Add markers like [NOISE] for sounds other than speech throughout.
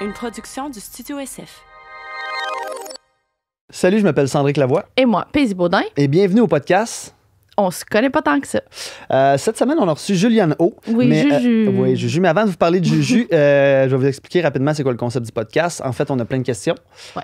une production du Studio SF. Salut, je m'appelle Sandrick Lavoie. Et moi, Paisy Baudin. Et bienvenue au podcast on se connaît pas tant que ça. Euh, cette semaine, on a reçu Juliane O. Oui, mais, Juju. Euh, oui, Juju. Mais avant de vous parler de Juju, [LAUGHS] euh, je vais vous expliquer rapidement c'est quoi le concept du podcast. En fait, on a plein de questions.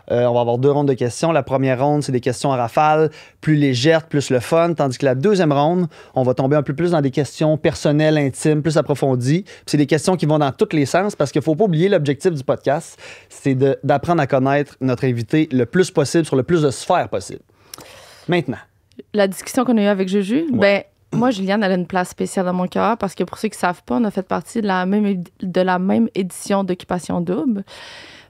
on va avoir deux rondes de questions. La première ronde, c'est des questions à rafale, plus légères, plus le fun. Tandis que la deuxième ronde, on va tomber un peu plus dans des questions personnelles, intimes, plus approfondies. C'est des questions qui vont dans tous les sens parce qu'il faut pas oublier l'objectif du podcast, c'est d'apprendre à connaître notre invité le plus possible sur le plus de sphères possible. Maintenant, la discussion qu'on a eue avec Juju, ben, moi, Juliane, elle a une place spéciale dans mon cœur parce que pour ceux qui ne savent pas, on a fait partie de la même, de la même édition d'Occupation Double.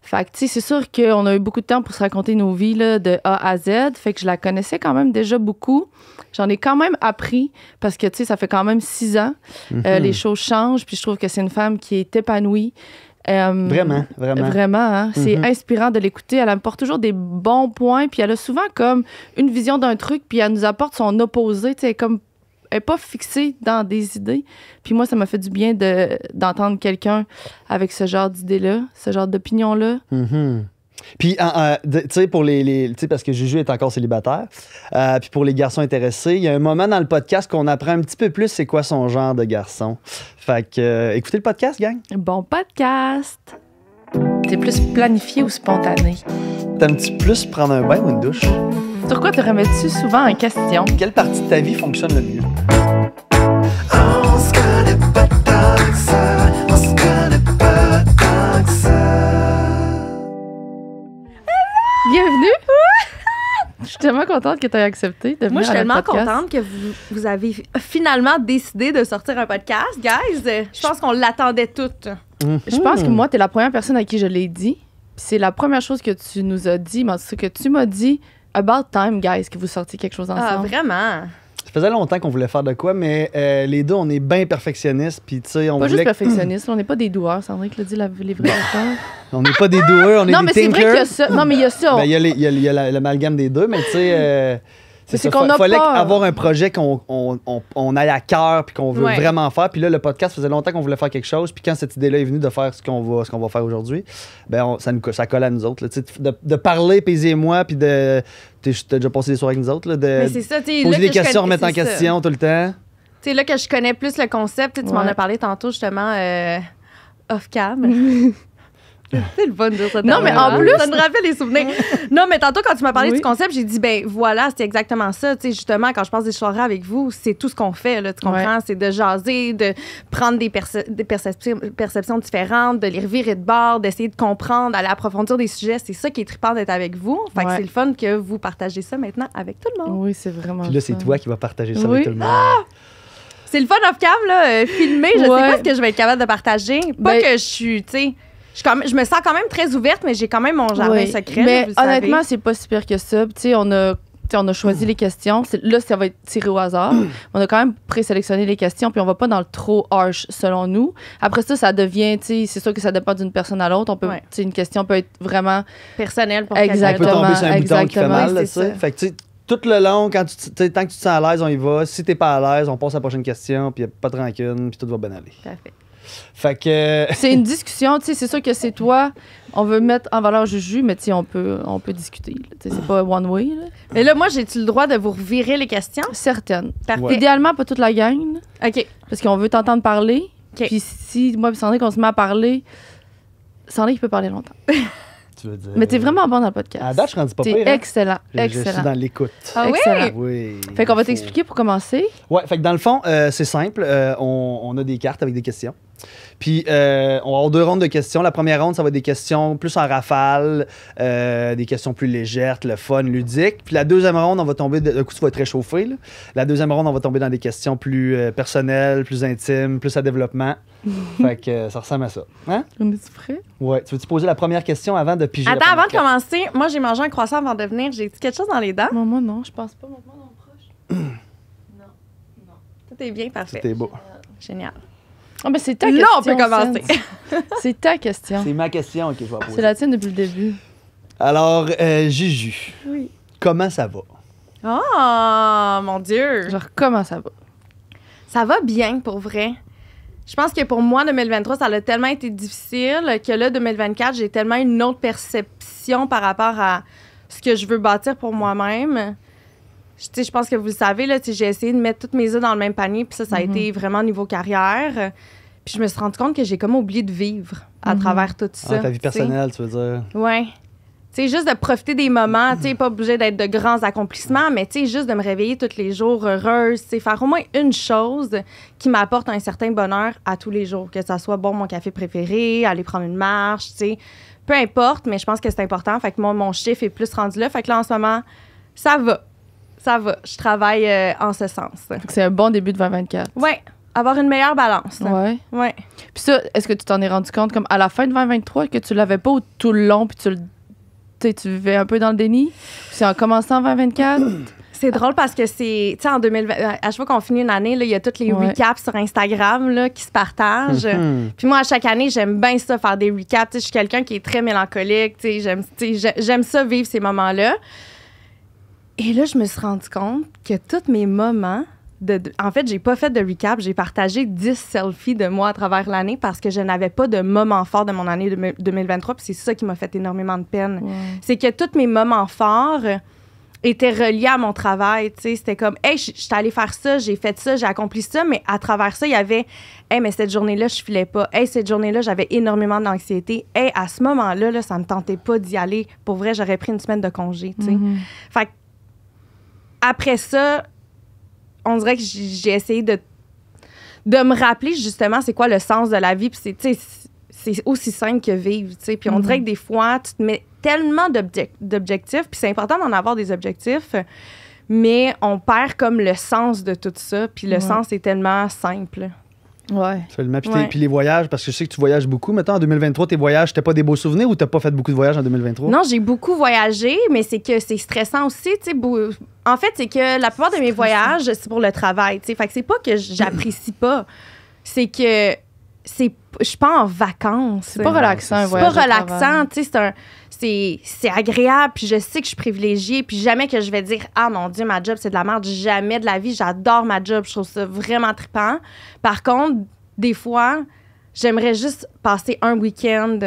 Fait que, tu sais, c'est sûr qu'on a eu beaucoup de temps pour se raconter nos vies de A à Z. Fait que je la connaissais quand même déjà beaucoup. J'en ai quand même appris parce que, tu sais, ça fait quand même six ans. Euh, mhm. les choses changent. Puis je trouve que c'est une femme qui est épanouie, euh, vraiment, vraiment. Hein. c'est mhm. inspirant de l'écouter. Elle apporte toujours des bons points, puis elle a souvent comme une vision d'un truc, puis elle nous apporte son opposé, tu comme elle n'est pas fixée dans des idées. Puis moi, ça m'a fait du bien d'entendre quelqu'un avec ce genre d'idées-là, ce genre d'opinion-là. Mhm. Puis, tu sais, pour les, les parce que Juju est encore célibataire, euh, puis pour les garçons intéressés, il y a un moment dans le podcast qu'on apprend un petit peu plus c'est quoi son genre de garçon. Fait que, euh, écoutez le podcast, gang. Bon podcast. T'es plus planifié ou spontané? T'aimes-tu plus prendre un bain ou une douche? Sur quoi te remets-tu souvent en question? Quelle partie de ta vie fonctionne le mieux? On se connaît pas Bienvenue! [LAUGHS] Je suis tellement contente que tu aies accepté de venir Moi, je suis tellement contente que vous, avez finalement décidé de sortir un podcast, guys. Je pense qu'on l'attendait toutes. Je pense que mhm. moi, tu es la première personne à qui je l'ai dit. C'est la première chose que tu nous as dit, mais ce que tu m'as dit, about time, guys, que vous sortiez quelque chose ah, ensemble. Ah, vraiment? ça faisait longtemps qu'on voulait faire de quoi, mais euh, les deux, on est bien perfectionnistes. Puis, tu sais, on pas juste perfectionnistes, on n'est pas des doueurs. Sandrine l'a dit, la, les vrais [LAUGHS] On n'est pas des doueurs, on est non, des mais c'est vrai qu'il y a ça. Non, mais il y a ça. Ben, il y a l'amalgame des deux, mais tu sais, euh, c'est qu'on fallait avoir un projet qu'on on, on, on aille à cœur puis qu'on veut vraiment faire. Puis là, le podcast faisait longtemps qu'on voulait faire quelque chose. Puis quand cette idée-là est venue de faire ce qu'on va, ce qu'on va faire aujourd'hui, ben ça, nous, ça colle à nous autres. de, de, parler, Pays et moi, puis de. T'as déjà passé des soirées avec nous autres. Là, de c'est ça, Poser des questions, remettre en question tout le temps. C'est là que je connais plus le concept. Tu m'en as parlé tantôt, justement, euh, off-cam. [LAUGHS] [LAUGHS] C'est le fun de ça. Non, mais en plus, ça me rappelle les souvenirs. [LAUGHS] non, mais tantôt, quand tu m'as parlé du concept, j'ai dit, ben voilà, c'est exactement ça. Tu sais, justement, quand je passe des soirées avec vous, c'est tout ce qu'on fait, là, tu comprends? C'est de jaser, de prendre des, des perceptions, différentes, de les revirer de bord, d'essayer de comprendre, d'aller approfondir des sujets. C'est ça qui est trippant d'être avec vous. Fait que c'est le fun que vous partagez ça maintenant avec tout le monde. Oui, c'est vraiment Puis là, c'est toi qui vas partager ça avec tout le monde. Ah! C'est le fun off-cam, là, euh, filmer. Je sais pas ce que je vais être capable de partager. Pas ben que je suis, tu sais je, me sens quand même très ouverte, mais j'ai quand même mon jardin secret. Mais honnêtement, c'est pas super que ça. on a on a choisi les questions. Là, ça va être tiré au hasard. [CLEARS THROAT] On a quand même présélectionné les questions, puis on va pas dans le trop harsh selon nous. Après ça, ça devient, c'est sûr que ça dépend d'une personne à l'autre. On peut, une question peut être vraiment personnelle pour exactement. peut tomber sur un exactement. qui fait mal. tout le long, tant que tu te sens à l'aise, on y va. Si t'es pas à l'aise, on passe à la prochaine question, puis pas de rancune, puis tout va bien aller. Parfait que. Euh, c'est une [LAUGHS] discussion, c'est sûr que c'est toi. On veut mettre en valeur Juju, mais si on peut, on peut discuter. C'est pas one way. Mais là, moi, j'ai-tu le droit de vous revirer les questions? Certaines. Idéalement, pas toute la gang. OK. Parce qu'on veut t'entendre parler. Puis si moi et qu'on se met à parler, Sandrine, peut parler longtemps. [LAUGHS] Tu veux dire... Mais t'es vraiment bon dans le podcast. À date, je pas hein? excellent, je, excellent. suis dans l'écoute. Ah excellent. oui? Fait qu'on va t'expliquer pour commencer. Ouais, fait que dans le fond, euh, c'est simple. Euh, on a des cartes avec des questions. Puis, euh, on va deux rondes de questions. La première ronde, ça va être des questions plus en rafale, euh, des questions plus légères, le fun, ludique. Puis la deuxième ronde, on va tomber. De, coup, tu vas être réchauffé. Là. La deuxième ronde, on va tomber dans des questions plus euh, personnelles, plus intimes, plus à développement. [LAUGHS] fait que ça ressemble à ça. Hein? On est-tu prêt? Ouais. Tu veux-tu poser la première question avant de piger? Attends, avant de commencer, moi, j'ai mangé un croissant avant de venir. J'ai quelque chose dans les dents? Non, moi, non, je pense pas. Moi, non, proche. [CLEARS THROAT] non, non. Tout est bien, parfait. Tout beau. Génial. Ah ben, c'est ta question. Là, on peut commencer. [LAUGHS] c'est ta question. C'est ma question que je vais poser. C'est la tienne depuis le début. Alors, euh, Juju. Comment ça va? Ah, mon Dieu. Genre, comment ça va? Ça va bien, pour vrai. Je pense que pour moi, 2023, ça a tellement été difficile que là, 2024, j'ai tellement une autre perception par rapport à ce que je veux bâtir pour moi-même je, pense que vous le savez, j'ai essayé de mettre toutes mes œufs dans le même panier, puis ça, ça a mhm. été vraiment niveau carrière. Puis je me suis rendu compte que j'ai comme oublié de vivre à mhm. travers tout ah, ça. ta vie personnelle, tu veux dire? Ouais. Tu juste de profiter des moments, tu pas obligé d'être de grands accomplissements, mais tu juste de me réveiller tous les jours heureuse, c'est faire au moins une chose qui m'apporte un certain bonheur à tous les jours, que ça soit bon mon café préféré, aller prendre une marche, tu peu importe, mais je pense que c'est important. Fait que moi, mon chiffre est plus rendu là. Fait que là, en ce moment, ça va ça va. Je travaille euh, en ce sens. C'est un bon début de 2024. Oui, avoir une meilleure balance. Oui. Ouais. Puis ça, est-ce que tu t'en es rendu compte comme à la fin de 2023 que tu l'avais pas tout le long puis tu tu vivais un peu dans le déni? C'est en commençant 2024? [CLEARS THROAT] C'est drôle parce que c'est, tu sais, en 2020, à chaque fois qu'on finit une année, il y a toutes les recaps sur Instagram là, qui se partagent. Mhm. Puis moi, à chaque année, j'aime bien ça, faire des recaps. Je suis quelqu'un qui est très mélancolique. J'aime ça vivre ces moments-là. Et là, je me suis rendue compte que tous mes moments de, en fait, j'ai pas fait de recap. J'ai partagé 10 selfies de moi à travers l'année parce que je n'avais pas de moments fort de mon année 2023. Puis c'est ça qui m'a fait énormément de peine. C'est que tous mes moments forts étaient reliés à mon travail. C'était comme, hey, je suis allée faire ça, j'ai fait ça, j'ai accompli ça. Mais à travers ça, il y avait, hey, mais cette journée-là, je filais pas. Hey, cette journée-là, j'avais énormément d'anxiété. Hey, à ce moment-là, là, ça me tentait pas d'y aller. Pour vrai, j'aurais pris une semaine de congé. Mm-hmm. Fait que après ça, on dirait que j'ai essayé de, de me rappeler justement c'est quoi le sens de la vie. Puis c'est, c'est aussi simple que vivre. Puis on mm-hmm. dirait que des fois, tu te mets tellement d'objectifs. Puis c'est important d'en avoir des objectifs. Mais on perd comme le sens de tout ça. Puis le sens est tellement simple. Ouais. Puis, les voyages, parce que je sais que tu voyages beaucoup. Maintenant, en 2023, tes voyages, t'as pas des beaux souvenirs ou t'as pas fait beaucoup de voyages en 2023? Non, j'ai beaucoup voyagé, mais c'est que c'est stressant aussi. sais, En fait, c'est que la plupart de mes voyages, c'est pour le travail. T'sais. Fait que c'est pas que j'apprécie pas. C'est que c'est je suis pas en vacances. C'est pas relaxant, C'est pas relaxant, tu sais, c'est agréable, puis je sais que je suis privilégiée, puis jamais que je vais dire ah mon dieu, ma job c'est de la merde, jamais de la vie, j'adore ma job, je trouve ça vraiment trippant. Par contre, des fois, J'aimerais juste passer un week-end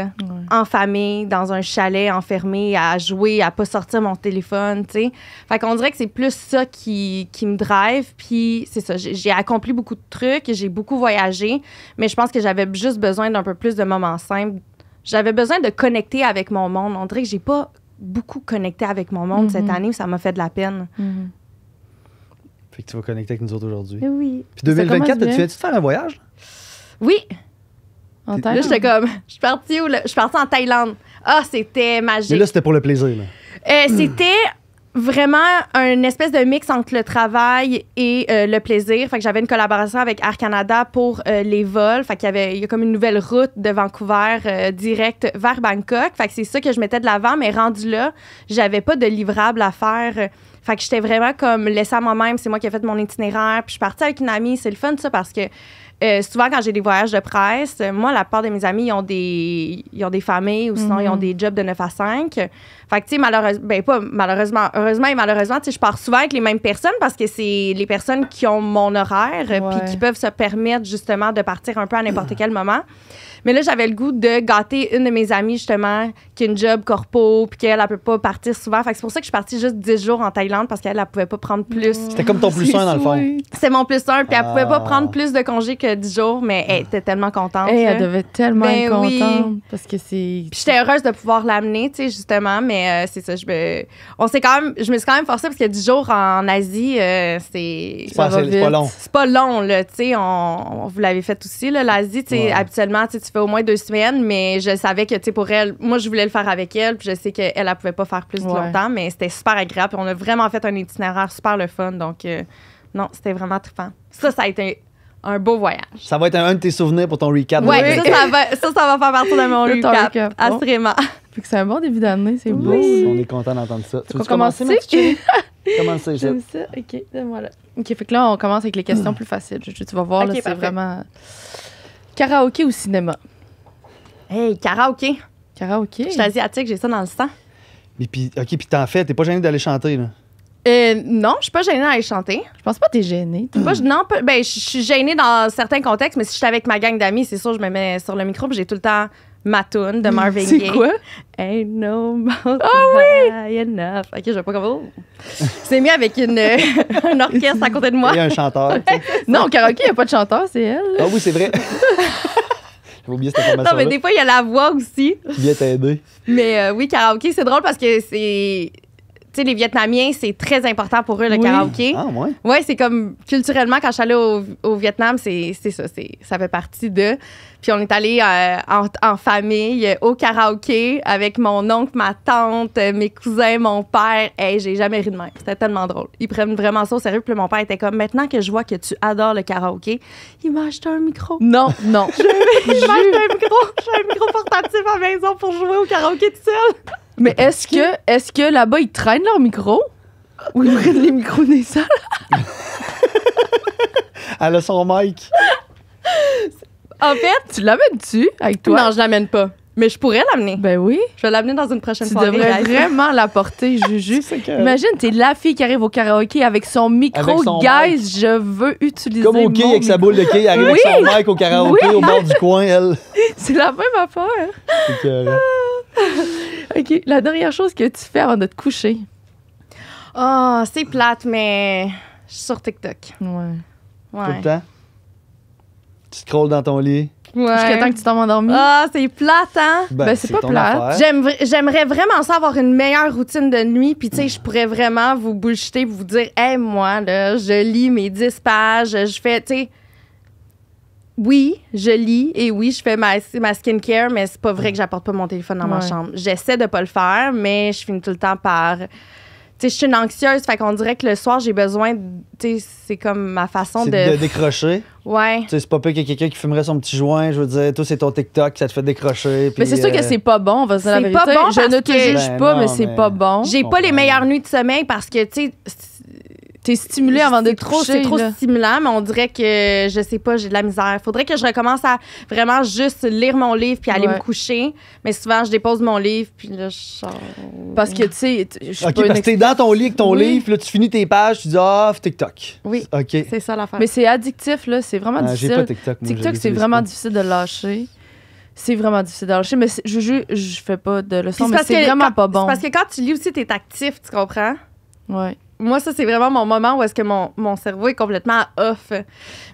en famille, dans un chalet enfermé, à jouer, à pas sortir mon téléphone, tu sais. Fait qu'on dirait que c'est plus ça qui, me drive. Puis c'est ça, j'ai accompli beaucoup de trucs, j'ai beaucoup voyagé, mais je pense que j'avais juste besoin d'un peu plus de moments simples. J'avais besoin de connecter avec mon monde. On dirait que j'ai pas beaucoup connecté avec mon monde cette mm-hmm. année, ça m'a fait de la peine. Mm-hmm. Fait que tu vas connecter avec nous autres aujourd'hui. Oui. Puis 2024, tu viens-tu faire un voyage? Oui. En là, j'étais hein? comme, je suis partie où? Je suis partie en Thaïlande. Ah, c'était magique. Mais là, c'était pour le plaisir. Euh, c'était vraiment un espèce de mix entre le travail et euh, le plaisir. Fait que j'avais une collaboration avec Air Canada pour euh, les vols. Fait qu'il y avait il y a comme une nouvelle route de Vancouver direct vers Bangkok. Fait que c'est ça que je mettais de l'avant, mais rendu là, j'avais pas de livrable à faire. Fait que j'étais vraiment comme laissée moi-même. C'est moi qui ai fait mon itinéraire. Puis je suis partie avec une amie. C'est le fun, ça, parce que euh, souvent, quand j'ai des voyages de presse, moi, la part de mes amis, ils ont des, ils ont des familles ou sinon, ils ont mhm. des jobs de 9 à 5. Fait que, tu sais, malheureusement, ben pas malheureusement, heureusement et malheureusement, tu sais, je pars souvent avec les mêmes personnes parce que c'est les personnes qui ont mon horaire euh, puis qui peuvent se permettre, justement, de partir un peu à n'importe [CLEARS THROAT] quel moment. Mais là, j'avais le goût de gâter une de mes amies, justement, qui a une job corpo, puis qu'elle, elle peut pas partir souvent. Fait c'est pour ça que je suis partie juste 10 jours en Thaïlande, parce qu'elle, elle pouvait pas prendre plus. Mmh. C'était comme ton plus un, dans le fond. C'est mon plus un, puis elle pouvait pas ah. prendre plus de congés que 10 jours, mais elle était tellement contente. elle devait tellement ben être contente, parce que c'est... Puis j'étais heureuse de pouvoir l'amener, tu sais, justement, mais euh, c'est ça, je me... On s'est quand même... Je me suis quand même forcée, parce que 10 jours en Asie, euh, c'est... C'est pas, long. C'est pas long, là, tu sais, on... vous l'avez fait aussi, là, l'Asie, tu habituellement, tu fait au moins deux semaines, mais je savais que, tu sais, pour elle, moi, je voulais le faire avec elle, puis je sais qu'elle, elle, pouvait pas faire plus de longtemps, mais c'était super agréable. on a vraiment fait un itinéraire super le fun. Donc, euh, non, c'était vraiment trippant. Ça, ça a été un beau voyage. Ça va être un, de tes souvenirs pour ton recap. Oui, ça, ça, va, ça, va faire partie de mon recap, recap. Oh. assurément. Puis c'est un bon début d'année, c'est beau. On est content d'entendre ça. Tu veux commencer, ma petite [LAUGHS] Commencer, J'aime ça. OK, donne-moi là. OK, fait que là, on commence avec les questions hmm. plus faciles. Tu vas voir, là, c'est vraiment... Karaoké ou cinéma? Hey, karaoké. Karaoké? Je suis asiatique, j'ai ça dans le sang. Mais puis, OK, puis t'en fais, t'es pas gêné d'aller chanter, là? Euh, non, je suis pas gênée d'aller chanter. Je pense pas que t'es gênée. non, ben, je suis gênée dans certains contextes, mais si je avec ma gang d'amis, c'est sûr, je me mets sur le micro, j'ai tout le temps ma de Marvin Gaye. C'est quoi? Ain't no oh, oui! high enough. OK, je vais pas comment. Oh! C'est mis avec une, euh, un orchestre à côté de moi. Il y a un chanteur. [LAUGHS] non, Karaoke, il n'y a pas de chanteur, c'est elle. Ah oui, c'est vrai. [LAUGHS] J'avais oublié cette information. Non, mais des fois, il y a la voix aussi. Bien t'aider. Mais euh, oui, Karaoke, c'est drôle parce que c'est tu les Vietnamiens, c'est très important pour eux, le karaoké. Ah, ouais? c'est comme culturellement, quand je suis allée au, Vietnam, c'est ça, ça fait partie de. Puis on est allé euh, en, famille au karaoké avec mon oncle, ma tante, mes cousins, mon père. Hey, j'ai jamais ri de mère. C'était tellement drôle. Ils prennent vraiment ça au sérieux. Puis mon père était comme maintenant que je vois que tu adores le karaoké, il m'a acheté un micro. Non, non. [LAUGHS] je, m'achète un micro. J'ai un micro portatif à la maison pour jouer au karaoké tout seul. Mais est-ce que, est-ce que là-bas, ils traînent leur micro? Ou ils prennent les micros des salles? [LAUGHS] Elle a son mic. En fait, tu l'amènes-tu avec toi? Non, je l'amène pas. Mais je pourrais l'amener. Ben oui. Je vais l'amener dans une prochaine soirée. Tu devrais vraiment l'apporter, [LAUGHS] Juju. Imagine, t'es la fille qui arrive au karaoké avec son micro. Avec Guys, je veux utiliser Comme au quai avec sa boule de quai, arrive avec son mic au karaoké au bord du coin, elle. [LAUGHS] C'est la même affaire. C'est [LAUGHS] OK. La dernière chose que tu fais avant de te coucher. Oh, c'est plate, mais je suis sur TikTok. Ouais. ouais. Tout le temps? Tu scrolles dans ton lit? Ouais. Jusqu'à temps que tu tombes endormi. Ah, c'est plate, hein? Ben, ben c'est pas plate. J'aimerais vraiment ça avoir une meilleure routine de nuit. Puis, tu sais, je pourrais vraiment vous bullshiter, vous dire, hé, hey, moi, là, je lis mes 10 pages, je fais, tu sais oui, je lis et oui, je fais ma, ma skincare, mais c'est pas vrai que j'apporte pas mon téléphone dans ma chambre. J'essaie de pas le faire, mais je finis tout le temps par. Tu sais, je suis une anxieuse, fait qu'on dirait que le soir, j'ai besoin. Tu sais, c'est comme ma façon de. de décrocher. Ouais. Tu sais, c'est pas peu que quelqu'un qui fumerait son petit joint, je veux dire, tout c'est ton TikTok, ça te fait décrocher. mais c'est sûr que euh, c'est pas bon, on va dire la Pas bon je ne te juge ben pas, mais c'est pas bon. J'ai pas les meilleures nuits de sommeil parce que, tu sais, T'es stimulé avant d'être trop. C'est trop stimulant, mais on dirait que je sais pas, j'ai de la misère. Faudrait que je recommence à vraiment juste lire mon livre puis aller me coucher. Mais souvent, je dépose mon livre puis là, je Parce que tu sais, je suis parce que t'es dans ton lit avec ton livre, là, tu finis tes pages, tu dis ah, off TikTok. Oui. Ok. C'est ça l'affaire. Mais c'est addictif là, c'est vraiment ah, difficile. TikTok. c'est vraiment difficile de lâcher c'est vraiment difficile de lâcher, mais je, je, fais pas de leçon, mais c'est vraiment pas bon. Parce que quand tu lis aussi, t'es actif, tu comprends? Ouais moi, ça, c'est vraiment mon moment où est-ce que mon, cerveau est complètement off.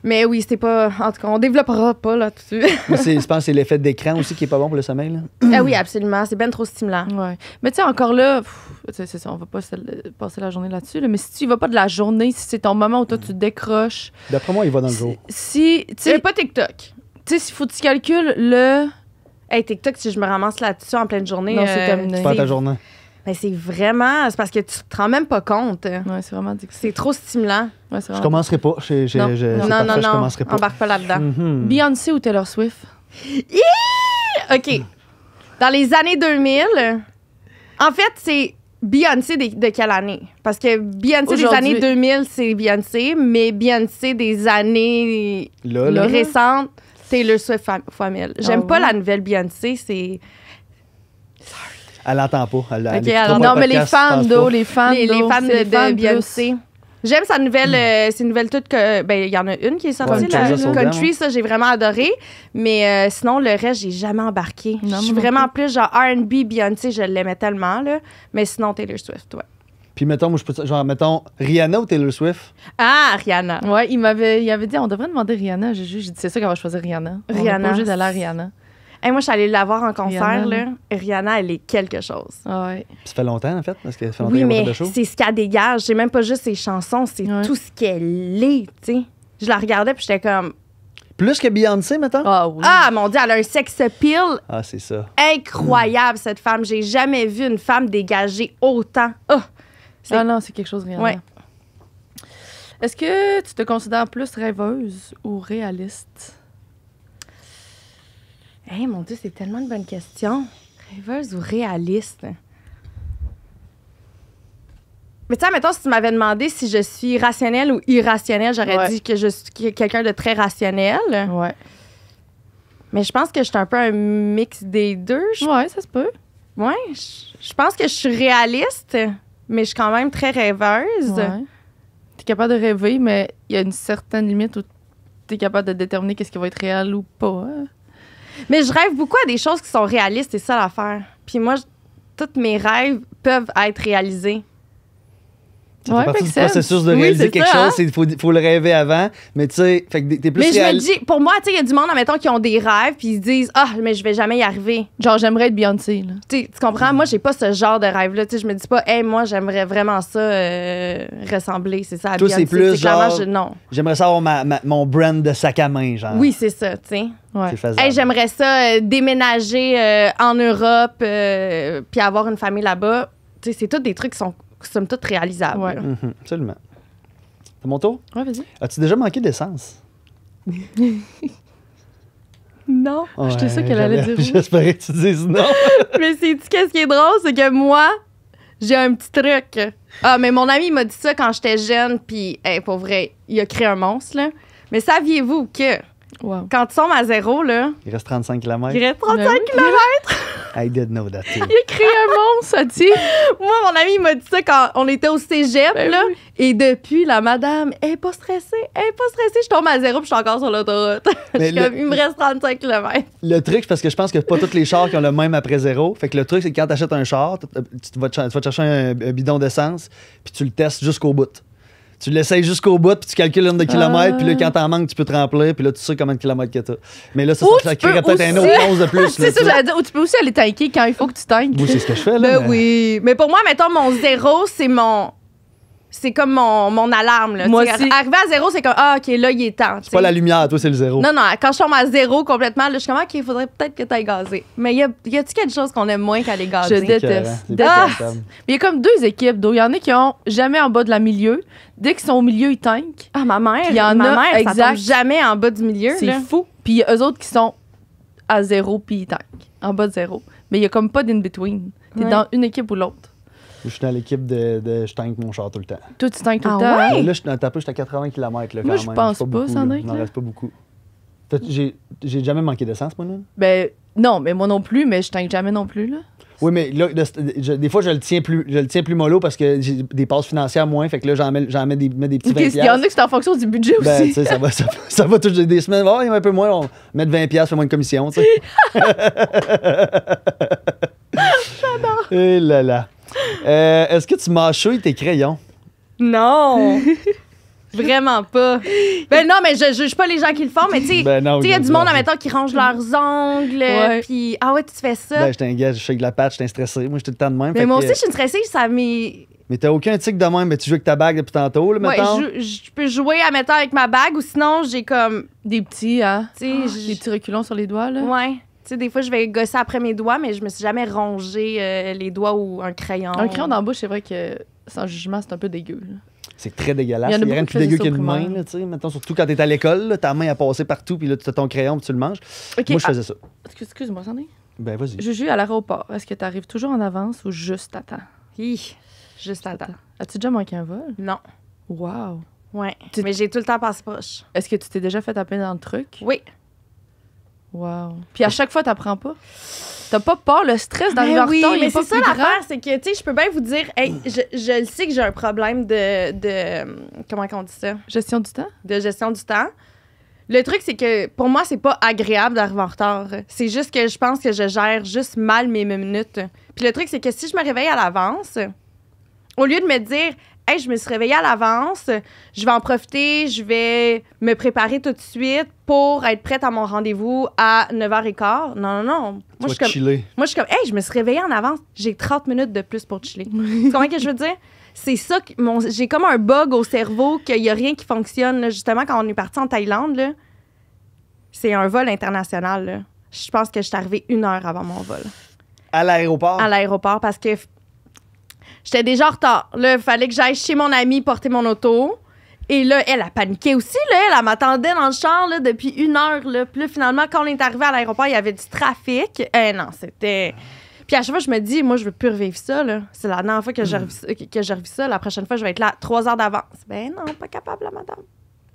Mais oui, c'est pas. En tout cas, on développera pas là-dessus. je pense que c'est l'effet d'écran aussi qui est pas bon pour le sommeil. Là. ah oui, absolument. C'est bien trop stimulant. Ouais. Mais tu sais, encore là, c'est ça, on va pas passer la journée là-dessus. mais si tu y vas pas de la journée, si c'est ton moment où toi, tu décroches. D'après moi, il va dans le jour. Si. tu euh, pas TikTok. Tu sais, s'il faut que tu calcules le. Hey, TikTok, si je me ramasse là-dessus en pleine journée. Non, c'est euh, terminé. ta journée. Mais c'est vraiment. C'est parce que tu te rends même pas compte. c'est trop stimulant. Je commencerai pas. chez je, non. Je, non, non, non, je commencerai pas. Embarque pas là-dedans. Mm-hmm. Beyoncé ou Taylor Swift? OK. Dans les années 2000, en fait, c'est Beyoncé de, quelle année? Parce que Beyoncé des années 2000, c'est Beyoncé, mais Beyoncé des années récentes, c'est le Swift fois 1000. J'aime ah pas la nouvelle Beyoncé, c'est elle n'entend pas. non, mais les fans d'eau, les fans d'eau. les fans de, Beyoncé. J'aime sa nouvelle, hmm. euh, nouvelles que ben il y en a une qui est sortie country, ça j'ai vraiment adoré, mais euh, sinon le reste j'ai jamais embarqué. Je suis vraiment plus genre R&B, Beyoncé, je l'aimais tellement là, mais sinon Taylor Swift, ouais. Puis mettons, moi, je peux, genre, mettons, Rihanna ou Taylor Swift? Ah, Rihanna. Ouais, il m'avait, il avait dit, on devrait demander Rihanna. J'ai dit, c'est ça qu'on va choisir Rihanna. Rihanna. On pas juste Rihanna moi, je suis allée la voir en concert. Rihanna, là. Rihanna elle est quelque chose. Ah ça fait longtemps, en fait, parce oui, mais c'est ce qu'elle dégage. C'est même pas juste ses chansons, c'est tout ce qu'elle est, tu sais. Je la regardais, puis j'étais comme... Plus que Beyoncé, maintenant? Ah oui. Ah, mon Dieu, elle a un sex appeal. Ah, c'est ça. Incroyable, hmm. cette femme. J'ai jamais vu une femme dégager autant. ah, ah non, c'est quelque chose, Rihanna. Est-ce que tu te considères plus rêveuse ou réaliste? Hey, mon Dieu, c'est tellement une bonne question. Rêveuse ou réaliste? Mais tu sais, mettons, si tu m'avais demandé si je suis rationnelle ou irrationnelle, j'aurais dit que je suis quelqu'un de très rationnel. Ouais. Mais je pense que je suis un peu un mix des deux. Ouais, ça se peut. Ouais. Je pense que je suis réaliste, mais je suis quand même très rêveuse. Ouais. T'es capable de rêver, mais il y a une certaine limite où es capable de déterminer qu'est-ce qui va être réel ou pas. Hein? Mais je rêve beaucoup à des choses qui sont réalistes, et ça l'affaire. Puis moi, tous mes rêves peuvent être réalisés. Ça fait partie de réaliser quelque hein. chose, il faut, le rêver avant. Mais tu sais, t'es plus Mais je me dis, pour moi, tu il y a du monde, admettons, qui ont des rêves, puis ils disent, ah, mais je vais jamais y arriver. Genre, j'aimerais être Beyoncé, Tu comprends? Moi, j'ai pas ce genre de rêve-là. je me dis pas, hey, moi, j'aimerais vraiment ça euh, ressembler, c'est ça, à c'est plus genre, non. J'aimerais ça avoir mon brand de sac à main, genre. Oui, c'est ça, tu sais. Ouais. Hey, j'aimerais ça euh, déménager euh, en Europe, puis avoir une famille là-bas. Tu sais, c'est tous des trucs qui sont somme toute réalisable. Ouais. Mhm, absolument. C'est mon tour? Oui, vas-y. As-tu déjà manqué d'essence? [LAUGHS] non. J'étais sûre qu'elle allait dire J'espérais que tu dises non. [LAUGHS] mais c'est tu qu'est-ce qui est drôle? C'est que moi, j'ai un petit truc. Ah, mais mon ami m'a dit ça quand j'étais jeune, puis pour vrai, il a créé un monstre, là. Mais saviez-vous que quand tu tombes à zéro, là. Il reste 35 km. Il reste 35 ben km. [LAUGHS] I didn't know that. Il a créé un monstre, ça dit. [LAUGHS] Moi, mon ami, m'a dit ça quand on était au cégep, ben là. Et depuis, la madame, elle est pas stressée, elle est pas stressée. Je tombe à zéro, puis je suis encore sur l'autoroute. [LAUGHS] il me reste 35 km. Le truc, parce que je pense que pas tous les chars qui ont le même après zéro. Fait que le truc, c'est que quand t'achètes un char, tu vas, te, chercher un, un bidon d'essence, puis tu le testes jusqu'au bout. Tu l'essayes jusqu'au bout, puis tu calcules le nombre de ah. kilomètres, puis là, quand t'en manques, tu peux te remplir, puis là, tu sais combien de kilomètres que t'as. Mais là, ça, ça, peut-être un autre 11 de plus. [LAUGHS] c'est ça, j'allais dire. Ou tu peux aussi aller tanker quand il faut que tu tankes. Oui, c'est ce que je fais, là. Ben oui. Mais pour moi, mettons, mon zéro, c'est mon c'est comme mon, mon alarme. Là, à zéro, c'est comme Ah, OK, là, il est temps. C'est pas la lumière, toi, c'est le zéro. Non, non, quand je tombe à zéro complètement, je suis comme OK, il faudrait peut-être que tu ailles gazer. Mais y a tu quelque chose qu'on aime moins qu'à les gazer? Je déteste. Ah! Mais il y a comme deux équipes Il y en a qui ont jamais en bas de la milieu. Dès qu'ils sont au milieu, ils tankent. Ah, ma mère. Il y en ma mère, Ça tombe jamais en bas du milieu. C'est fou. Puis il y a eux autres qui sont à zéro, puis ils tankent. En bas de zéro. Mais il y a comme pas d'in-between. T'es dans une équipe ou l'autre. Je suis dans l'équipe de, je tank mon char tout le temps. Toi, tu tank tout le ah temps? Ouais? Là, je suis à 80 km là, quand Moi, je pense pas, pas Sandrine. Il reste pas beaucoup. J'ai jamais manqué d'essence, moi, non? Ben, non, mais moi non plus, mais je tank jamais non plus, là. Oui, mais là, des fois, je le tiens plus, je le tiens plus mollo parce que j'ai des passes financières moins. Fait que là, j'en mets, des, petits Il y en a qui sont en fonction du budget ben, aussi. ça va, ça, va toucher des semaines. Oh, il y en a un peu moins, on met 20$, fais moins de commission, tu sais. [LAUGHS] [LAUGHS] J'adore. Et eh là là. Euh, est-ce que tu mâchouilles tes crayons? Non! [LAUGHS] Vraiment pas. Ben non, mais je juge pas les gens qui le font, mais tu sais, ben il y a du monde, admettons, qui range leurs ongles, puis ah ouais, tu fais ça. Ben un gars, je fais de la patte, j'étais stressé. Moi, j'étais le temps de même. Mais moi aussi, je suis stressée, ça m'est. Mais t'as aucun tic de même, mais tu joues avec ta bague depuis tantôt, là, mettons. je peux jouer, admettons, avec ma bague, ou sinon, j'ai comme. Des petits, hein. sais, des petits reculons sur les doigts, là. Ouais. Tu sais, des fois, je vais gosser après mes doigts, mais je me suis jamais rongé euh, les doigts ou un crayon. Un crayon dans la bouche, c'est vrai que sans jugement, c'est un peu dégueu. C'est très dégueulasse. Il y a, rien de plus dégueu qu'une main, tu sais. Maintenant, surtout quand t'es à l'école, ta main a passé partout, puis là, tu as ton crayon, puis tu le manges. Moi, je ah, faisais ça. Excuse- moi sandy. Ben, vas-y. Juju, à l'aéroport, est-ce que tu arrives toujours en avance ou juste à temps? Hi, juste à temps. As-tu déjà manqué un vol? Non. Wow! Ouais. Mais j'ai tout le temps passe-poche. Est-ce que tu t'es déjà fait taper dans le truc? Oui. Wow. Puis à chaque fois, t'apprends pas. T'as pas peur, le stress ben d'arriver en retard. Mais c'est ça l'affaire, c'est que, tu sais, je peux bien vous dire, [CLEARS THROAT] je, sais que j'ai un problème de, Comment on dit ça? Gestion du temps? De gestion du temps. Le truc, c'est que pour moi, c'est pas agréable d'arriver en retard. C'est juste que je pense que je gère juste mal mes minutes. Puis le truc, c'est que si je me réveille à l'avance, au lieu de me dire, je me suis réveillée à l'avance, je vais en profiter, je vais me préparer tout de suite pour être prête à mon rendez-vous à 9h15. Non, non, non. Moi, je suis comme, moi, je suis comme, hey, je me suis réveillée en avance, j'ai 30 minutes de plus pour chiller. tu comprends ce que je veux dire? C'est ça que mon, j'ai comme un bug au cerveau qu'il n'y a rien qui fonctionne. Justement, quand on est parti en Thaïlande, là, c'est un vol international. Je pense que je suis arrivée une heure avant mon vol. À l'aéroport? À l'aéroport, parce que J'étais déjà en retard. Là, il fallait que j'aille chez mon ami porter mon auto. Et là, elle a paniqué aussi. Là. Elle, m'attendait dans le char depuis une heure. Là. Puis finalement, quand on est arrivé à l'aéroport, il y avait du trafic. Eh non, c'était. Puis à chaque fois, je me dis, moi, je veux plus revivre ça. C'est la dernière fois que, je hmm. que, ça. La prochaine fois, je vais être là trois heures d'avance. Ben non, pas capable, la madame.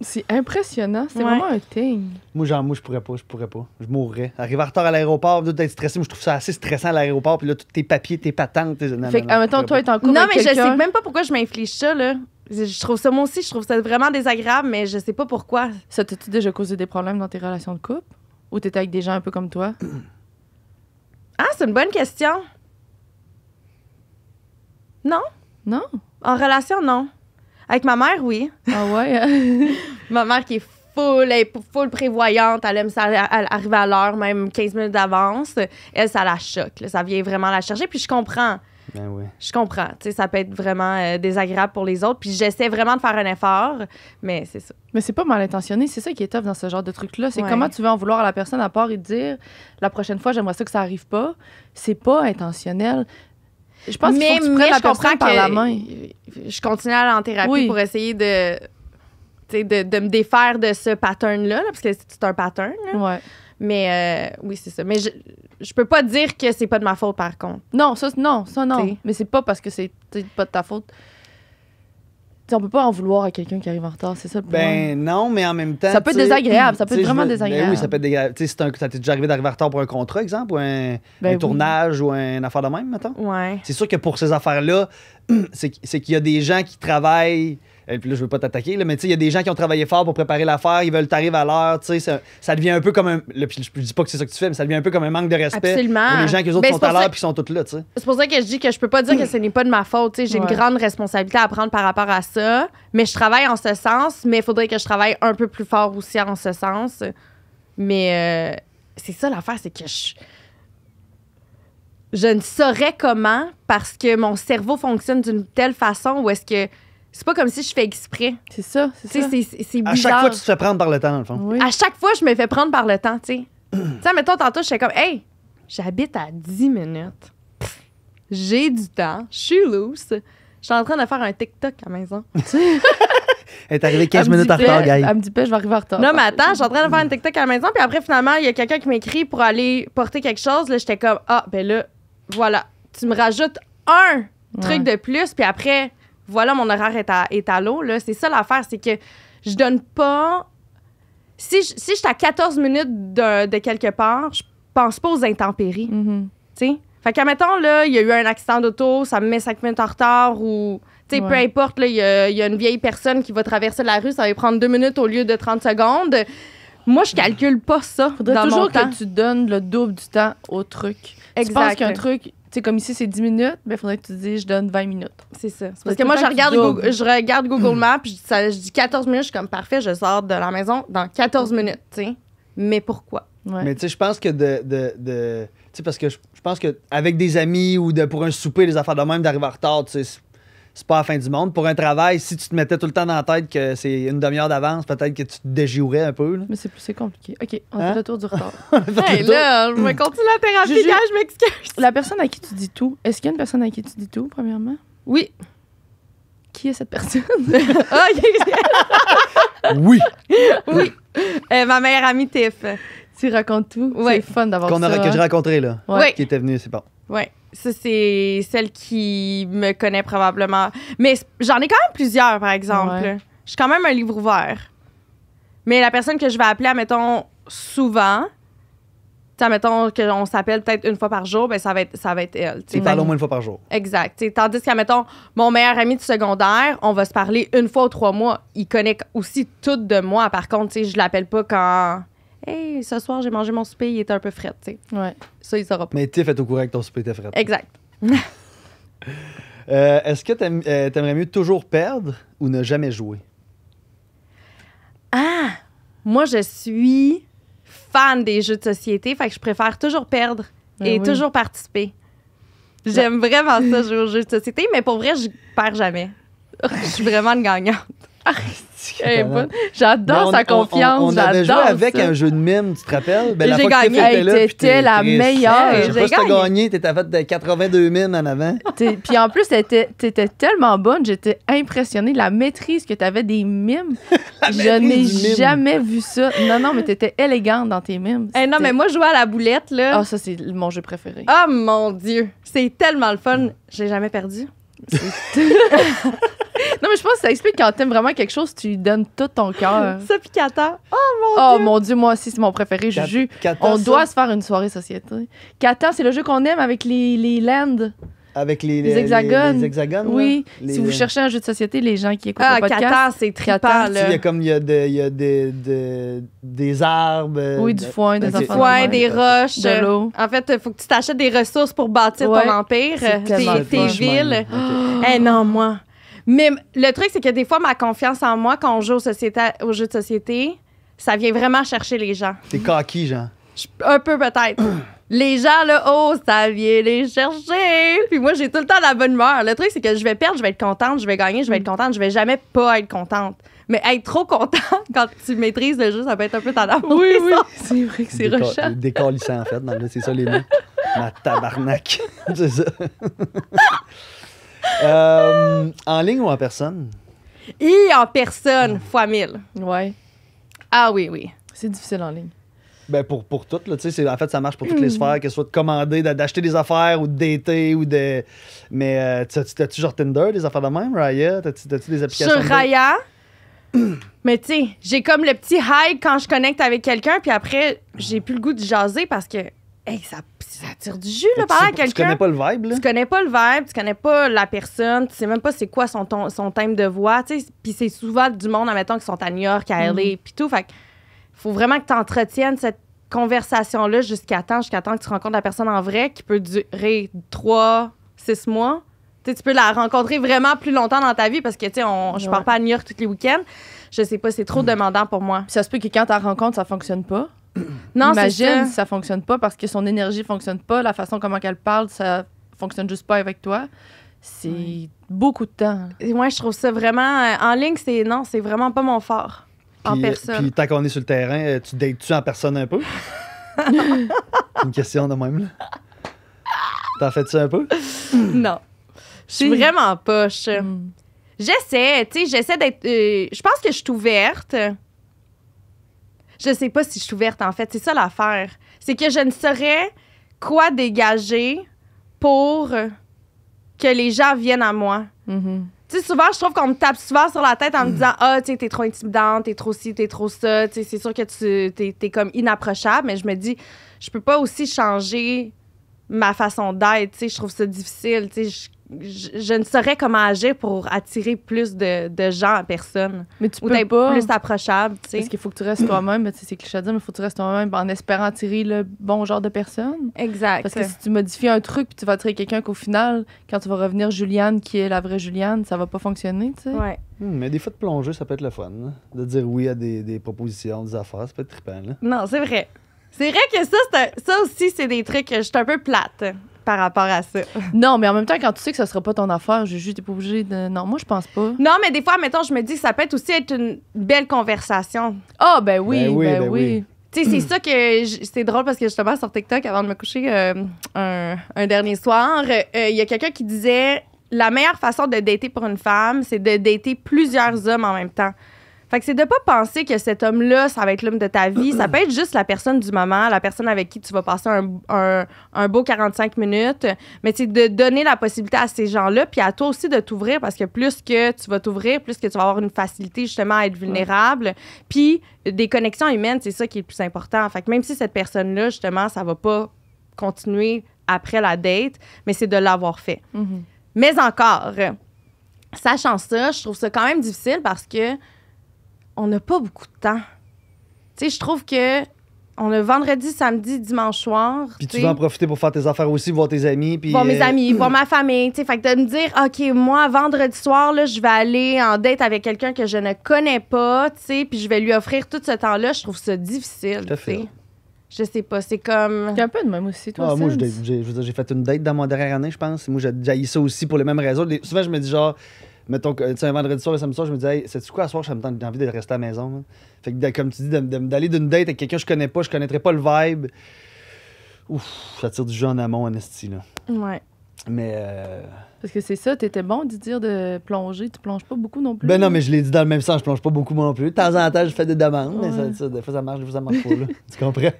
C'est impressionnant. C'est vraiment un thing. Moi, genre, moi, je pourrais pas, je pourrais pas. Je mourrais. Arriver en retard à l'aéroport, d'être stressé, moi, je trouve ça assez stressant à l'aéroport. Puis là, tous tes papiers, tes patentes, tes. Fait que, admettons, toi toi, en couple Non, mais je sais même pas pourquoi je m'inflige ça, là. Je trouve ça, moi aussi, je trouve ça vraiment désagréable, mais je sais pas pourquoi. Ça t'a-tu déjà causé des problèmes dans tes relations de couple? Ou t'étais avec des gens un peu comme toi? [CLEARS THROAT] Ah, c'est une bonne question. Non? Non? En relation, non. Avec ma mère, oui. Ah ouais? [LAUGHS] ma mère qui est full, elle, full prévoyante, elle aime ça elle arrive à l'heure, même 15 minutes d'avance. Elle, ça la choque. Ça vient vraiment la chercher. Puis je comprends. Ben ouais. Je comprends. Tu sais, ça peut être vraiment euh, désagréable pour les autres. Puis j'essaie vraiment de faire un effort, mais c'est ça. Mais c'est pas mal intentionné. C'est ça qui est tough dans ce genre de truc-là. C'est comment tu veux en vouloir à la personne à part et dire la prochaine fois, j'aimerais ça que ça arrive pas. C'est pas intentionnel. Je pense que je comprends que main. je continue à aller en thérapie pour essayer de, de, me défaire de ce pattern-là, parce que c'est un pattern. Mais euh, oui, c'est ça. Mais je, je peux pas dire que c'est pas de ma faute, par contre. Non, ça, non, ça, non. Mais c'est pas parce que c'est pas de ta faute. On on peut pas en vouloir à quelqu'un qui arrive en retard, c'est ça le Ben non, mais en même temps. Ça peut être désagréable, ça peut être vraiment ben désagréable. Ben oui, ça peut être désagréable. Tu un, ça déjà arrivé d'arriver en retard pour un contrat, exemple, ou un, ben tournage, ou une affaire de même, mettons. Ouais. C'est sûr que pour ces affaires-là, [CLEARS THROAT] c'est qu'il y a des gens qui travaillent et euh, puis là, je veux pas t'attaquer, mais tu sais, il y a des gens qui ont travaillé fort pour préparer l'affaire, ils veulent t'arriver à l'heure, tu sais, ça, devient un peu comme un. je dis pas que c'est ça que tu fais, mais ça devient un peu comme un manque de respect pour les gens qui autres ben, sont à l'heure puis sont toutes là, tu sais. C'est pour ça que je dis que je peux pas dire que ce n'est pas de ma faute, tu sais, j'ai une grande responsabilité à prendre par rapport à ça, mais je travaille en ce sens, mais il faudrait que je travaille un peu plus fort aussi en ce sens. Mais euh, c'est ça l'affaire, c'est que je je ne saurais comment parce que mon cerveau fonctionne d'une telle façon où est-ce que c'est pas comme si je fais exprès. C'est ça, c'est ça. C'est bizarre. À chaque fois, tu te fais prendre par le temps, en le fond. À chaque fois, je me fais prendre par le temps, tu sais. [CLEARS THROAT] tu sais, mettons, tantôt, je fais comme, hey, j'habite à 10 minutes. J'ai du temps. Je suis loose. Je suis en train de faire un TikTok à la maison. [LAUGHS] Elle est arrivée 15 minutes en retard, gars. Elle me dit pas, je vais arriver en retard. Non, mais attends, je suis en train de faire un TikTok à la maison. Puis après, finalement, il y a quelqu'un qui m'écrit pour aller porter quelque chose. Là, j'étais comme, ah, ben là, voilà. Tu me rajoutes un truc de plus. Puis après, voilà, mon horaire est à, à l'eau. C'est ça l'affaire, c'est que je donne pas. Si je, si à 14 minutes de, quelque part, je pense pas aux intempéries. Mm-hmm. Tu sais? Fait qu'à mettons, là, il y a eu un accident d'auto, ça me met 5 minutes en retard ou. Tu sais, peu importe, il y, a, une vieille personne qui va traverser la rue, ça va prendre 2 minutes au lieu de 30 secondes. Moi, je calcule pas ça. Faudrait dans toujours mon temps. que tu donnes le double du temps au truc. Exact. Tu qu'un truc, c'est comme ici, c'est 10 minutes, mais ben, il faudrait que tu dises, je donne 20 minutes. C'est ça. Parce que moi, je regarde, Google, je regarde Google Maps, je dis 14 minutes, je suis comme parfait, je sors de la maison dans 14 minutes, Mais pourquoi? Mais tu sais, je pense que de. tu sais, parce que je pense que avec des amis ou de, pour un souper, les affaires de même, d'arriver en retard, tu sais, c'est pas la fin du monde. Pour un travail, si tu te mettais tout le temps dans la tête que c'est une demi-heure d'avance, peut-être que tu te déjouerais un peu. Mais c'est, plus compliqué. OK, on hein? fait le tour du retard. [LAUGHS] hey, là, je vais continuer la thérapie je m'excuse. La personne à qui tu dis tout, est-ce qu'il y a une personne à qui tu dis tout, premièrement? Oui. Qui est cette personne? [LAUGHS] [LAUGHS] oui. Oui. Euh, ma meilleure amie, Tiff. Tu racontes tout. C'est fun d'avoir ça. Qu'on aurait que je hein. rencontré, là. Oui. Qui était venu, c'est bon. Oui. Ça, c'est celle qui me connaît probablement. Mais j'en ai quand même plusieurs, par exemple. Je suis quand même un livre ouvert. Mais la personne que je vais appeler, mettons souvent, tu mettons qu'on s'appelle peut-être une fois par jour, ben ça va être, ça va être elle. Tu pas ben, au moins une fois par jour. Exact. tandis qu'à, mettons, mon meilleur ami de secondaire, on va se parler une fois ou trois mois. Il connaît aussi tout de moi. Par contre, je l'appelle pas quand Hey, ce soir, j'ai mangé mon souper, il était un peu frais, tu sais. Ouais. Ça, il saura pas. Mais Tiff est au courant que ton souper était frais. Exact. [LAUGHS] Euh, est-ce que tu euh, aimerais mieux toujours perdre ou ne jamais jouer? Ah! Moi, je suis fan des jeux de société, fait que je préfère toujours perdre ben et toujours participer. Ben J'aime vraiment ça, jouer aux jeux de société, mais pour vrai, je perds jamais. [LAUGHS] je suis vraiment une gagnante. [LAUGHS] [LAUGHS] J'adore ben, sa confiance. On, on avait joué avec un jeu de mimes, tu te rappelles? Ben, j'ai gagné. T'étais la meilleure. je sais gagné. T'étais de 82 mimes en avant. [LAUGHS] Puis en plus, t'étais tellement bonne. J'étais impressionnée. La maîtrise que t'avais des mimes. [LAUGHS] je n'ai jamais vu ça. Non, non, mais t'étais élégante dans tes mimes. Eh non, mais moi, je jouais à la boulette. là. Ah, ça, c'est mon jeu préféré. Oh mon Dieu. C'est tellement le fun. J'ai jamais perdu. [LAUGHS] non, mais je pense que ça explique quand t'aimes vraiment quelque chose, tu donnes tout ton cœur. Ça, puis Kata. Oh mon oh, dieu. Oh mon dieu, moi aussi, c'est mon préféré. on doit se faire une soirée société. Kata, c'est le jeu qu'on aime avec les, les lands. Avec les, hexagones. Les, hexagones oui. si vous euh, cherchez un jeu de société, les gens qui écoutent ah, le podcast. c'est très Il y a comme il y a, y a des arbres. Euh, oui, du foin, des des roches. De l'eau. En fait, il faut que tu t'achètes des ressources pour bâtir ton empire, tes, villes. Okay. [GASPS] Eh, non, moi. Mais le truc, c'est que des fois, ma confiance en moi, quand on joue au société, au jeu de société, ça vient vraiment chercher les gens. T'es coquille, genre. Un peu peut-être les gens, là, oh, ça vient les chercher. Puis moi, j'ai tout le temps la bonne humeur. Le truc, c'est que je vais perdre, je vais être contente, je vais gagner, je vais être mm. contente, je vais jamais pas être contente. Mais être trop contente, [LAUGHS] quand tu maîtrises le jeu, ça peut être un peu tendance. Oui, oui, [LAUGHS] c'est vrai que c'est rushant. en fait. C'est ça les mots. Ma tabarnak. [LAUGHS] c'est ça. Euh, en ligne ou en personne? Et en personne, fois mille. Ouais. Ah oui, oui. C'est difficile en ligne. Ben pour, pour toutes, là, c'est, en fait, ça marche pour toutes les mm. sphères, que ce soit de commander, d'acheter des affaires ou de dater ou de. Mais euh, t'as-tu, genre Tinder, des affaires de même, Raya? T'as-tu, des applications? Sur Raya. [CLEARS THROAT] Mais tu sais, j'ai comme le petit high quand je connecte avec quelqu'un, puis après, j'ai plus le goût de jaser parce que hey, ça, ça tire du jus, là, quelqu'un. Tu connais pas le vibe, là. Tu connais pas le vibe, tu connais pas la personne, tu sais même pas c'est quoi son, son thème de voix, tu sais. Puis c'est souvent du monde, admettons, qui sont à New York, à LA, mm. puis tout. Fait faut vraiment que tu entretiennes cette conversation-là jusqu'à temps, jusqu'à temps que tu rencontres la personne en vrai qui peut durer trois, six mois. tu peux la rencontrer vraiment plus longtemps dans ta vie parce que, tu sais, je ne pars pas à New York tous les week-ends. Je sais pas, c'est trop hmm. demandant pour moi. ça se peut que quand tu rencontres, ça fonctionne pas. [CLEARS THROAT] non, Imagine ça. si ça fonctionne pas parce que son énergie fonctionne pas, la façon comment qu'elle parle, ça fonctionne juste pas avec toi. C'est beaucoup de temps. Moi, je trouve ça vraiment. Euh, en ligne, c'est non, c'est vraiment pas mon fort. Puis, en euh, personne. Puis tant qu'on est sur le terrain, euh, tu dates-tu en personne un peu? [LAUGHS] une question de même, là. T'en fais-tu un peu? non. Je suis vraiment poche. Mm. J'essaie, tu sais, j'essaie d'être. Euh, je pense que je suis ouverte. Je sais pas si je suis ouverte, en fait. C'est ça l'affaire. C'est que je ne saurais quoi dégager pour que les gens viennent à moi. Mm-hmm. Tu sais, souvent, je trouve qu'on me tape souvent sur la tête en me mm. disant Ah, tu sais, t'es trop intimidante, t'es trop ci, t'es trop ça. Tu sais, c'est sûr que tu t'es, comme inapprochable, mais je me dis, je peux pas aussi changer ma façon d'être. Tu sais, je trouve ça difficile. Tu sais, je, ne saurais comment agir pour attirer plus de, gens à personne. Mais tu Ou peux plus approchable, tu sais. Parce qu'il faut que tu restes toi-même, c'est cliché à dire, mais il faut que tu restes toi-même en espérant attirer le bon genre de personne. Exact. Parce que si tu modifies un truc puis tu vas attirer quelqu'un qu'au final, quand tu vas revenir Juliane qui est la vraie Juliane, ça va pas fonctionner, tu sais. Ouais. Hmm, mais des fois de plonger, ça peut être le fun. De dire oui à des, propositions, des affaires, ça peut être trippant, Non, c'est vrai. C'est vrai que ça, ça aussi, c'est des trucs, je suis un peu plate par rapport à ça. [LAUGHS] non, mais en même temps, quand tu sais que ce sera pas ton affaire, je juste pas obligé de. Non, moi, je pense pas. Non, mais des fois, mettons, je me dis ça peut être aussi être une belle conversation. Ah, ben oui, ben oui. Ben ben tu sais, c'est ça que c'est drôle parce que justement sur TikTok, avant de me coucher euh, un, dernier soir, euh, il y a quelqu'un qui disait la meilleure façon de dater pour une femme, c'est de dater plusieurs hommes en même temps c'est de pas penser que cet homme-là, ça va être l'homme de ta vie. ça peut être juste la personne du moment, la personne avec qui tu vas passer un, un, beau 45 minutes. Mais c'est de donner la possibilité à ces gens-là, puis à toi aussi de t'ouvrir, parce que plus que tu vas t'ouvrir, plus que tu vas avoir une facilité justement à être vulnérable. Puis des connexions humaines, c'est ça qui est le plus important. Fait même si cette personne-là, justement, ça va pas continuer après la date, mais c'est de l'avoir fait. Mm-hmm. Mais encore, sachant ça, je trouve ça quand même difficile parce que on n'a pas beaucoup de temps. Tu sais, je trouve que on a vendredi, samedi, dimanche soir. Puis tu vas en profiter pour faire tes affaires aussi, voir tes amis. Puis voir mes euh, amis, voir ma famille. sais. Fait que de me dire, OK, moi, vendredi soir, je vais aller en date avec quelqu'un que je ne connais pas, tu sais, puis je vais lui offrir tout ce temps-là, je trouve ça difficile. Tout à fait. Je sais pas, c'est comme. un peu de même aussi, toi. Ah, moi, j'ai fait une date dans mon dernière année, je pense. Moi, j'ai ça aussi pour les mêmes raisons. Souvent, je me dis genre mettons, un vendredi soir et samedi soir, je me disais « hey, c'est-tu quoi à soir, j'ai envie de rester à la maison. Hein. Fait que, comme tu dis, d'aller d'une date avec quelqu'un que je connais pas, je connaîtrais pas le vibe. Ouf, ça tire du jeu en amont, Anastie, là. Ouais. Mais. Euh, Parce que c'est ça, t'étais bon de dire de plonger, tu plonges pas beaucoup non plus. Ben non, mais je l'ai dit dans le même sens, je plonge pas beaucoup non plus. De temps en temps, je fais des demandes, mais ça, des fois ça marche, des fois ça marche pas, tu comprends?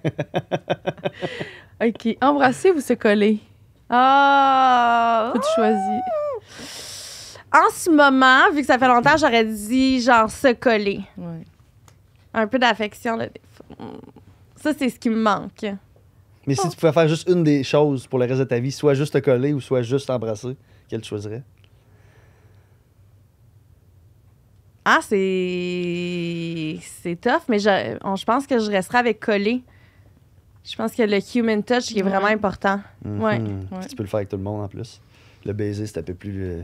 [LAUGHS] OK. Embrasser ou se coller? Ah! Faut tu choisis. Ah! en ce moment, vu que ça fait longtemps, j'aurais dit genre se coller. Un peu d'affection. Mm. Ça, c'est ce qui me manque. Mais si tu pouvais faire juste une des choses pour le reste de ta vie, soit juste te coller ou soit juste embrasser, quelle tu choisirais? Ah, c'est. C'est tough, mais je, pense que je resterai avec coller. Je pense que le human touch est vraiment important. Mhm. Tu peux le faire avec tout le monde en plus. Le baiser, c'est un peu plus. Euh,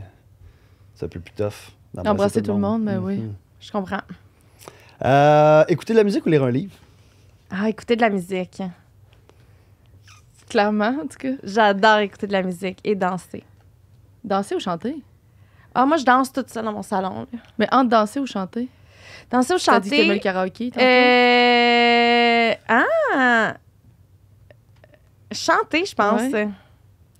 c'est un peu plus tough. Embrasser tout, le monde, mais ben oui. Mhm. Je comprends. Euh, écouter de la musique ou lire un livre? Ah, écouter de la musique. Clairement, en tout cas. J'adore écouter de la musique et danser. Danser ou chanter? Ah, moi, je danse toute seule dans mon salon. Mais entre danser ou chanter? Danser ou chanter. T'as dit que le karaoké, euh... Ah! Chanter, je pense.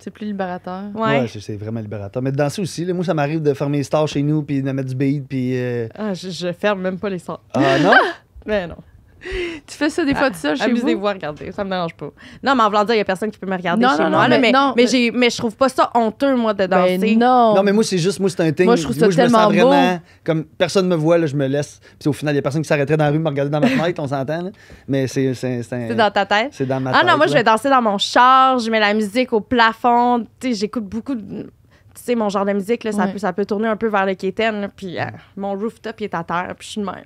C'est plus libérateur. Ouais, c'est vraiment libérateur. Mais dans danser aussi, moi, ça m'arrive de fermer les stars chez nous, puis de mettre du beat, puis. Euh, ah, je, ferme même pas les stars. Ah non? [LAUGHS] Mais non. [LAUGHS] tu fais ça des fois, tu ça chez vous? vous regarder, ça me dérange pas. Non, mais en voulant dire, il y a personne qui peut me regarder chez moi. mais, mais, je trouve pas ça honteux, moi, de ben danser. non. mais moi, c'est juste, moi, c'est un thing. Moi, je trouve me sens vraiment, Comme personne me voit, là, je me laisse. Puis au final, il y a personne qui s'arrêterait dans la rue, me regarder dans ma tête on s'entend. Mais c'est, c'est, c'est, dans ta tête? C'est dans ma tête. Ah non, moi, je vais danser dans mon char, je mets la musique au plafond. Tu sais, j'écoute beaucoup de tu sais, mon genre de musique, là, ça, peut, ça peut tourner un peu vers le quétaine, puis euh, mon rooftop, est à terre, puis je suis de même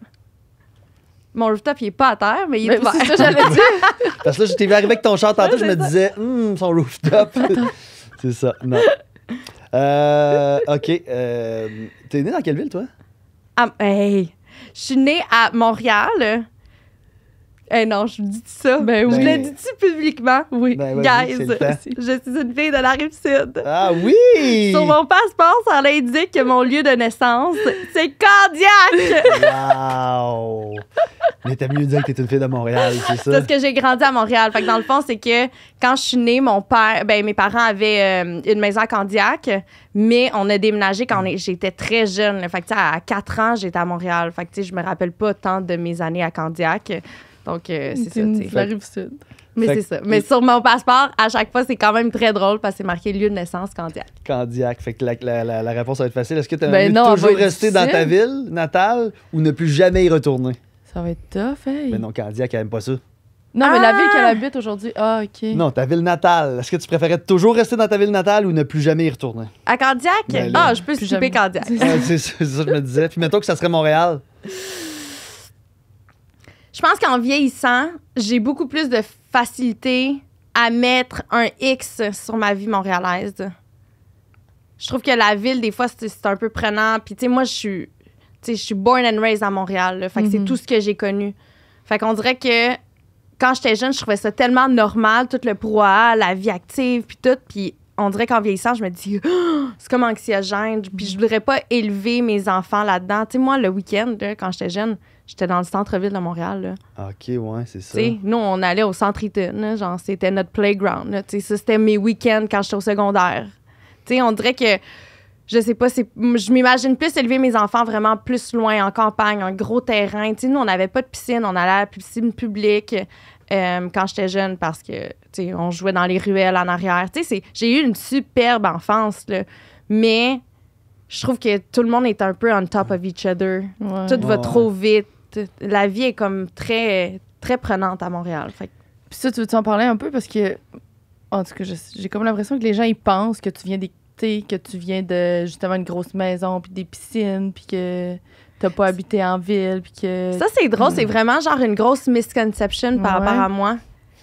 mon rooftop, il est pas à terre, mais il est mais ça j'allais dire. [LAUGHS] Parce que là, j'étais arrivé avec ton char tantôt, je me disais, hmm, son rooftop. [LAUGHS] [LAUGHS] c'est ça, non. Euh, OK. Euh, T'es né dans quelle ville, toi? Ah, Je suis née à Montréal. Eh non, je dis ça. Ben oui. Je le dis-tu publiquement? Oui. Ben, Guys, je suis une fille de la Rive-Sud. Ah oui! Sur mon passeport, ça l'indique que mon lieu de naissance, c'est Candiac! Wow! Mais t'as mieux dire que t'es une fille de Montréal, c'est ça? Parce que j'ai grandi à Montréal. Fait dans le fond, c'est que quand je suis née, mon père, ben mes parents avaient euh, une maison à Candiac, mais on a déménagé quand j'étais très jeune. Fait à 4 ans, j'étais à Montréal. Fait que je me rappelle pas tant de mes années à Candiac. Donc, euh, c'est ça. Une, la sud. Mais c'est ça. Mais sur mon passeport, à chaque fois, c'est quand même très drôle parce que c'est marqué lieu de naissance Candiac. Candiac. Fait que la, la, réponse va être facile. Est-ce que tu as ben toujours rester dans ta ville natale ou ne plus jamais y retourner? Ça va être tough, hey. Mais ben non, Candiac, elle aime pas ça. Non, mais la ah! ville qu'elle habite aujourd'hui. Ah, OK. Non, ta ville natale. Est-ce que tu préférais toujours rester dans ta ville natale ou ne plus jamais y retourner? À Candiac? Ben ah, je peux skipper Candiac. c'est ça que je me disais. Puis mettons que ça serait Montréal. Je pense qu'en vieillissant, j'ai beaucoup plus de facilité à mettre un X sur ma vie montréalaise. Je trouve que la ville, des fois, c'est un peu prenant. Puis, tu sais, moi, je suis, je suis born and raised à Montréal. Fait que c'est mm-hmm. tout ce que j'ai connu. Fait qu'on dirait que quand j'étais jeune, je trouvais ça tellement normal, tout le proie, la vie active, puis tout. Puis on dirait qu'en vieillissant, je me dis, [GASPS] c'est comme anxiogène. Puis je mm-hmm. voudrais pas élever mes enfants là-dedans. Tu sais, moi, le week-end, quand j'étais jeune, J'étais dans le centre-ville de Montréal. Là. OK, ouais, c'est ça. nous, on allait au centre ville genre, c'était notre playground. ça, c'était mes week-ends quand j'étais au secondaire. on dirait que, je sais pas, c'est, je m'imagine plus élever mes enfants vraiment plus loin, en campagne, un gros terrain. nous, on n'avait pas de piscine. On allait à la piscine publique euh, quand j'étais jeune parce que, on jouait dans les ruelles en arrière. j'ai eu une superbe enfance. mais je trouve que tout le monde est un peu on top of each other. Tout va trop vite la vie est comme très, très prenante à Montréal. Puis ça, tu veux t'en parler un peu parce que, en tout cas, j'ai comme l'impression que les gens, ils pensent que tu viens d'écouter, que tu viens de justement une grosse maison, puis des piscines, puis que t'as pas habité en ville, puis que... Ça, c'est drôle, c'est hmm. vraiment genre une grosse misconception par rapport à moi.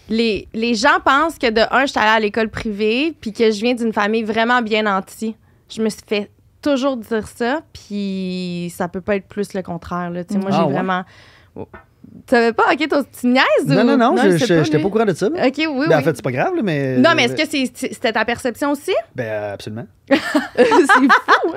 Les, les, gens pensent que de un, je suis allée à l'école privée, puis que je viens d'une famille vraiment bien nantie. Je me suis fait toujours dire ça, puis ça peut pas être plus le contraire. Là. Moi, mm. j'ai ah vraiment. Tu savais pas? Ok, tu niaises? Non, non, non, non je j'étais pas au courant de ça. Ok, oui, ben, oui. En fait, c'est pas grave, mais. Non, mais est-ce que c'était ta perception aussi? Ben, absolument. [LAUGHS] c'est fou, hein?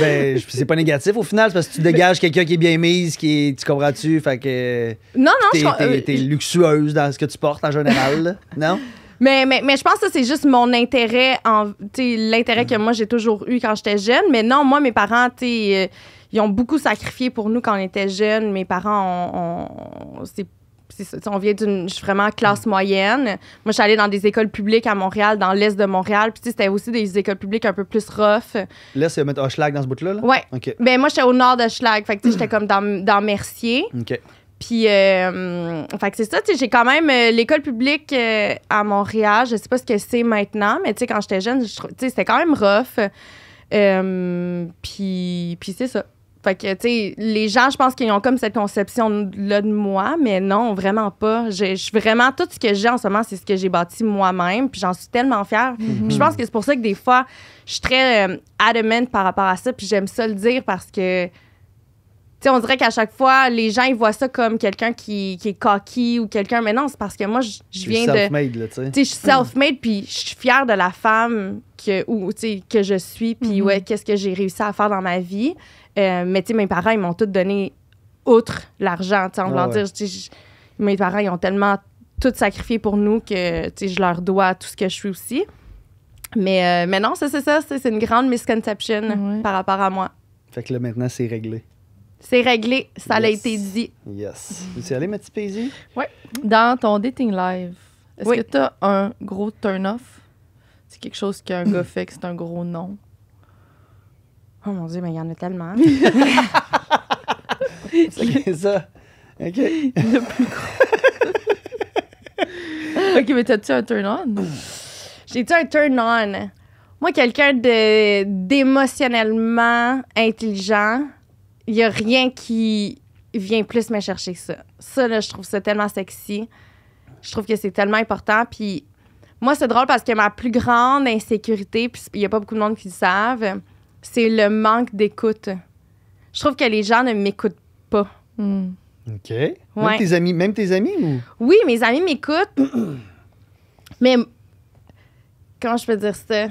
Ben, c'est pas négatif au final, parce que tu dégages quelqu'un qui est bien mise, qui est, tu comprends-tu? Fait que. Non, non, T'es euh, luxueuse dans ce que tu portes en général, non? Mais, mais, mais je pense que c'est juste mon intérêt, en, l'intérêt que mm. moi j'ai toujours eu quand j'étais jeune. Mais non, moi, mes parents, tu euh, ils ont beaucoup sacrifié pour nous quand on était jeunes. Mes parents, on, c'est on vient d'une vraiment classe mm. moyenne. Moi, je suis dans des écoles publiques à Montréal, dans l'est de Montréal. Puis c'était aussi des écoles publiques un peu plus rough. L'est, il mettre Hochelag dans ce bout-là. Là? Mais ben, moi, j'étais au nord de Hochelag. Fait que [CLEARS THROAT] j'étais comme dans, dans Mercier. OK. Puis, euh, c'est ça, tu sais, j'ai quand même euh, l'école publique euh, à Montréal. Je sais pas ce que c'est maintenant, mais tu sais, quand j'étais jeune, tu sais, c'était quand même rough. puis, puis c'est ça. Fait que, tu sais, les gens, je pense qu'ils ont comme cette conception-là de moi, mais non, vraiment pas. Je suis vraiment, tout ce que j'ai en ce moment, c'est ce que j'ai bâti moi-même, puis j'en suis tellement fière. Mhm. je pense que c'est pour ça que des fois, je suis très adamant par rapport à ça, puis j'aime ça le dire parce que on dirait qu'à chaque fois, les gens, ils voient ça comme quelqu'un qui, est cocky ou quelqu'un. Mais non, c'est parce que moi, je viens de. Je suis self-made, là, tu sais. Je suis self-made, puis je suis fière de la femme que, ou, que je suis, puis mhm. ouais, qu'est-ce que j'ai réussi à faire dans ma vie. Euh, mais, tu sais, mes parents, ils m'ont tout donné outre l'argent, tu sais, ah en dire. Mes parents, ils ont tellement tout sacrifié pour nous que, tu sais, je leur dois tout ce que je suis aussi. Mais, euh, non, ça, c'est ça. C'est une grande misconception par rapport à moi. Fait que là, maintenant, c'est réglé. C'est réglé, ça a été dit. Yes. Vous y allez, ma petite Paisy? Oui. Mhm. Dans ton dating live, est-ce que tu as un gros turn-off? C'est quelque chose qu'un gars mhm. fait que c'est un gros non? Oh mon Dieu, mais il y en a tellement. c'est ça. OK. plus OK, mais t'as-tu un turn-on? J'ai-tu un turn-on? Moi, quelqu'un d'émotionnellement intelligent il n'y a rien qui vient plus me chercher que ça. Ça, là, je trouve ça tellement sexy. Je trouve que c'est tellement important. Puis moi, c'est drôle parce que ma plus grande insécurité, puis il n'y a pas beaucoup de monde qui le savent, c'est le manque d'écoute. Je trouve que les gens ne m'écoutent pas. Hmm. OK. Même tes amis, même tes amis Oui, mes amis m'écoutent. [CLEARS THROAT] mais comment je peux dire ça?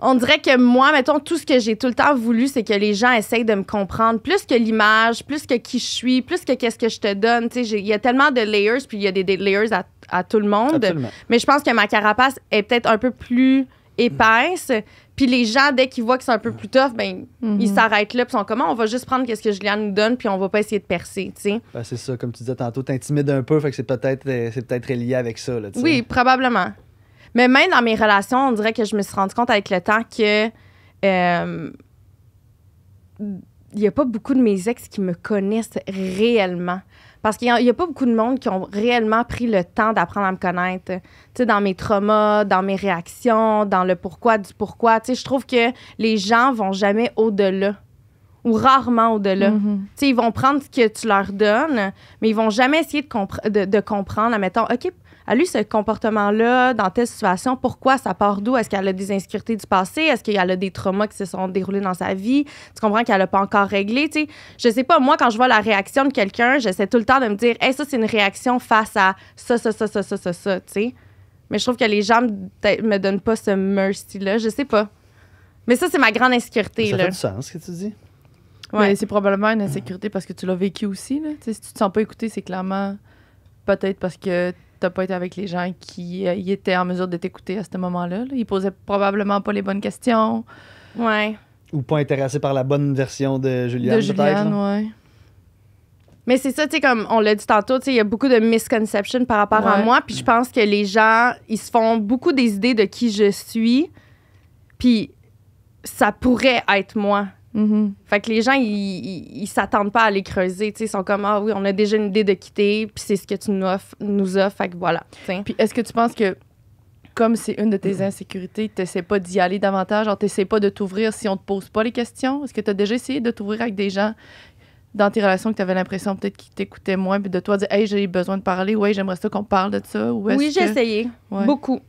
On dirait que moi, mettons, tout ce que j'ai tout le temps voulu, c'est que les gens essayent de me comprendre plus que l'image, plus que qui je suis, plus que qu'est-ce que je te donne. Il y a tellement de layers, puis il y a des, layers à, tout le monde. Mais je pense que ma carapace est peut-être un peu plus épaisse. Puis les gens, dès qu'ils voient que c'est un peu plus tough, ben, mm-hmm. ils s'arrêtent là. Puis sont comme, ah, on va juste prendre ce que Juliane nous donne, puis on va pas essayer de percer. Ben, c'est ça, comme tu disais tantôt, t'intimides un peu, fait que c'est peut-être, euh, c'est peut avec ça. oui, probablement. Mais même dans mes relations, on dirait que je me suis rendue compte avec le temps que euh, il n'y a pas beaucoup de mes ex qui me connaissent réellement. Parce qu'il n'y a, pas beaucoup de monde qui ont réellement pris le temps d'apprendre à me connaître. Tu sais, dans mes traumas, dans mes réactions, dans le pourquoi du pourquoi. Tu sais, je trouve que les gens vont jamais au-delà ou rarement au-delà. Mm-hmm. Tu sais, ils vont prendre ce que tu leur donnes, mais ils vont jamais essayer de, de, comprendre comprendre. Admettons, OK, elle eu ce comportement-là, dans telle situation, pourquoi ça part d'où? Est-ce qu'elle a des insécurités du passé? Est-ce qu'elle a des traumas qui se sont déroulés dans sa vie? Tu comprends qu'elle n'a pas encore réglé? Tu sais, je sais pas, moi, quand je vois la réaction de quelqu'un, j'essaie tout le temps de me dire, hey, ça, c'est une réaction face à ça, ça, ça, ça, ça, ça, ça, tu sais. Mais je trouve que les gens me donnent pas ce mercy-là, je sais pas. Mais ça, c'est ma grande insécurité. Ça là. fait du sens, ce que tu dis. Ouais. c'est probablement une insécurité parce que tu l'as vécu aussi. Là. Si tu te sens pas écouté, c'est clairement peut-être parce que t'as pas été avec les gens qui euh, étaient en mesure de t'écouter à ce moment-là. Ils posaient probablement pas les bonnes questions. Ouais. Ou pas intéressés par la bonne version de Julianne. De Julianne, ouais. Mais c'est ça, tu sais, comme on l'a dit tantôt, il y a beaucoup de misconceptions par rapport à moi. Puis je pense que les gens, ils se font beaucoup des idées de qui je suis. Puis ça pourrait être moi. Mm-hmm. Fait que les gens, ils s'attendent pas à les creuser. Ils sont comme, ah oui, on a déjà une idée de quitter, puis c'est ce que tu nous offres, nous offres fait que voilà. Puis est-ce que tu penses que, comme c'est une de tes mm-hmm. insécurités, tu pas d'y aller davantage, genre tu pas de t'ouvrir si on te pose pas les questions? Est-ce que tu as déjà essayé de t'ouvrir avec des gens dans tes relations que tu avais l'impression peut-être qu'ils t'écoutaient moins, puis de toi dire, hey, j'ai besoin de parler, ouais, j'aimerais ça qu'on parle de ça? Ou oui, j'ai essayé. Beaucoup.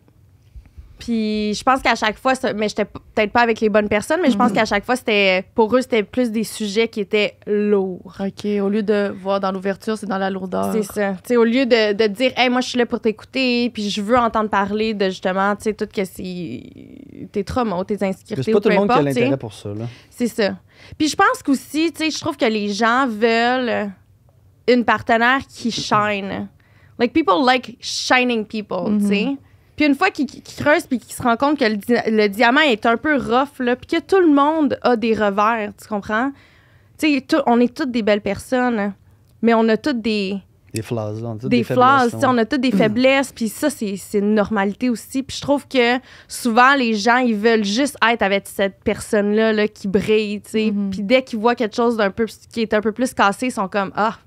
Puis je pense qu'à chaque fois, mais j'étais peut-être pas avec les bonnes personnes, mais je pense mm-hmm. qu'à chaque fois, c'était pour eux, c'était plus des sujets qui étaient lourds. OK. Au lieu de voir dans l'ouverture, c'est dans la lourdeur. C'est ça. au lieu de, de dire, hey, moi, je suis là pour t'écouter, puis je veux entendre parler de justement, tu sais, tout que c'est tes traumas, tes insécurités. C'est pas tout le monde qui a l'intérêt pour ça, là. C'est ça. Puis je pense qu'aussi, tu sais, je trouve que les gens veulent une partenaire qui shine. Like, people like shining people, tu sais. Mm-hmm. Puis une fois qu'ils creusent puis qu'ils se rendent compte que le, diamant est un peu rough, là, puis que tout le monde a des revers, tu comprends? Tu sais, on est toutes des belles personnes, mais on a toutes des... Des flaws, on a toutes des, on a toutes des [CLEARS THROAT] faiblesses, puis ça, c'est une normalité aussi. Puis je trouve que souvent, les gens, ils veulent juste être avec cette personne-là là, qui brille, tu sais. Mm-hmm. Puis dès qu'ils voient quelque chose d'un peu qui est un peu plus cassé, ils sont comme « Ah,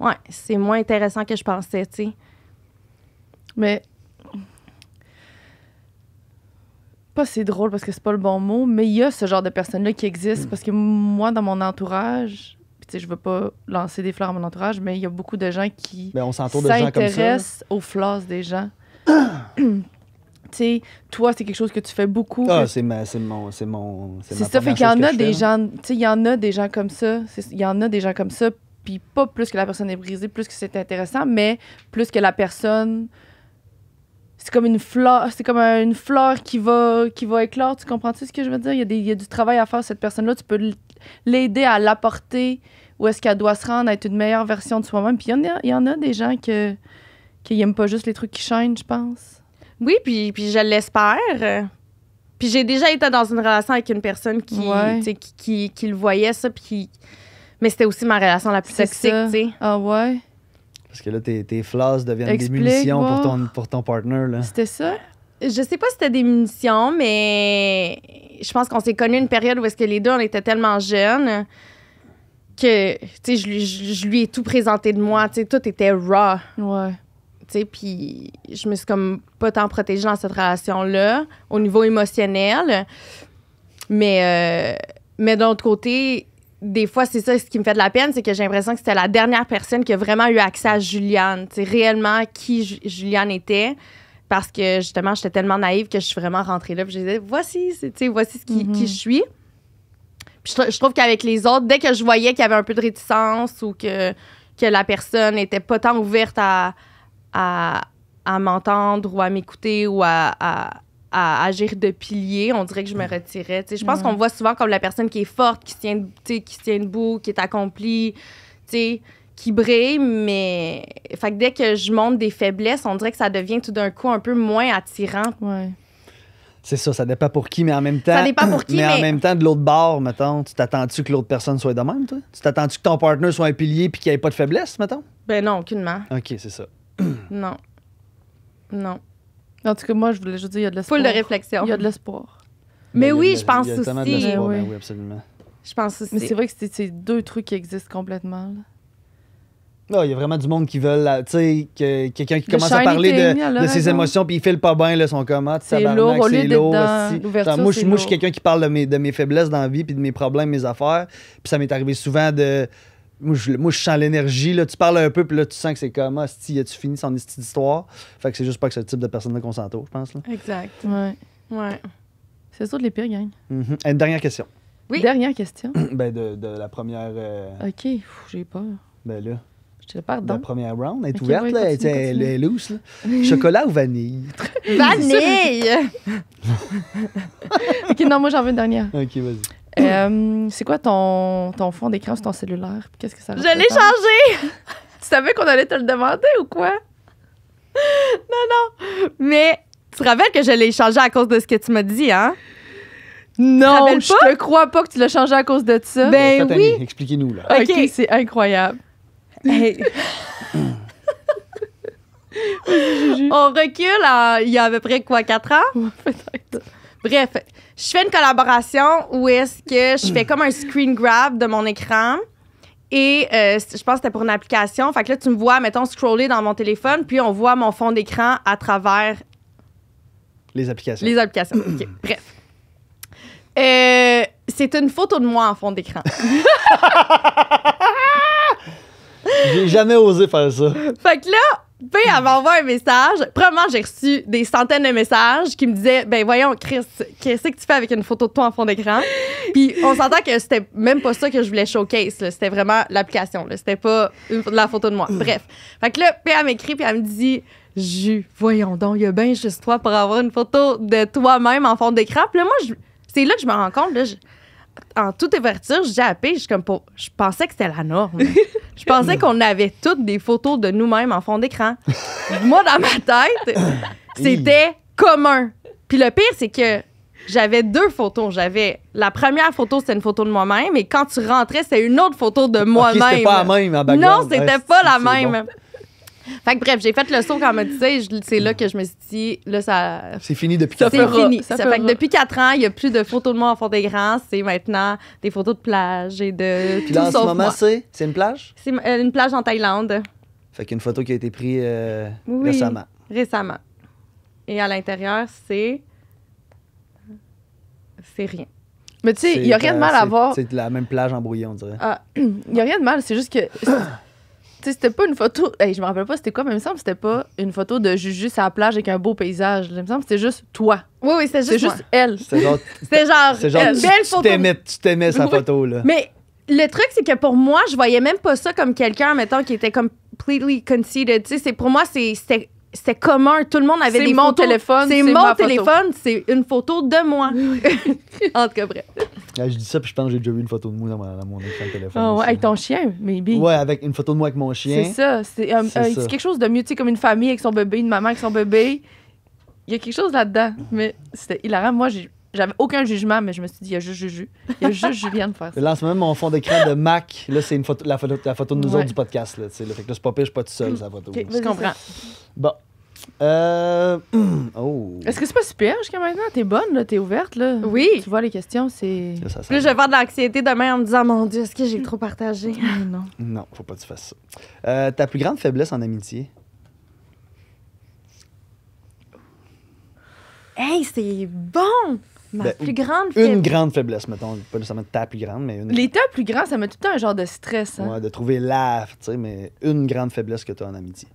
ouais, c'est moins intéressant que je pensais, tu sais. » Mais c'est drôle parce que c'est pas le bon mot, mais il y a ce genre de personnes-là qui existent parce que moi, dans mon entourage, je je veux pas lancer des fleurs à mon entourage, mais il y a beaucoup de gens qui ben, s'intéressent aux fleurs des gens. [COUGHS] sais, toi, c'est quelque chose que tu fais beaucoup. Ah, c'est mon. C'est ça, fait qu'il y en a des gens. il y en a des gens comme ça. Il y en a des gens comme ça. Puis pas plus que la personne est brisée, plus que c'est intéressant, mais plus que la personne c'est comme une fleur, c'est comme une fleur qui va, qui va éclore. Tu comprends-tu ce que je veux dire? Il y, a des, il du travail à faire. Cette personne-là, tu peux l'aider à l'apporter où est-ce qu'elle doit se rendre, à être une meilleure version de soi-même. Puis il y, en a, des gens que, qui aiment pas juste les trucs qui chaînent, je pense. Oui, puis, puis je l'espère. Puis j'ai déjà été dans une relation avec une personne qui, le voyait, ça, puis... Mais c'était aussi ma relation la plus toxique, tu sais. Ah ouais? Parce que là, tes, tes deviennent des munitions pour ton, pour ton partner. C'était ça? Je sais pas si c'était des munitions, mais je pense qu'on s'est connu une période où est-ce que les deux, on était tellement jeunes que, tu je, je, lui ai tout présenté de moi. Tu tout était raw. puis je me suis comme pas tant protégée dans cette relation-là au niveau émotionnel. Mais, euh, mais d'un autre côté, des fois, c'est ça ce qui me fait de la peine, c'est que j'ai l'impression que c'était la dernière personne qui a vraiment eu accès à Juliane, réellement qui Juliane était. Parce que justement, j'étais tellement naïve que je suis vraiment rentrée là. Puis je disais, voici, voici ce qui, mm-hmm. qui je suis. je, trouve qu'avec les autres, dès que je voyais qu'il y avait un peu de réticence ou que, que la personne n'était pas tant ouverte à, à, m'entendre ou à m'écouter ou à à agir de pilier, on dirait que je me mm. retirais. Je pense mm. qu'on voit souvent comme la personne qui est forte, qui se tient, qui debout, qui est accomplie, qui brille, mais fait dès que je montre des faiblesses, on dirait que ça devient tout d'un coup un peu moins attirant. C'est ça, ça pas pour qui, mais en même temps. Ça pour [CLEARS THROAT] qui, mais, en même temps, de l'autre bord, maintenant, tu t'attends-tu que l'autre personne soit de même, toi? Tu t'attends-tu que ton partenaire soit un pilier puis qu'il n'y ait pas de faiblesse, maintenant Ben non, aucunement. OK, c'est ça. [CLEARS THROAT] non. Non. En tout cas, moi, je voulais juste dire, il y a de l'espoir. de réflexion. Il y a de l'espoir. Mais, oui, je pense aussi. Ben oui, absolument. Je pense aussi. Mais c'est vrai que c'est deux trucs qui existent complètement. Non, il y a vraiment du monde qui veut... tu sais, que, quelqu'un qui commence à parler de, de, ses émotions puis il le pas bien là, son comment, ah, c'est lourd, au lieu lourd, Attends, moi, je suis quelqu'un qui parle de mes, de mes faiblesses dans la vie puis de mes problèmes, mes affaires, puis ça m'est arrivé souvent de moi je, je sens l'énergie. Là, tu parles un peu, puis là, tu sens que c'est comme, ah, si, tu fini son histoire d'histoire? Fait que c'est juste pas que ce type de personne-là qu'on s'entoure, je pense. Exact. Ouais. Ouais. C'est sûr que les pires gagnent. Mm-hmm. Une dernière question. Oui. Dernière question. [CLEARS THROAT] ben, de, de, la première. Euh, OK, j'ai peur. Ben là. Je te pardon. La première round, elle est ouverte, là, elle, est loose. Chocolat ou vanille? [LAUGHS] [LAUGHS] [LAUGHS] vanille! OK, non, moi j'en veux une dernière. OK, vas-y. Euh, c'est quoi ton, fond d'écran sur ton cellulaire? Qu'est-ce que ça Je l'ai changé! tu savais qu'on allait te le demander ou quoi? non, non. Mais tu te rappelles que je l'ai changé à cause de ce que tu m'as dit, hein? Non, je te crois pas que tu l'as changé à cause de ça. Ben oui. Expliquez-nous, là. OK, c'est incroyable. [LAUGHS] On recule il y a à peu près quoi, 4 ans? Bref, je fais une collaboration où est-ce que je fais comme un screen grab de mon écran. Et euh, je pense que c'était pour une application. Fait que là, tu me vois, mettons, scroller dans mon téléphone, puis on voit mon fond d'écran à travers. Les applications. Les applications. OK. [CLEARS THROAT] Bref. Euh, c'est une photo de moi en fond d'écran. [LAUGHS] J'ai jamais osé faire ça. Fait que là, P, elle m'envoie un message. Premièrement, j'ai reçu des centaines de messages qui me disaient Ben voyons, Chris, qu'est-ce que tu fais avec une photo de toi en fond d'écran [LAUGHS] Puis on s'entend que c'était même pas ça que je voulais showcase. C'était vraiment l'application. C'était pas la photo de moi. Mm. Bref. Fait que là, P, elle m'écrit puis elle me dit Ju, voyons donc, il y a bien juste toi pour avoir une photo de toi-même en fond d'écran. Puis là, moi, c'est là que je me rends compte. Là, je, en toute ouverture, j'ai appris. je, pensais que c'était la norme. [LAUGHS] je pensais qu'on avait toutes des photos de nous-mêmes en fond d'écran. [LAUGHS] Moi, dans ma tête, [COUGHS] c'était commun. Puis le pire, c'est que j'avais deux photos. J'avais la première photo, c'était une photo de moi-même, et quand tu rentrais, c'était une autre photo de moi-même. c'était pas la même à Non, c'était pas la même. Fait que bref, j'ai fait le saut quand me sais, c'est là que je me suis dit, là, ça. C'est fini depuis 4 ans. C'est fini. Ça, fait que depuis 4 ans, il n'y a plus de photos de moi en fond des grands. C'est maintenant des photos de plage et de. Puis là, en ce moment, c'est c'est une plage? C'est euh, une plage en Thaïlande. Fait qu'une photo qui a été prise euh, oui, récemment. Récemment. Et à l'intérieur, c'est. C'est rien. Mais tu sais, il n'y a rien de mal à euh, voir. C'est la même plage embrouillée, on dirait. Ah, [CLEARS THROAT] il n'y a rien de mal, c'est juste que. [CLEARS THROAT] c'était pas une photo. Hey, je me rappelle pas c'était quoi, mais il me semble que c'était pas une photo de Juju à la plage avec un beau paysage. Il me semble que c'était juste toi. Oui, oui, c'était juste, elle. C'était genre. genre. C'est genre. Tu, belle photo. Tu t'aimais sa photo, là. Mais le truc, c'est que pour moi, je voyais même pas ça comme quelqu'un, mettons, qui était completely conceited. Tu sais, pour moi, c'était c'était commun. Tout le monde avait des mon téléphone. C'est mon téléphone, c'est une photo de moi. [LAUGHS] en tout cas, bref. Ah, je dis ça, puis je pense que j'ai déjà vu une photo de moi dans, mon écran téléphone. Oh, ouais, avec ton chien, maybe. Ouais, avec une photo de moi avec mon chien. C'est euh, euh, ça. C'est quelque chose de mieux, tu sais, comme une famille avec son bébé, une maman avec son bébé. Il y a quelque chose là-dedans. Mais c'était hilarant. Moi, j'ai j'avais aucun jugement, mais je me suis dit, il y a juste Juju. Il y a juste de faire ça. [LAUGHS] Là, c'est même moment, mon fond d'écran de Mac, là, c'est une photo, la, photo, la photo de nous autres du podcast. Là, fait que là, c'est pas pire, je suis pas tout seul, sa photo. je comprends. Bon. Euh... [CLEARS THROAT] Oh. Est-ce que c'est pas super jusqu'à maintenant? T'es bonne, là, t'es ouverte, là. Oui. Tu vois les questions, c'est. Là, je vais avoir de l'anxiété demain en me disant, mon Dieu, est-ce que j'ai trop partagé? [LAUGHS] non. Non, faut pas que tu fasses ça. Euh, ta plus grande faiblesse en amitié? Hey, c'est bon! Ma ben, plus grande faiblesse. Une grande faiblesse, mettons. Pas nécessairement ta plus grande, mais une. L'état plus grand, ça met tout le temps un genre de stress. Hein. de trouver la, tu sais, mais une grande faiblesse que tu as en amitié.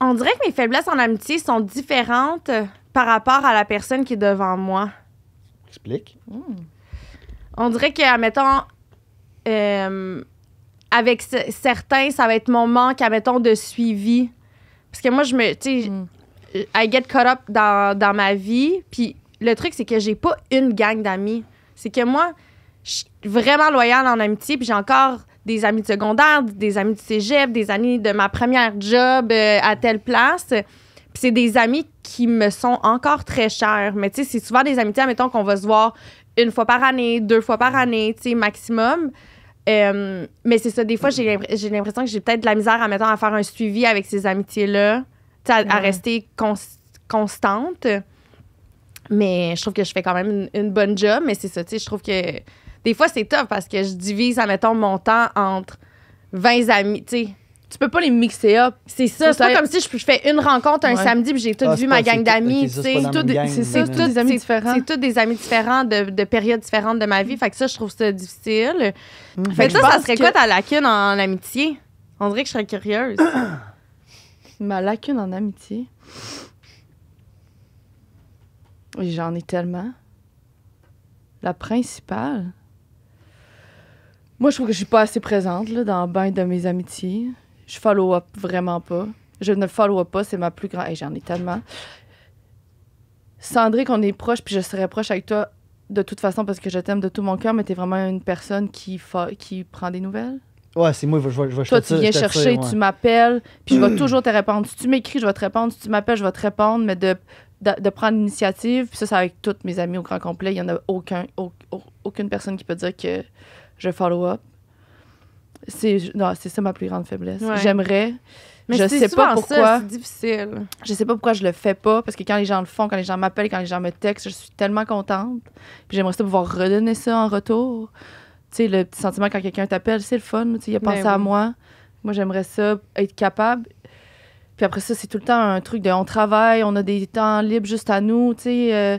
On dirait que mes faiblesses en amitié sont différentes euh, par rapport à la personne qui est devant moi. Explique. Hmm. On dirait que, admettons, euh, avec certains, ça va être mon manque, admettons, de suivi. Parce que moi, je me. Tu sais, hmm. I get caught up dans, dans ma vie, puis le truc, c'est que j'ai pas une gang d'amis. C'est que moi, je suis vraiment loyale en amitié, puis j'ai encore des amis de secondaire, des amis du cégep, des amis de ma première job euh, à telle place. Puis c'est des amis qui me sont encore très chers. Mais tu sais, c'est souvent des amitiés, admettons, qu'on va se voir une fois par année, deux fois par année, tu sais, maximum. Euh, mais c'est ça, des fois, j'ai l'impression que j'ai peut-être de la misère, à faire un suivi avec ces amitiés-là, à, rester constante. Mais je trouve que je fais quand même une, bonne job, mais c'est ça, tu sais, je trouve que des fois, c'est tough parce que je divise, admettons, mon temps entre 20 amis, tu sais. Tu peux pas les mixer up. C'est ça. C'est pas comme si je, fais une rencontre un samedi puis j'ai tout ah, vu ma gang d'amis. c'est ça, tous des amis différents. C'est tous des amis différents de, périodes différentes de ma vie. Fait que ça, je trouve ça difficile. Mmh. ça, ça serait quoi ta lacune en amitié? On dirait que je serais curieuse. [COUGHS] ma lacune en amitié? j'en ai tellement. La principale. Moi, je trouve que je suis pas assez présente là, dans le bain de mes amitiés. Je follow vraiment pas. Je ne follow pas, c'est ma plus grande. j'en ai tellement. Sandrine, qu'on est proche, puis je serai proche avec toi de toute façon parce que je t'aime de tout mon cœur, mais es vraiment une personne qui, qui prend des nouvelles. Ouais, c'est moi, je vais, je Toi, tu viens chercher, tu m'appelles, puis je vais [CLEARS THROAT] toujours te répondre. Si tu m'écris, je vais te répondre. Si tu m'appelles, je vais te répondre, mais de de, prendre l'initiative. Puis ça, c'est avec toutes mes amis au grand complet. Il n'y en a aucun, aucune personne qui peut dire que je follow up. C'est, non, c'est ça ma plus grande faiblesse. J'aimerais. Mais je sais pas pourquoi. C'est difficile. Je sais pas pourquoi je le fais pas, parce que quand les gens le font, quand les gens m'appellent, quand les gens me textent, je suis tellement contente. Puis j'aimerais ça pouvoir redonner ça en retour. Tu sais, le petit sentiment quand quelqu'un t'appelle, c'est le fun. Tu il a ben pensé à moi. Moi, j'aimerais ça être capable puis après ça, c'est tout le temps un truc de on travaille, on a des temps libres juste à nous. Tu sais, euh,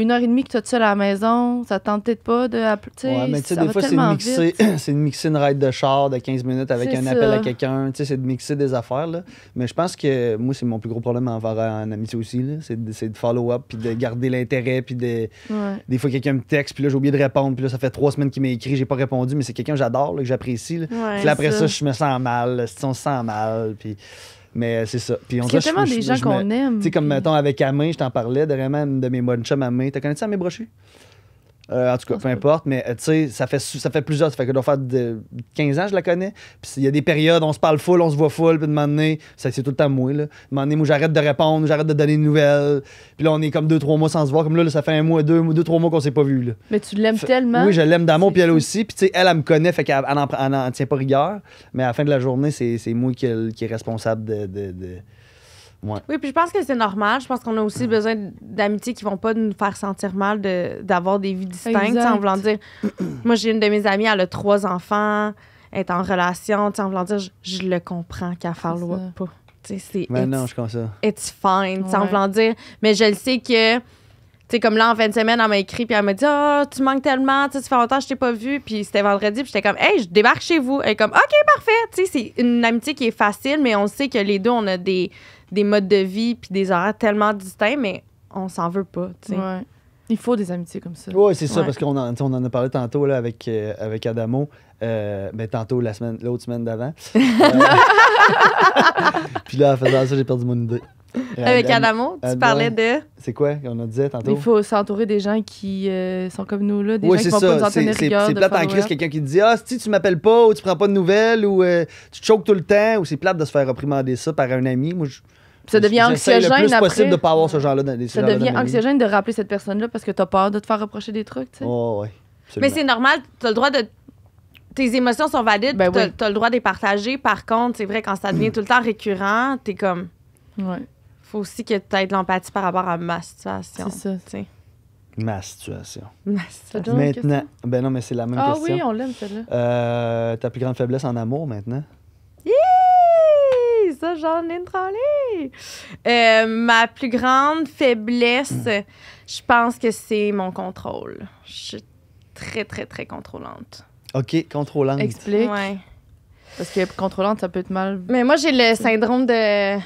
une heure et demie que tu as seul à la maison, ça tente peut-être pas de. Ouais, mais tu sais, des fois, c'est de, mixer, [CLEARS THROAT] c'est de mixer une ride de char de 15 minutes avec un appel à quelqu'un. Tu sais, c'est de mixer des affaires. Là. Mais je pense que moi, c'est mon plus gros problème envers en amitié aussi. C'est de, de follow-up, puis de garder l'intérêt, puis Des fois, quelqu'un me texte, puis là, j'ai oublié de répondre, puis là, ça fait trois semaines qu'il m'a écrit, j'ai pas répondu, mais c'est quelqu'un que j'adore, que j'apprécie. Puis après ça. je me sens mal, si on se sent mal, puis. Mais euh, c'est ça. Puis on Parce qu'il y a tellement des gens qu'on aime. Tu sais, comme mettons avec Amé, je t'en parlais, de vraiment de mes bonnes chums Amé. T'as connu ça, mes Brochu? Euh, en tout cas, peu importe, mais euh, tu sais, ça fait, ça fait plusieurs. Ça fait que doit faire de 15 ans, je la connais. Puis il y a des périodes, on se parle full, on se voit full, puis de moment ça c'est tout le temps moi. Là. De moi j'arrête de répondre, j'arrête de donner de nouvelles. Puis là, on est comme deux, trois mois sans se voir. Comme là, ça fait un mois, deux, deux trois mois qu'on s'est pas vu. Là. Mais tu l'aimes tellement. Oui, je l'aime d'amour, puis elle aussi. Puis tu sais, elle, elle, me connaît, fait qu'elle n'en tient pas rigueur. Mais à la fin de la journée, c'est moi qui, est responsable de oui, puis je pense que c'est normal. Je pense qu'on a aussi besoin d'amitiés qui vont pas nous faire sentir mal d'avoir des vies distinctes. En voulant dire, [CLEARS THROAT] moi, j'ai une de mes amies, elle a trois enfants, elle est en relation. En voulant dire, je, le comprends qu'elle faire parle pas. C'est. Maintenant, je comprends ça. It's fine. En dire, mais je le sais que. sais comme là, en fin de semaine, elle m'a écrit, puis elle m'a dit ah, tu manques tellement, tu sais, ça fait longtemps que je t'ai pas vu. Puis c'était vendredi, puis j'étais comme Hey, je débarque chez vous. Elle comme OK, parfait. Tu sais, c'est une amitié qui est facile, mais on sait que les deux, on a des, des modes de vie puis des horaires tellement distincts, mais on s'en veut pas, Il faut des amitiés comme ça. Oui, c'est ça, parce qu'on en, a parlé tantôt euh, avec, Adamo, euh, ben, tantôt l'autre semaine d'avant. [LAUGHS] Euh, [LAUGHS] puis là, en faisant ça, j'ai perdu mon idée. Avec euh, Adamo, tu parlais de. C'est quoi qu'on a dit tantôt? Il faut s'entourer des gens qui sont comme nous, là, des gens qui vont ça. pas nous en tenir C'est plate en crise quelqu'un qui te dit Ah, si tu m'appelles pas, ou tu prends pas de nouvelles, ou tu te choques tout le temps, ou c'est plate de se faire reprimander ça par un ami. Moi, je ça devient anxiogène de ce genre Ça devient anxiogène de rappeler cette personne-là parce que t'as peur de te faire reprocher des trucs, tu Mais c'est normal, t'as le droit de tes émotions sont valides, ben t'as le droit de les partager. Par contre, c'est vrai, quand ça devient tout le temps récurrent, t'es comme. Ouais. Faut aussi que tu aies de l'empathie par rapport à ma situation. C'est ça. Ma situation. Maintenant. Ben non, mais c'est la même chose. Ah question. Ah oui, on l'aime, celle-là. Euh, ta plus grande faiblesse en amour maintenant? ça, ai euh, ma plus grande faiblesse, je pense que c'est mon contrôle. Je suis très, très, très contrôlante. OK, contrôlante. Explique. Parce que contrôlante, ça peut être mal. Mais moi, j'ai le syndrome de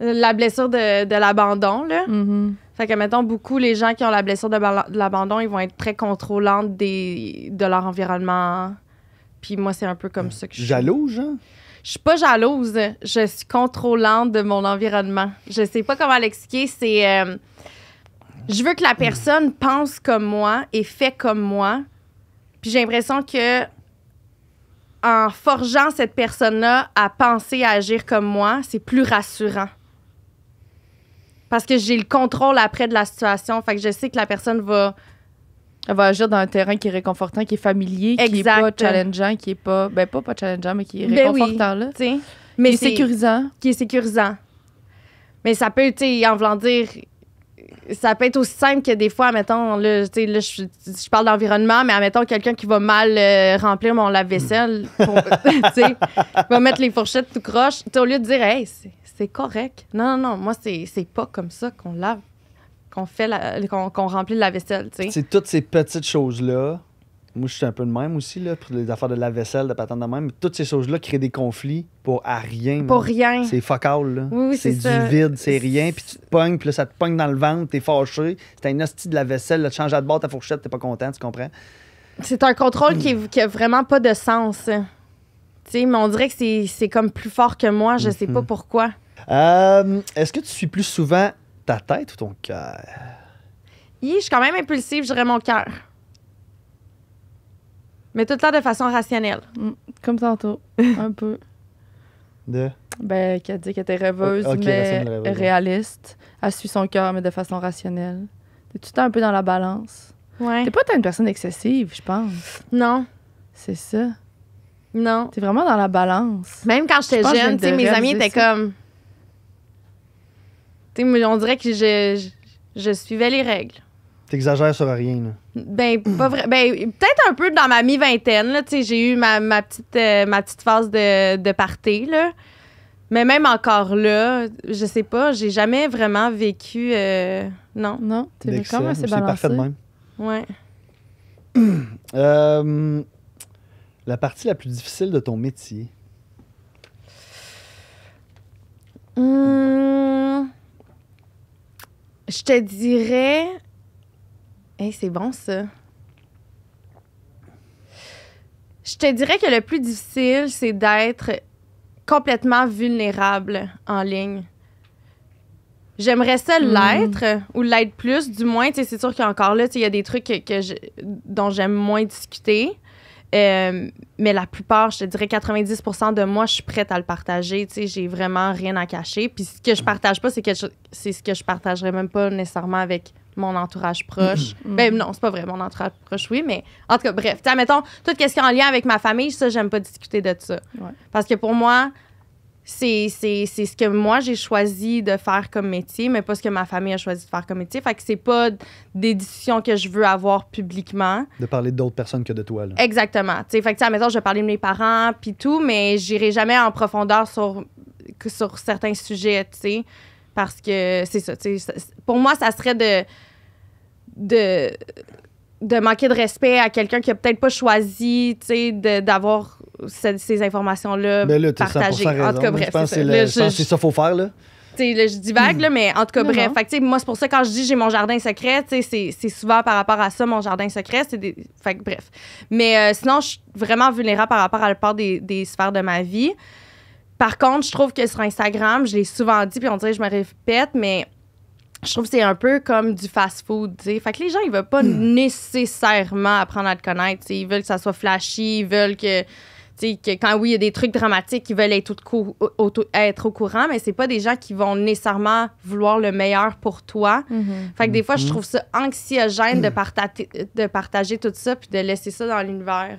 la blessure de, l'abandon, là. Mm-hmm. Fait que, mettons, beaucoup, les gens qui ont la blessure de, l'abandon, ils vont être très contrôlants des, de leur environnement. Puis moi, c'est un peu comme euh, ça que je suis. Jaloux, genre? Hein? je suis pas jalouse. Je suis contrôlante de mon environnement. Je sais pas comment l'expliquer. C'est. Euh, je veux que la personne pense comme moi et fait comme moi. Puis j'ai l'impression que en forgeant cette personne-là à penser, à agir comme moi, c'est plus rassurant. Parce que j'ai le contrôle après de la situation. Fait que je sais que la personne va elle va agir dans un terrain qui est réconfortant, qui est familier, qui est pas challengeant, qui est pas. Ben, pas challengeant, mais qui est ben réconfortant, oui, Mais qui est, sécurisant. Qui est sécurisant. Mais ça peut, tu en voulant dire. Ça peut être aussi simple que des fois, mettons, là, je, parle d'environnement, mais admettons quelqu'un qui va mal euh, remplir mon lave-vaisselle, [LAUGHS] [LAUGHS] tu va mettre les fourchettes tout croche. Tu au lieu de dire, hey, c'est correct. Non, non, non, moi, c'est pas comme ça qu'on lave qu'on fait qu'on remplit la vaisselle. C'est toutes ces petites choses-là. Moi, je suis un peu de même aussi, là, pour les affaires de la vaisselle, de patente de même. toutes ces choses-là créent des conflits pour à rien. Pour rien. C'est fuck là. c'est du vide, c'est rien. Puis tu te pognes, puis là, ça te pogne dans le ventre, t'es fâché. C'est un hostie de la vaisselle, là, tu changes à de bord ta fourchette, t'es pas content, tu comprends? C'est un contrôle qui, n'a a vraiment pas de sens. tu sais mais on dirait que c'est comme plus fort que moi, je mhm. sais pas pourquoi. Euh, est-ce que tu suis plus souvent ta tête ou ton cœur? Oui, je suis quand même impulsive, je dirais mon cœur. Mais tout le temps de façon rationnelle. Mm, comme tantôt, [LAUGHS] un peu. De? Ben, qui a dit qu'elle était rêveuse, mais réaliste. Elle suit son cœur, mais de façon rationnelle. T'es tout le temps un peu dans la balance. Ouais. T'es pas une personne excessive, je pense. Non. C'est ça. Non. T'es vraiment dans la balance. Même quand j'étais jeune, mes amis étaient comme on dirait que je, suivais les règles. T'exagères sur rien, Ben, pas vrai. Ben, peut-être un peu dans ma mi-vingtaine, j'ai eu ma, petite, euh, ma petite phase de, de là. Mais même encore là, je sais pas, j'ai jamais vraiment vécu. Euh, non. Non, es comme c'est parfait de même. Ouais. [CLEARS THROAT] Euh, la partie la plus difficile de ton métier? Hum, je te dirais. Hey, c'est bon ça. Je te dirais que le plus difficile, c'est d'être complètement vulnérable en ligne. J'aimerais ça hmm. l'être ou l'être plus, du moins. C'est sûr qu'encore là, il y a des trucs que dont j'aime moins discuter. Euh, mais la plupart, je te dirais 90 de moi, je suis prête à le partager. Tu sais, j'ai vraiment rien à cacher. Puis ce que je partage pas, c'est c'est ce que je partagerais même pas nécessairement avec mon entourage proche. Mm-hmm. Mm-hmm. Ben non, c'est pas vrai, mon entourage proche, oui, mais en tout cas, bref. Tu mettons, tout ce qui est en lien avec ma famille, ça, j'aime pas discuter de ça. Parce que pour moi, c'est, ce que moi j'ai choisi de faire comme métier, mais pas ce que ma famille a choisi de faire comme métier. Fait que c'est pas des discussions que je veux avoir publiquement. De parler d'autres personnes que de toi. Là. Exactement. fait que, à la maison, je vais parler de mes parents, puis tout, mais j'irai jamais en profondeur sur, sur certains sujets, tu sais. Parce que c'est ça, Pour moi, ça serait de. de de manquer de respect à quelqu'un qui a peut-être pas choisi d'avoir ces, informations-là ben là, partagées. en tout cas, bref. Je pense que c'est ça qu'il faut faire. Là. je vague, là, mais en tout cas, bref. Fait moi, c'est pour ça, quand je dis j'ai mon jardin secret, c'est souvent par rapport à ça, mon jardin secret. c'est des... Fait bref. Mais euh, sinon, je suis vraiment vulnérable par rapport à la part des, des, sphères de ma vie. Par contre, je trouve que sur Instagram, je l'ai souvent dit, puis on dirait que je me répète, mais je trouve que c'est un peu comme du fast-food, Fait que les gens, ils veulent pas hmm. nécessairement apprendre à te connaître, Ils veulent que ça soit flashy, ils veulent que, quand oui, il y a des trucs dramatiques, ils veulent être, au, être au courant, mais c'est pas des gens qui vont nécessairement vouloir le meilleur pour toi. Mm-hmm. Fait que des fois, je mm-hmm. trouve ça anxiogène de, mm. de partager tout ça puis de laisser ça dans l'univers.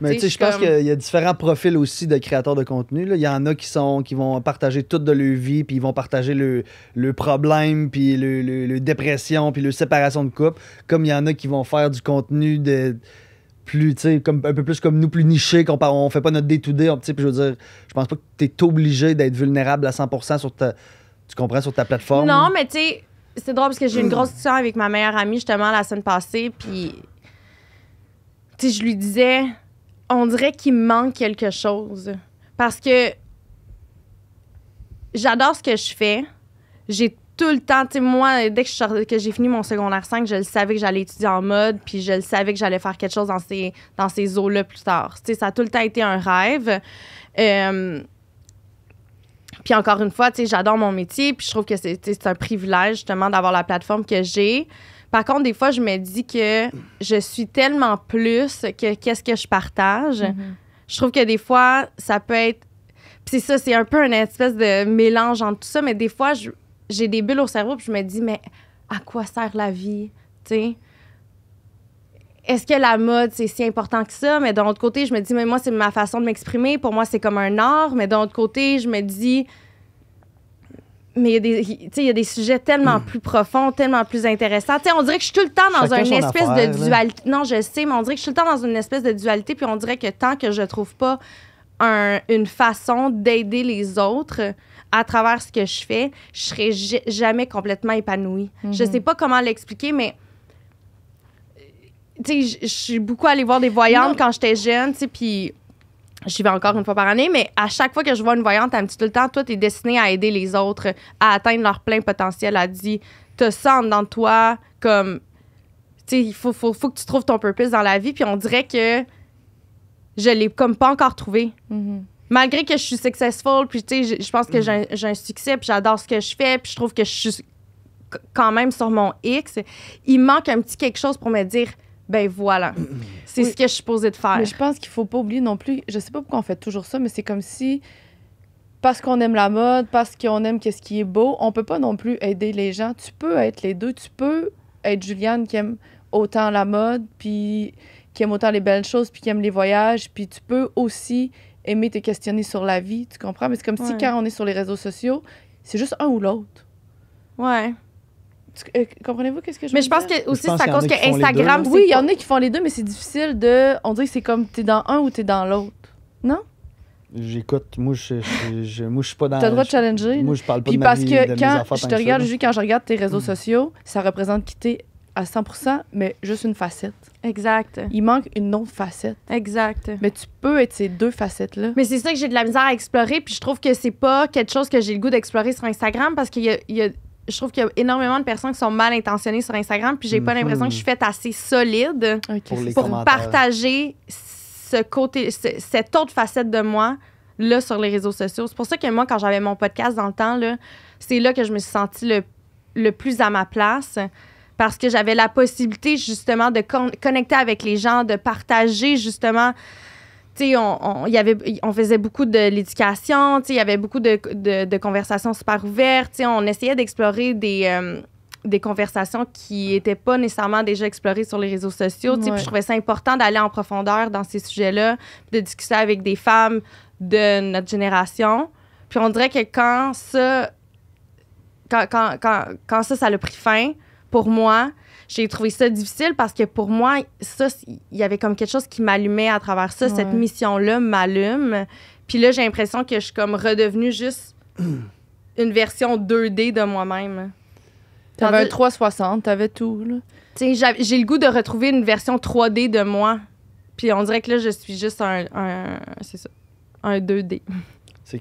Mais tu sais, je pense qu'il y a différents profils aussi de créateurs de contenu. Là. Il y en a qui sont qui vont partager toute de leur vie, puis ils vont partager le, le problème, puis le, le, dépression, puis le séparation de couple. Comme il y en a qui vont faire du contenu plus, tu comme, un peu plus comme nous, plus niché, qu'on on fait pas notre day-to-day. puis je veux dire, je pense pas que tu es obligé d'être vulnérable à 100% sur ta. Tu comprends, sur ta plateforme. Non, mais tu sais, c'est drôle parce que j'ai une grosse discussion avec ma meilleure amie justement la semaine passée, puis. Tu sais, je lui disais, on dirait qu'il manque quelque chose. Parce que j'adore ce que je fais. J'ai tout le temps, tu sais, moi, dès que, j'ai fini mon secondaire 5, je le savais que j'allais étudier en mode, puis je le savais que j'allais faire quelque chose dans ces, dans ces eaux-là plus tard. Tu sais, ça a tout le temps été un rêve. Euh, puis encore une fois, tu sais, j'adore mon métier, puis je trouve que c'est un privilège, justement, d'avoir la plateforme que j'ai. Par contre, des fois, je me dis que je suis tellement plus que qu'est-ce que je partage. Mm-hmm. Je trouve que des fois, ça peut être. Puis ça, c'est un peu une espèce de mélange entre tout ça, mais des fois, j'ai des bulles au cerveau, puis je me dis, mais à quoi sert la vie? Tu sais? Est-ce que la mode, c'est si important que ça? Mais d'un autre côté, je me dis, mais moi, c'est ma façon de m'exprimer. Pour moi, c'est comme un art. Mais d'un autre côté, je me dis, mais il y, y, a des sujets tellement hmm. plus profonds, tellement plus intéressants. on dirait que je suis tout le temps dans une espèce de dualité. Non, je sais, mais on dirait que je suis tout le temps dans une espèce de dualité. Puis on dirait que tant que je trouve pas un, une façon d'aider les autres à travers ce que je fais, je serai jamais complètement épanouie. Je mhm. sais pas comment l'expliquer, mais je suis beaucoup allée voir des voyantes quand j'étais jeune, puis J'y vais encore une fois par année, mais à chaque fois que je vois une voyante, un me dit tout le temps, toi, t'es destiné à aider les autres à atteindre leur plein potentiel. Elle dit, te sens dans toi, comme, tu sais, il faut, faut, faut, que tu trouves ton purpose dans la vie. Puis on dirait que je l'ai comme pas encore trouvé. Mm-hmm. Malgré que je suis successful, puis tu sais, je pense que mm-hmm. j'ai un, succès, puis j'adore ce que je fais, puis je trouve que je suis quand même sur mon X, il manque un petit quelque chose pour me dire ben voilà. C'est ce que je suis supposée de faire. Mais je pense qu'il faut pas oublier non plus, je sais pas pourquoi on fait toujours ça, mais c'est comme si parce qu'on aime la mode, parce qu'on aime qu'est-ce qui est beau, on peut pas non plus aider les gens. Tu peux être les deux, tu peux être Juliane qui aime autant la mode, puis qui aime autant les belles choses, puis qui aime les voyages, puis tu peux aussi aimer te questionner sur la vie, tu comprends? Mais c'est comme si quand on est sur les réseaux sociaux, c'est juste un ou l'autre. Ouais. Euh, comprenez-vous qu'est-ce que je Mais je pense que aussi, à cause que Instagram. oui, il y en a qui font les deux, mais c'est difficile de. On dirait que c'est comme t'es dans un ou t'es dans l'autre. Non? J'écoute. Moi, je, je, moi, je suis pas dans. T'as droit de challenger. Moi, je parle pas de ma parce que quand je te regarde, juste quand je regarde tes réseaux mm. sociaux, ça représente quitter à 100%, mais juste une facette. Exact. Il manque une autre facette. Exact. Mais tu peux être ces deux facettes-là. Mais c'est ça que j'ai de la misère à explorer, puis je trouve que c'est pas quelque chose que j'ai le goût d'explorer sur Instagram parce qu'il y, y a, je trouve qu'il y a énormément de personnes qui sont mal intentionnées sur Instagram, puis j'ai pas mhm. l'impression que je suis faite assez solide pour, partager ce côté, cette autre facette de moi là sur les réseaux sociaux. C'est pour ça que moi, quand j'avais mon podcast dans le temps, c'est là que je me suis sentie le, plus à ma place parce que j'avais la possibilité justement de connecter avec les gens, de partager justement on, y avait, on faisait beaucoup de l'éducation, il y avait beaucoup de, de, de conversations super ouvertes, on essayait d'explorer des, euh, des conversations qui n'étaient pas nécessairement déjà explorées sur les réseaux sociaux. Je trouvais ça important d'aller en profondeur dans ces sujets-là, de discuter avec des femmes de notre génération. Puis on dirait que quand ça, ça, ça a pris fin, pour moi, j'ai trouvé ça difficile parce que pour moi, ça, il y avait comme quelque chose qui m'allumait à travers ça. Cette mission-là m'allume. Puis là, j'ai l'impression que je suis comme redevenue juste [CLEARS THROAT] une version 2D de moi-même. T'avais un 360, t'avais tout, là. j'ai le goût de retrouver une version 3D de moi. Puis on dirait que là, je suis juste un, un 2D.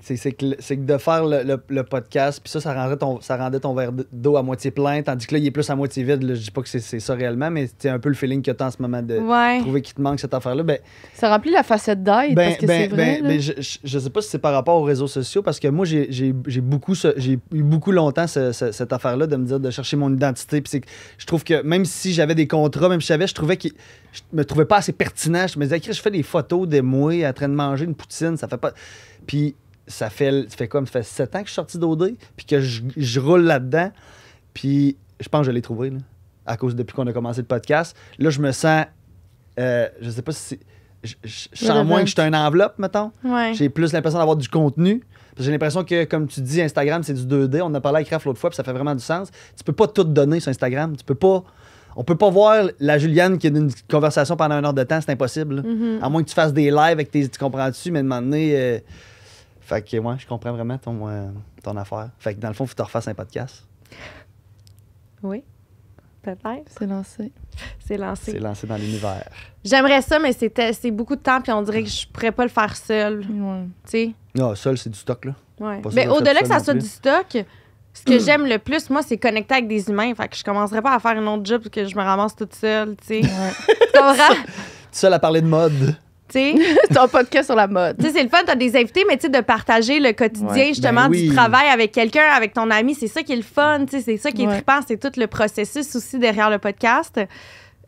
C'est que, de faire le, podcast, puis ça, ça rendait, ton, ça rendait ton verre d'eau à moitié plein, tandis que là, il est plus à moitié vide. Je dis pas que c'est, ça réellement, mais c'est un peu le feeling que tu as en ce moment de trouver qu'il te manque cette affaire-là. Ben ça remplit la facette d'aide, ben, ben, je, je, sais pas si c'est par rapport aux réseaux sociaux, parce que moi, j'ai, beaucoup j'ai eu beaucoup longtemps cette affaire-là de me dire de chercher mon identité. Puis je trouve que même si j'avais des contrats, même si j'avais, je trouvais que je me trouvais pas assez pertinent. Je me disais, je fais des photos de moi en train de manger une poutine, ça fait pas. Puis ça fait, ça fait comme, ça fait 7 ans que je suis sorti d'OD, puis que je, roule là-dedans, puis je pense que je l'ai trouvé, là, à cause depuis qu'on a commencé le podcast. Là, je me sens, euh, je sais pas si, je, je, sens moins que je suis un enveloppe, mettons. J'ai plus l'impression d'avoir du contenu. J'ai l'impression que, comme tu dis, Instagram, c'est du 2D. On a parlé avec Raph l'autre fois, puis ça fait vraiment du sens. Tu peux pas tout donner sur Instagram. Tu peux pas. On peut pas voir la Juliane qui a une conversation pendant un heure de temps, c'est impossible. Mm-hmm. À moins que tu fasses des lives avec tes. Tu comprends dessus. mais moment donné... Euh, fait que, moi je comprends vraiment ton, euh, ton affaire. Fait que, dans le fond, il faut que tu refasses un podcast. Oui. Peut-être. C'est lancé. C'est lancé. C'est lancé dans l'univers. J'aimerais ça, mais c'est beaucoup de temps, puis on dirait que je pourrais pas le faire seul. Non, ah, seul, c'est du stock, là. Mais au-delà que ça soit du stock, ce que j'aime le plus, moi, c'est connecter avec des humains. Fait que je commencerai pas à faire un autre job que je me ramasse toute seule, tu sais. Ouais. [LAUGHS] [LAUGHS] à parler de mode tu [LAUGHS] ton podcast sur la mode. Tu sais, c'est le fun, t'as des invités, mais tu sais, de partager le quotidien, ben justement, du travail avec quelqu'un, avec ton ami, c'est ça qui est le fun, tu sais, c'est ça qui est frippant. c'est tout le processus aussi derrière le podcast.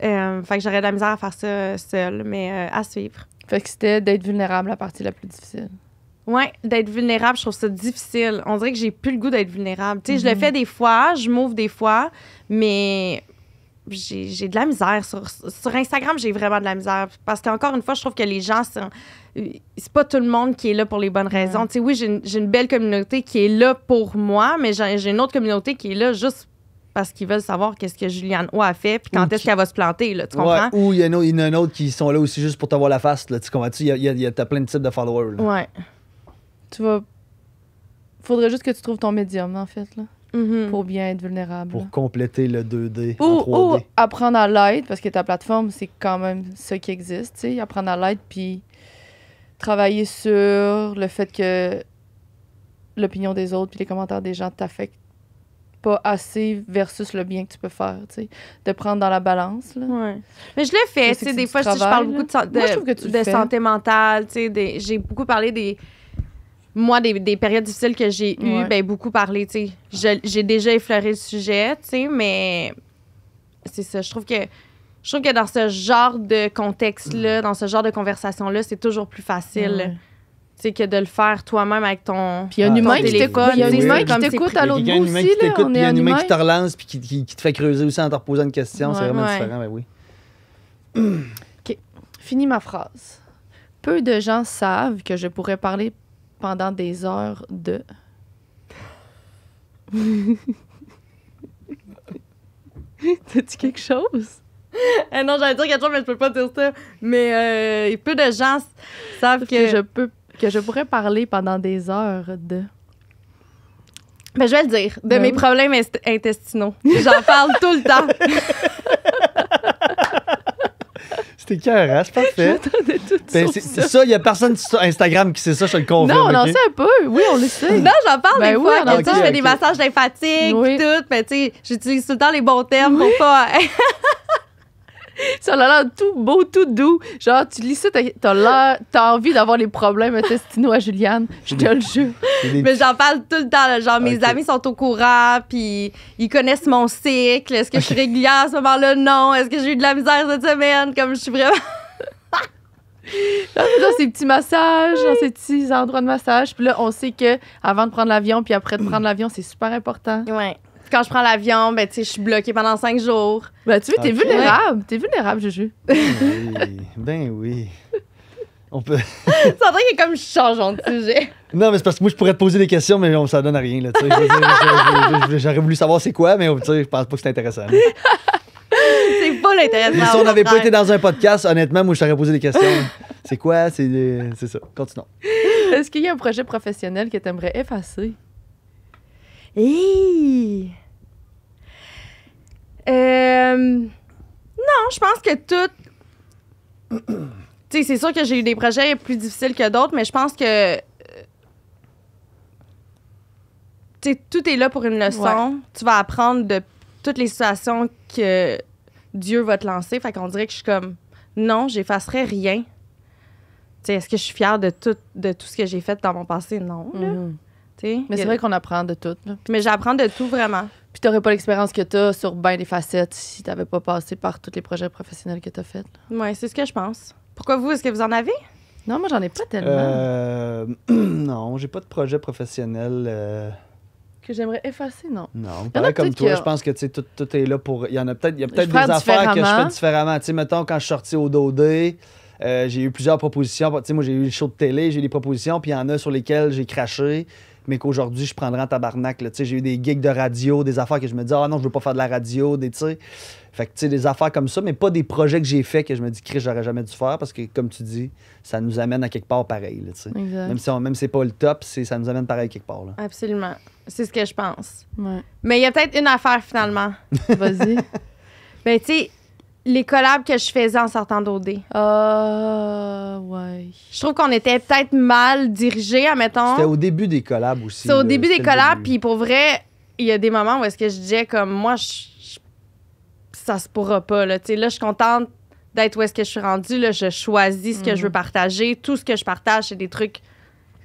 Euh, j'aurais de la misère à faire ça seule, mais euh, à suivre. Fait que c'était d'être vulnérable la partie la plus difficile. Oui, d'être vulnérable, je trouve ça difficile. On dirait que j'ai plus le goût d'être vulnérable. Tu sais, je le mm-hmm. fais des fois, je m'ouvre des fois, mais j'ai de la misère. Sur, sur Instagram, j'ai vraiment de la misère. Parce que encore une fois, je trouve que les gens, c'est pas tout le monde qui est là pour les bonnes raisons. oui, j'ai une, belle communauté qui est là pour moi, mais j'ai une autre communauté qui est là juste parce qu'ils veulent savoir qu'est-ce que Juliane O a fait, puis quand est-ce qu'elle va se planter, là, tu comprends? ou il y, en a un autre qui sont là aussi juste pour t'avoir la face, là, tu comprends? Il y a, plein de types de followers. Ouais. Tu vas. Faudrait juste que tu trouves ton médium, en fait, là. Mhm. pour bien être vulnérable. Pour compléter le 2D ou, en 3D. Ou apprendre à l'aide, parce que ta plateforme, c'est quand même ce qui existe. T'sais. Apprendre à l'aide, puis travailler sur le fait que l'opinion des autres puis les commentaires des gens t'affectent pas assez versus le bien que tu peux faire, de prendre dans la balance. Mais je le fais, tu des fois, je parle beaucoup de, de santé mentale, tu j'ai beaucoup parlé des, moi, des, des, périodes difficiles que j'ai eues, ouais. ben, beaucoup parlé, tu sais. J'ai déjà effleuré le sujet, tu sais, mais c'est ça. Je trouve que. Je trouve que dans ce genre de contexte-là, mm. dans ce genre de conversation-là, c'est toujours plus facile. tu sais, que de le faire toi-même avec ton puis il y a un humain qui t'écoute il y a un oui. qui t'écoute à l'autre bout aussi là on il y a un humain qui te relance puis qui, qui, te fait creuser aussi en te reposant une question c'est vraiment différent ben oui ok fini ma phrase peu de gens savent que je pourrais parler pendant des heures de. [LAUGHS] T'as-tu quelque chose? Euh, non, j'allais dire quelque chose, mais je peux pas dire ça. Mais euh, peu de gens savent que... je peux que je pourrais parler pendant des heures de. Mais ben, je vais le dire, de ben mes problèmes intestinaux. J'en parle tout le temps. [LAUGHS] C'était carré, c'est parfait. J'attendais tout ben, ça. Ça, il n'y a personne sur Instagram qui sait ça, je le confirme. Non, on en sait un peu. Oui, on le sait. Non, j'en parle ben des fois. je fais des massages lymphatiques, oui. tout. Mais tu sais, j'utilise tout le temps les bons termes pour pas. [LAUGHS] [LAUGHS] Ça a l'air tout beau, tout doux. Genre, tu lis ça, t'as, envie d'avoir les problèmes intestinaux à Juliane. Je te le jure. [LAUGHS] Mais j'en parle tout le temps. Là. Genre, mes amis sont au courant, puis ils connaissent mon cycle. Est-ce que je suis régulière à ce moment-là? Non. Est-ce que j'ai eu de la misère cette semaine? Comme je suis vraiment. [LAUGHS] dans, ces petits massages, ces petits endroits de massage. Puis là, on sait que avant de prendre l'avion, puis après de prendre l'avion, c'est super important. Ouais quand je prends l'avion, ben, je suis bloqué pendant cinq jours. Ben, tu es t'es vulnérable. T'es vulnérable, Juju. Ben oui. Ben oui. On peut. ça vrai qu'il est comme changeant de sujet. Non, mais c'est parce que moi, je pourrais te poser des questions, mais on, ça donne à rien. Là, j'aurais voulu savoir c'est quoi, mais je pense pas que c'est intéressant. c'est pas l'intéressant. Si on n'avait pas été dans un podcast, honnêtement, moi, je t'aurais posé des questions. c'est quoi? C'est, euh, c'est ça. Continuons. Est-ce qu'il y a un projet professionnel que tu aimerais effacer? Euh, non, je pense que tout. tu sais, c'est sûr que j'ai eu des projets plus difficiles que d'autres, mais je pense que. Euh, tu sais, tout est là pour une leçon. Tu vas apprendre de toutes les situations que Dieu va te lancer. Fait qu'on dirait que je suis comme. Non, j'effacerai rien. Tu sais, est-ce que je suis fière de tout, de tout ce que j'ai fait dans mon passé? Non. Mm-hmm mais c'est vrai qu'on apprend de tout. Mais j'apprends de tout vraiment. Puis t'aurais pas l'expérience que t'as sur bien des facettes si t'avais pas passé par tous les projets professionnels que t'as fait. Oui, c'est ce que je pense. Pourquoi vous, est-ce que vous en avez? Non, moi j'en ai pas tellement. Euh, [CLEARS THROAT] non, j'ai pas de projet professionnel. Euh, que j'aimerais effacer, non. Non, pareil comme toi, je pense que tu tout, tout est là pour. Il y en a peut-être peut des affaires que je fais différemment. Tu sais, mettons, quand je suis sorti au Dodé, euh, j'ai eu plusieurs propositions. Tu sais, moi j'ai eu le show de télé, j'ai eu des propositions, puis il y en a sur lesquelles j'ai craché mais qu'aujourd'hui, je prendrais en tabarnak. J'ai eu des geeks de radio, des affaires que je me dis, ah non, je veux pas faire de la radio, des, Fait que, tu sais, des affaires comme ça, mais pas des projets que j'ai faits que je me dis, Chris, j'aurais jamais dû faire parce que, comme tu dis, ça nous amène à quelque part pareil, Même si, on, même c'est pas le top, ça nous amène pareil quelque part, là. Absolument. C'est ce que je pense. Mais il y a peut-être une affaire, finalement. [LAUGHS] Vas-y. ben, tu sais, les collabs que je faisais en sortant d'OD. Ah, ouais. Je trouve qu'on était peut-être mal dirigés, admettons. C'était au début des collabs aussi. C'est au début des collabs, puis pour vrai, il y a des moments où est-ce que je disais comme, moi, ça se pourra pas, là. Tu sais, là, je suis contente d'être où est-ce que je suis rendue, là. Je choisis ce que je veux mm. partager. Tout ce que je partage, c'est des trucs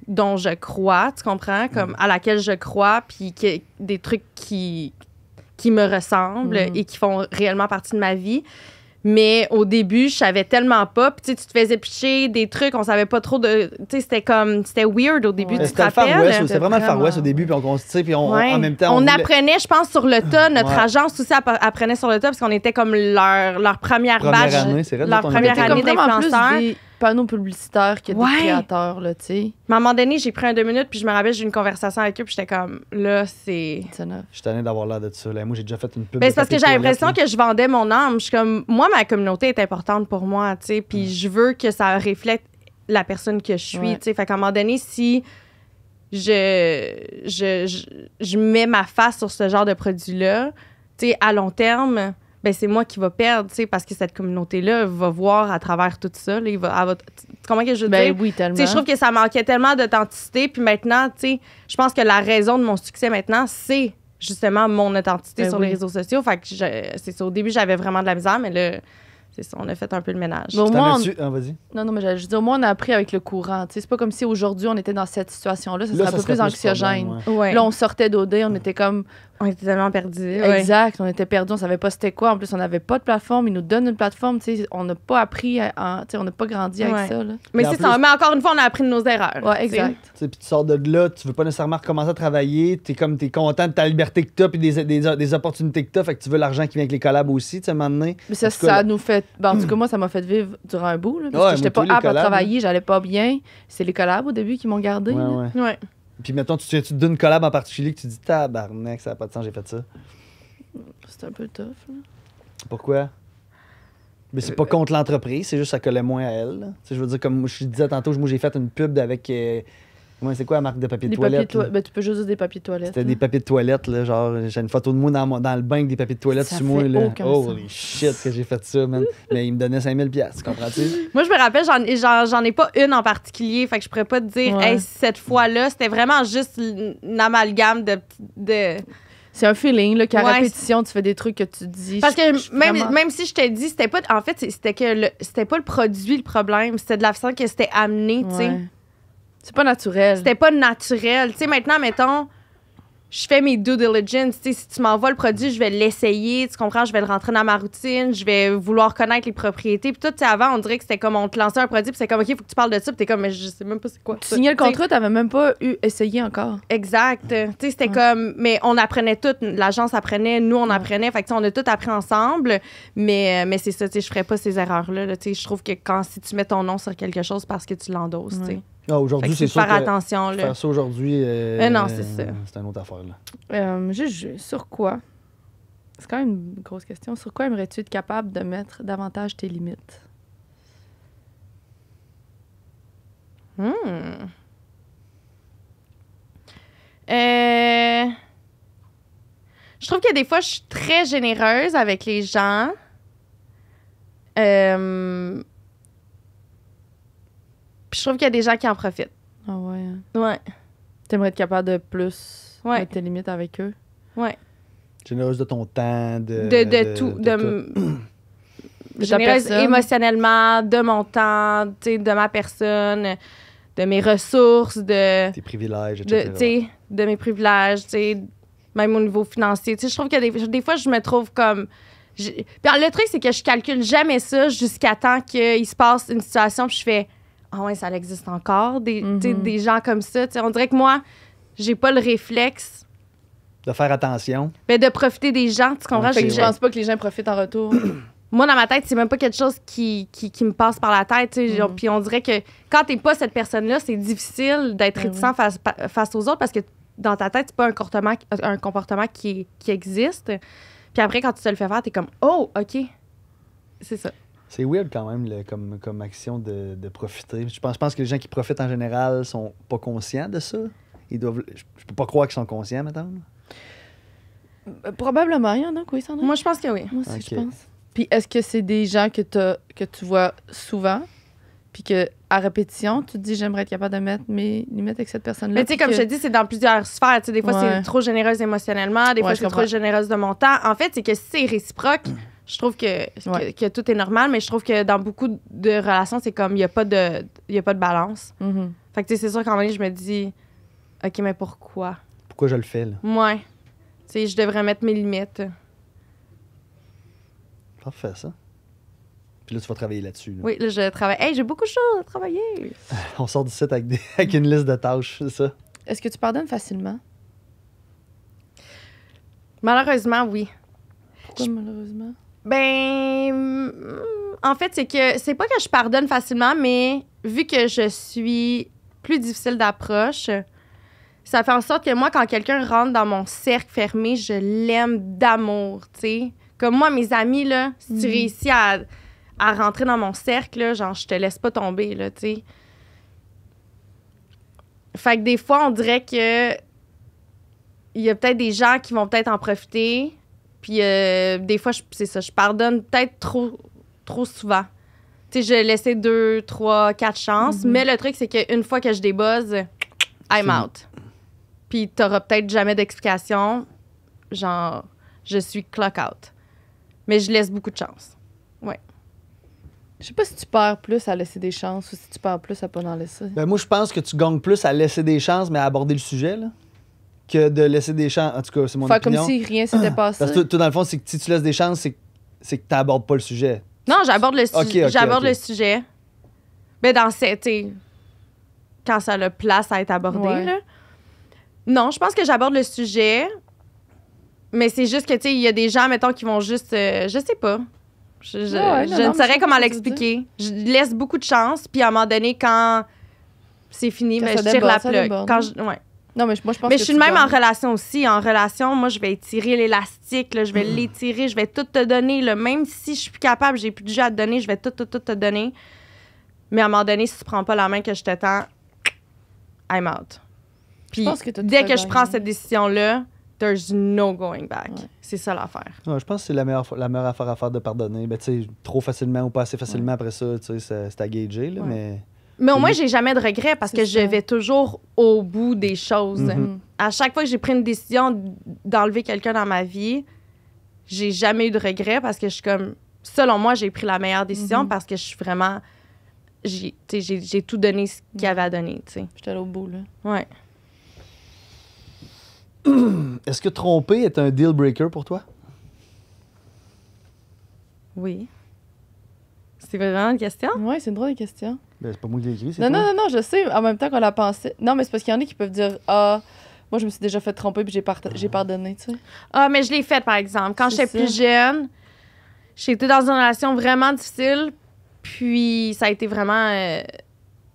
dont je crois, tu comprends? Comme, mm. à laquelle je crois, puis des trucs qui qui me ressemblent mm. et qui font réellement partie de ma vie. Mais au début, je savais tellement pas. tu te faisais picher des trucs, on savait pas trop de. Tu sais, c'était comme. C'était weird au début. C'était C'était vraiment le Far West au début. Puis on, puis on, en même temps. On, apprenait, je pense, sur le tas. Notre agence, aussi apprenait sur le tas parce qu'on était comme leur, leur première, première badge. vrai, leur première année d'influenceur panneaux publicitaires que des créateurs, là, à un moment donné, j'ai pris un deux minutes, puis je me rappelle, j'ai eu une conversation avec eux, puis j'étais comme, là, c'est. Je suis d'avoir l'air de ça. Là. Moi, j'ai déjà fait une pub. Ben, c'est parce que j'ai l'impression que je vendais mon âme. comme, moi, ma communauté est importante pour moi, tu puis je veux que ça reflète la personne que je suis, À Fait qu'à un moment donné, si. Je, je, mets ma face sur ce genre de produit-là. Tu à long terme, ben c'est moi qui va perdre, parce que cette communauté-là va voir à travers tout ça. il va, comment que je veux ben oui, tellement. je trouve que ça manquait tellement d'authenticité. Puis maintenant, je pense que la raison de mon succès maintenant, c'est justement mon authenticité ben sur les réseaux sociaux. Fait que c'est Au début, j'avais vraiment de la misère, mais là, on a fait un peu le ménage. Ah, non, non, mais dire, au moins, on a appris avec le courant. C'est pas comme si aujourd'hui, on était dans cette situation-là. Ça serait un peu plus, anxiogène. Là, on sortait d'OD, on était comme, on était tellement perdus. Exact, on était perdus, on savait pas c'était quoi. En plus, on n'avait pas de plateforme. Ils nous donnent une plateforme, tu on n'a pas appris, à, on n'a pas grandi avec ça. Mais, mais encore une fois, on a appris de nos erreurs. Ouais, exact. tu sors de là, tu veux pas nécessairement recommencer à travailler, tu es comme, es content de ta liberté que tu as des, des, opportunités que tu fait que tu veux l'argent qui vient avec les collabs aussi, tu sais, Mais ça, nous fait, en tout cas, ben, [CLEARS THROAT] moi, ça m'a fait vivre durant un bout, Je parce j'étais pas apte à travailler, j'allais pas bien. C'est les collabs au début qui m'ont gardé. Puis maintenant tu te d'une collab en particulier que tu dis tabarnak, ça n'a pas de sens, j'ai fait ça. C'est un peu tough, là. Pourquoi? Mais c'est pas euh, contre l'entreprise, c'est juste que ça collait moins à elle. Je veux dire, comme je disais tantôt, moi j'ai fait une pub avec. Euh, c'est quoi la marque de papier de toilette? Ben, tu peux juste dire des papiers de toilette. C'était des papiers de toilette, là, genre, j'ai une photo de moi dans, le bain avec des papiers de toilette sur moi. Là. Holy shit, que j'ai fait ça, man. [LAUGHS] Mais il me donnait 5000$, tu comprends-tu? moi, je me rappelle, j'en ai pas une en particulier, fait que je pourrais pas te dire, cette fois-là, c'était vraiment juste une amalgame de... de... C'est un feeling, là, qu'à répétition, tu fais des trucs que tu dis. Parce que même, si je t'ai dit, c'était pas. En fait, c'était que c'était pas le produit le problème, c'était de la façon que c'était amené, tu sais. C'est pas naturel. C'était pas naturel. Tu sais, maintenant, mettons, je fais mes due diligence. Tu sais, si tu m'envoies le produit, je vais l'essayer. Tu comprends? Je vais le rentrer dans ma routine. Je vais vouloir connaître les propriétés. Puis tout, tu sais, avant, on dirait que c'était comme on te lançait un produit. Puis c'est comme, OK, il faut que tu parles de ça. Puis t'es comme, mais je sais même pas c'est quoi. Tu signais le contrat, t'avais même pas eu essayé encore. Exact. Tu sais, c'était comme, mais on apprenait tout. L'agence apprenait, nous, on apprenait. Fait que, on a tout appris ensemble. Mais, euh, mais c'est ça, tu sais, je ferais pas ces erreurs-là. tu sais, je trouve que quand si tu mets ton nom sur quelque chose parce que tu l'endosses ah, aujourd'hui, c'est sûr. Faire attention. Faire ça aujourd'hui. Euh, euh, non, c'est ça. C'est une autre affaire. Là. Euh, juste, sur quoi C'est quand même une grosse question. Sur quoi aimerais-tu être capable de mettre davantage tes limites hmm. Euh. Je trouve que des fois, je suis très généreuse avec les gens. Euh, puis je trouve qu'il y a des gens qui en profitent. Ah ouais. Hein. Ouais. T'aimerais être capable de plus ouais. mettre tes limites avec eux. Ouais. Généreuse de ton temps, de. De, tout. De, de [CLEARS THROAT] émotionnellement, de mon temps, de ma personne, de mes ressources, de. Tes privilèges, etc. De, mes privilèges, même au niveau financier. je trouve que des, fois, je me trouve comme. Puis le truc, c'est que je calcule jamais ça jusqu'à temps qu'il se passe une situation, puis je fais ah ouais, ça existe encore, des, mhm. gens comme ça. T'sais, on dirait que moi, j'ai pas le réflexe. De faire attention. Mais ben, de profiter des gens, tu comprends? je pense pas que les gens profitent en retour. [CLEARS THROAT] moi, dans ma tête, c'est même pas quelque chose qui, qui, me passe par la tête. Mhm. Puis on dirait que quand t'es pas cette personne-là, c'est difficile d'être ben réticent face, aux autres parce que dans ta tête, c'est pas un comportement, qui, qui existe. Puis après, quand tu te le fais faire, t'es comme, oh, OK. C'est ça. C'est weird quand même comme, comme action de, profiter. Je pense, que les gens qui profitent en général sont pas conscients de ça. Ils doivent, je, peux pas croire qu'ils sont conscients, maintenant. Euh, probablement rien, donc oui, ça? Moi, je pense que oui. Moi aussi, je pense. Puis est-ce que c'est des gens que, que tu vois souvent, puis que à répétition, tu te dis j'aimerais être capable de mettre mes limites avec cette personne-là. Mais tu sais, comme je te dis, c'est dans plusieurs sphères. des fois, c'est trop généreuse émotionnellement, des fois, c'est trop généreuse de mon temps. En fait, c'est que c'est réciproque, je trouve que, tout est normal, mais je trouve que dans beaucoup de relations, c'est comme, il n'y a, pas de, a pas de balance. Mm-hmm. Fait que, c'est sûr qu'en vrai, je me dis, OK, mais pourquoi? Pourquoi je le fais, là? Ouais. Tu sais, je devrais mettre mes limites. Parfait, ça. Puis là, tu vas travailler là-dessus. Oui, là, je travaille. Hey, j'ai beaucoup de choses à travailler. [LAUGHS] On sort du site avec, une liste de tâches, c'est ça? Est-ce que tu pardonnes facilement? Malheureusement, oui. Pourquoi malheureusement? Ben, en fait, c'est que c'est pas que je pardonne facilement, mais vu que je suis plus difficile d'approche, ça fait en sorte que moi, quand quelqu'un rentre dans mon cercle fermé, je l'aime d'amour, tu sais. Comme moi, mes amis, là, si tu mhm. réussis à, à, rentrer dans mon cercle, genre, je te laisse pas tomber, là, tu sais. Fait que des fois, on dirait que il y a peut-être des gens qui vont peut-être en profiter puis euh, des fois, c'est ça, je pardonne peut-être trop, trop souvent. Tu sais, j'ai laissé deux, trois, quatre chances. Mhm. Mais le truc, c'est qu'une fois que je débuzz, I'm out. Puis t'auras peut-être jamais d'explication. Genre, je suis clock out. Mais je laisse beaucoup de chances. Ouais. Je sais pas si tu perds plus à laisser des chances ou si tu perds plus à pas en laisser. Ben moi, je pense que tu gagnes plus à laisser des chances, mais à aborder le sujet, là que de laisser des chances. En tout cas, c'est mon opinion. comme si rien s'était [CLEARS THROAT] passé. Parce que dans le fond, c'est que si tu laisses des chances, c'est que tu n'abordes pas le sujet. Non, j'aborde le, sujet. j'aborde le sujet. Mais ben, dans cette. Quand ça a le place à être abordé, Non, je pense que j'aborde le sujet. Mais c'est juste que, tu sais, il y a des gens, mettons, qui vont juste. Je euh, je sais pas. Je, ne saurais comment l'expliquer. Je laisse beaucoup de chance, puis à un moment donné, quand c'est fini, je tire la plaque. Quand je, ouais. Non, mais moi, je pense Mais je suis même en relation aussi. En relation, moi, je vais étirer l'élastique, je vais mm. l'étirer, je vais tout te donner. Même si je suis plus capable, j'ai plus de jeu à te donner, je vais tout, tout, tout te donner. Mais à un moment donné, si tu prends pas la main que je t'attends, I'm out. Puis dès que je prends cette décision-là, there's no going back. C'est ça l'affaire. je pense que c'est la meilleure, la meilleure affaire à faire de pardonner. Ben, sais, trop facilement ou pas assez facilement après ça, c'est à gager, mais mais au moins, mhm. j'ai jamais de regrets parce que je vais toujours au bout des choses. Mhm. À chaque fois que j'ai pris une décision d'enlever quelqu'un dans ma vie, j'ai jamais eu de regrets parce que je suis comme, selon moi, j'ai pris la meilleure décision mhm. parce que je suis vraiment, j'ai tout donné ce qu'il y avait à donner. J'étais au bout, là. Ouais. [CLEARS THROAT] Est-ce que tromper est un deal breaker pour toi? Oui. C'est vraiment une question? Oui, c'est une drôle de question. Ben, c'est pas moi qui l'ai Non, non, non, je sais. En même temps qu'on la pensé. Non, mais c'est parce qu'il y en a qui peuvent dire Ah, moi, je me suis déjà fait tromper puis j'ai, j'ai ah. pardonné, tu sais. Ah, mais je l'ai fait, par exemple. Quand j'étais plus jeune, j'étais dans une relation vraiment difficile. Puis ça a été vraiment euh,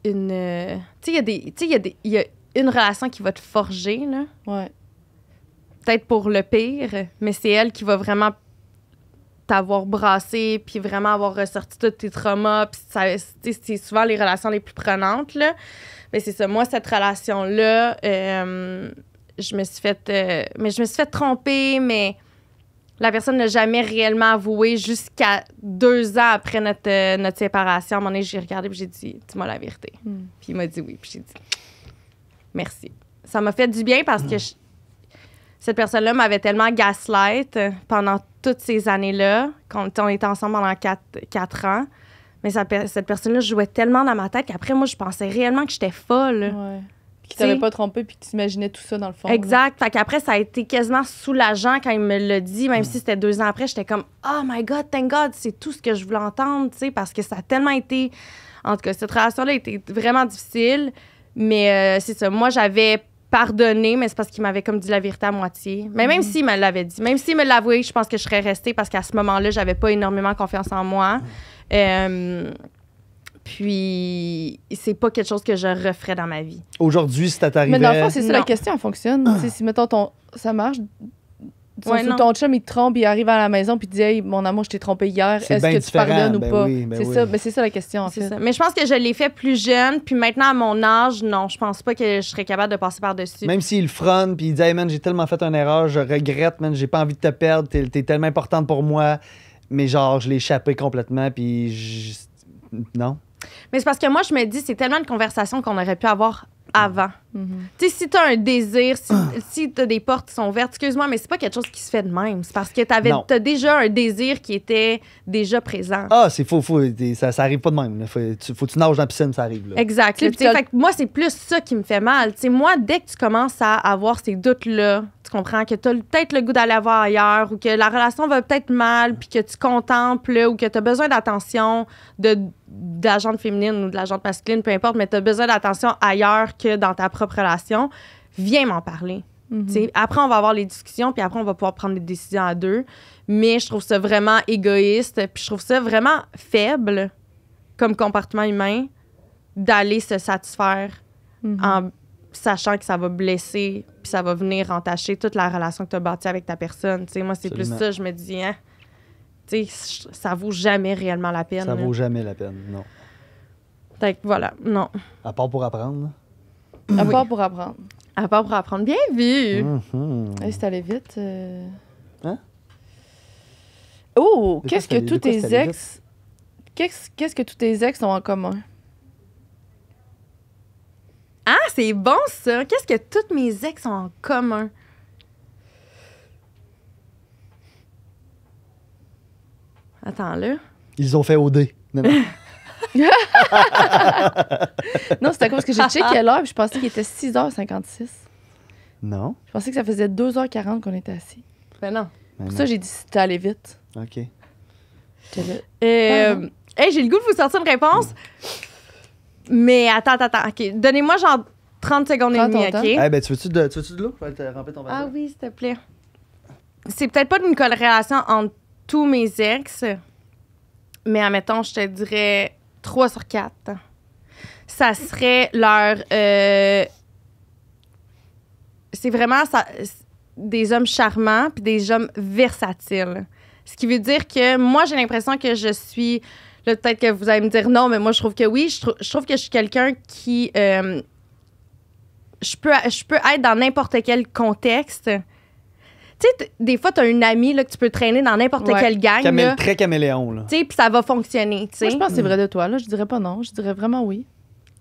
une. Euh, tu sais, il y a y, il y a une relation qui va te forger, là. Ouais. Peut-être pour le pire, mais c'est elle qui va vraiment t'avoir brassé, puis vraiment avoir ressorti tous tes traumas. Puis c'est souvent les relations les plus prenantes, là. Mais c'est ça. Moi, cette relation-là, euh, je me suis fait... Euh, mais je me suis fait tromper, mais la personne n'a jamais réellement avoué jusqu'à deux ans après notre, euh, notre séparation. À un moment donné, j'ai regardé puis j'ai dit « Dis-moi la vérité hmm. Puis il m'a dit oui. Puis j'ai dit « Merci ». Ça m'a fait du bien parce que... Hmm. Je, cette personne-là m'avait tellement gaslight euh, pendant toutes ces années-là, quand on était ensemble pendant quatre, quatre ans. Mais cette personne-là jouait tellement dans ma tête qu'après, moi, je pensais réellement que j'étais folle. Ouais. Puis qu'il t'avait pas trompé, puis que t'imaginais tout ça dans le fond. Exact. Fait qu'après, ça a été quasiment soulageant quand il me l'a dit, même mm. si c'était deux ans après, j'étais comme « Oh my God, thank God, c'est tout ce que je voulais entendre, tu sais, parce que ça a tellement été... » En tout cas, cette relation-là était vraiment difficile, mais euh, c'est ça. Moi, j'avais pardonné, mais c'est parce qu'il m'avait comme dit la vérité à moitié. Mais même mm. s'il me l'avait dit, même s'il me l'avouait, je pense que je serais restée parce qu'à ce moment-là, j'avais pas énormément confiance en moi. Mm. Euh, puis, c'est pas quelque chose que je referais dans ma vie. Aujourd'hui, si à arrivé... Mais dans le fond, c'est ça la question, elle fonctionne. [CLEARS THROAT] Si, mettons, ton, ça marche, ton chum, il te trompe, il arrive à la maison puis il dit Hey, mon amour, je t'ai trompé hier, est-ce que tu pardonnes ou ben pas ben C'est ça, ben ça la question. Mais je pense que je l'ai fait plus jeune, puis maintenant, à mon âge, non, je pense pas que je serais capable de passer par-dessus. Même s'il fronne puis il dit Hey, man, j'ai tellement fait une erreur, je regrette, man, j'ai pas envie de te perdre, t'es es tellement importante pour moi, mais genre, je l'ai échappé complètement, puis non. Mais c'est parce que moi, je me dis, c'est tellement une conversation qu'on aurait pu avoir avant. Mm-hmm. si tu as un désir, si, ah. tu as des portes qui sont ouvertes, excuse-moi, mais c'est pas quelque chose qui se fait de même. C'est parce que tu as déjà un désir qui était déjà présent. Ah, c'est faux, ça, ça arrive pas de même. Faut, faut que tu nages dans la piscine, ça arrive. Exact. moi, c'est plus ça qui me fait mal. sais moi, dès que tu commences à avoir ces doutes-là, tu comprends que tu as peut-être le goût d'aller voir ailleurs ou que la relation va peut-être mal puis que tu contemples ou que tu as besoin d'attention de d'agente féminine ou de l'agente masculine, peu importe, mais tu as besoin d'attention ailleurs que dans ta propre relation, viens m'en parler. Mm-hmm. Après, on va avoir les discussions, puis après, on va pouvoir prendre des décisions à deux. Mais je trouve ça vraiment égoïste, puis je trouve ça vraiment faible comme comportement humain d'aller se satisfaire mm-hmm. en sachant que ça va blesser, puis ça va venir entacher toute la relation que tu as bâtie avec ta personne. moi, c'est plus ça, je me dis, hein, ça vaut jamais réellement la peine. Ça vaut jamais la peine, non. Donc, voilà, non. À part pour apprendre. À part pour apprendre. À part pour apprendre. Bien vu! Mm vite. Euh. Hein? Oh! Qu'est-ce que tous tes ex... Qu'est-ce que tous tes ex ont en commun? Ah, c'est bon ça. Qu'est-ce que toutes mes ex ont en commun? Attends là. Ils ont fait au Non, [LAUGHS] non. c'est à que j'ai checké l'heure et je pensais qu'il était 6h56. Non. Je pensais que ça faisait 2h40 qu'on était assis. Ben non. Ben Pour ça, j'ai dit si t'es allé vite. OK. Euh, ah. j'ai le goût de vous sortir une réponse. Mais attends, attends, attends. OK. Donnez-moi genre 30 secondes et demie, OK? Eh ben, tu veux-tu de, l'eau? te ramper ton verre. Ah oui, s'il te plaît. C'est peut-être pas une corrélation entre tous mes ex, mais admettons, je te dirais 3 sur 4. Ça serait leur. Euh, c'est vraiment ça- des hommes charmants puis des hommes versatiles. Ce qui veut dire que moi, j'ai l'impression que je suis peut-être que vous allez me dire non, mais moi, je trouve que oui. Je, trouve que je suis quelqu'un qui. Euh, je, peux, je peux être dans n'importe quel contexte. Tu sais, des fois, tu as une amie là, que tu peux traîner dans n'importe quel quelle gang. Camé très caméléon. Là. Tu sais, puis ça va fonctionner. Moi, je pense que c'est vrai de toi. Là. Je dirais pas non. Je dirais vraiment oui.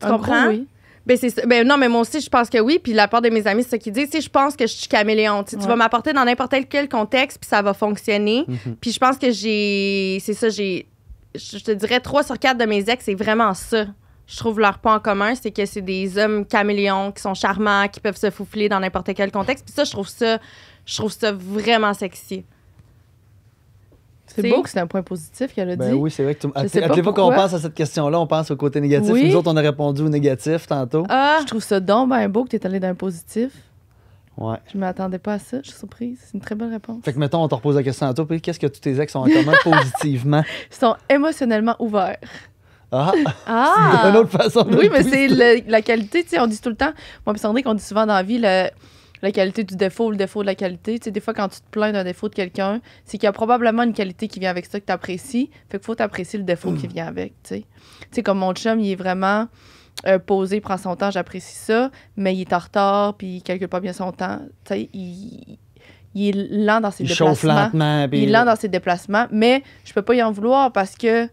Tu comprends? oui. Ben, ben, non, mais moi aussi, je pense que oui. Puis la part de mes amis, c'est ce qu'ils disent. Je pense que je suis caméléon. Tu vas m'apporter dans n'importe quel contexte, puis ça va fonctionner. Mhm. Puis je pense que j'ai. C'est ça, j'ai je te dirais, trois sur quatre de mes ex, c'est vraiment ça. Je trouve leur point en commun, c'est que c'est des hommes caméléons qui sont charmants, qui peuvent se foufler dans n'importe quel contexte. Puis ça, je trouve ça, je trouve ça vraiment sexy. C'est beau que c'est un point positif qu'elle a ben dit. oui, c'est vrai que à, qu'on pense à cette question-là, on pense au côté négatif. Nous autres, on a répondu au négatif tantôt. Ah. Je trouve ça donc bien beau que tu es allé d'un positif. Ouais. Je m'attendais pas à ça, je suis surprise. C'est une très bonne réponse. Fait que mettons, on te repose la question à toi, puis qu'est-ce que tous tes ex ont en commun [LAUGHS] positivement? Ils sont émotionnellement ouverts. Ah! ah. [LAUGHS] C'est une autre façon de Oui, mais c'est la qualité, tu sais, on dit tout le temps, moi puis Sandrine, qu'on dit souvent dans la vie, la qualité du défaut, le défaut de la qualité. Tu sais, des fois, quand tu te plains d'un défaut de quelqu'un, c'est qu'il y a probablement une qualité qui vient avec ça que tu apprécies. Fait qu'il faut t'apprécier le défaut qui hmm. vient avec, tu sais. Tu sais, comme mon chum, il est vraiment euh, posé, prend son temps, j'apprécie ça, mais il est en retard, puis il calcule pas bien son temps. Tu il, il, est lent dans ses il déplacements. Il est lent dans ses déplacements, mais je peux pas y en vouloir parce que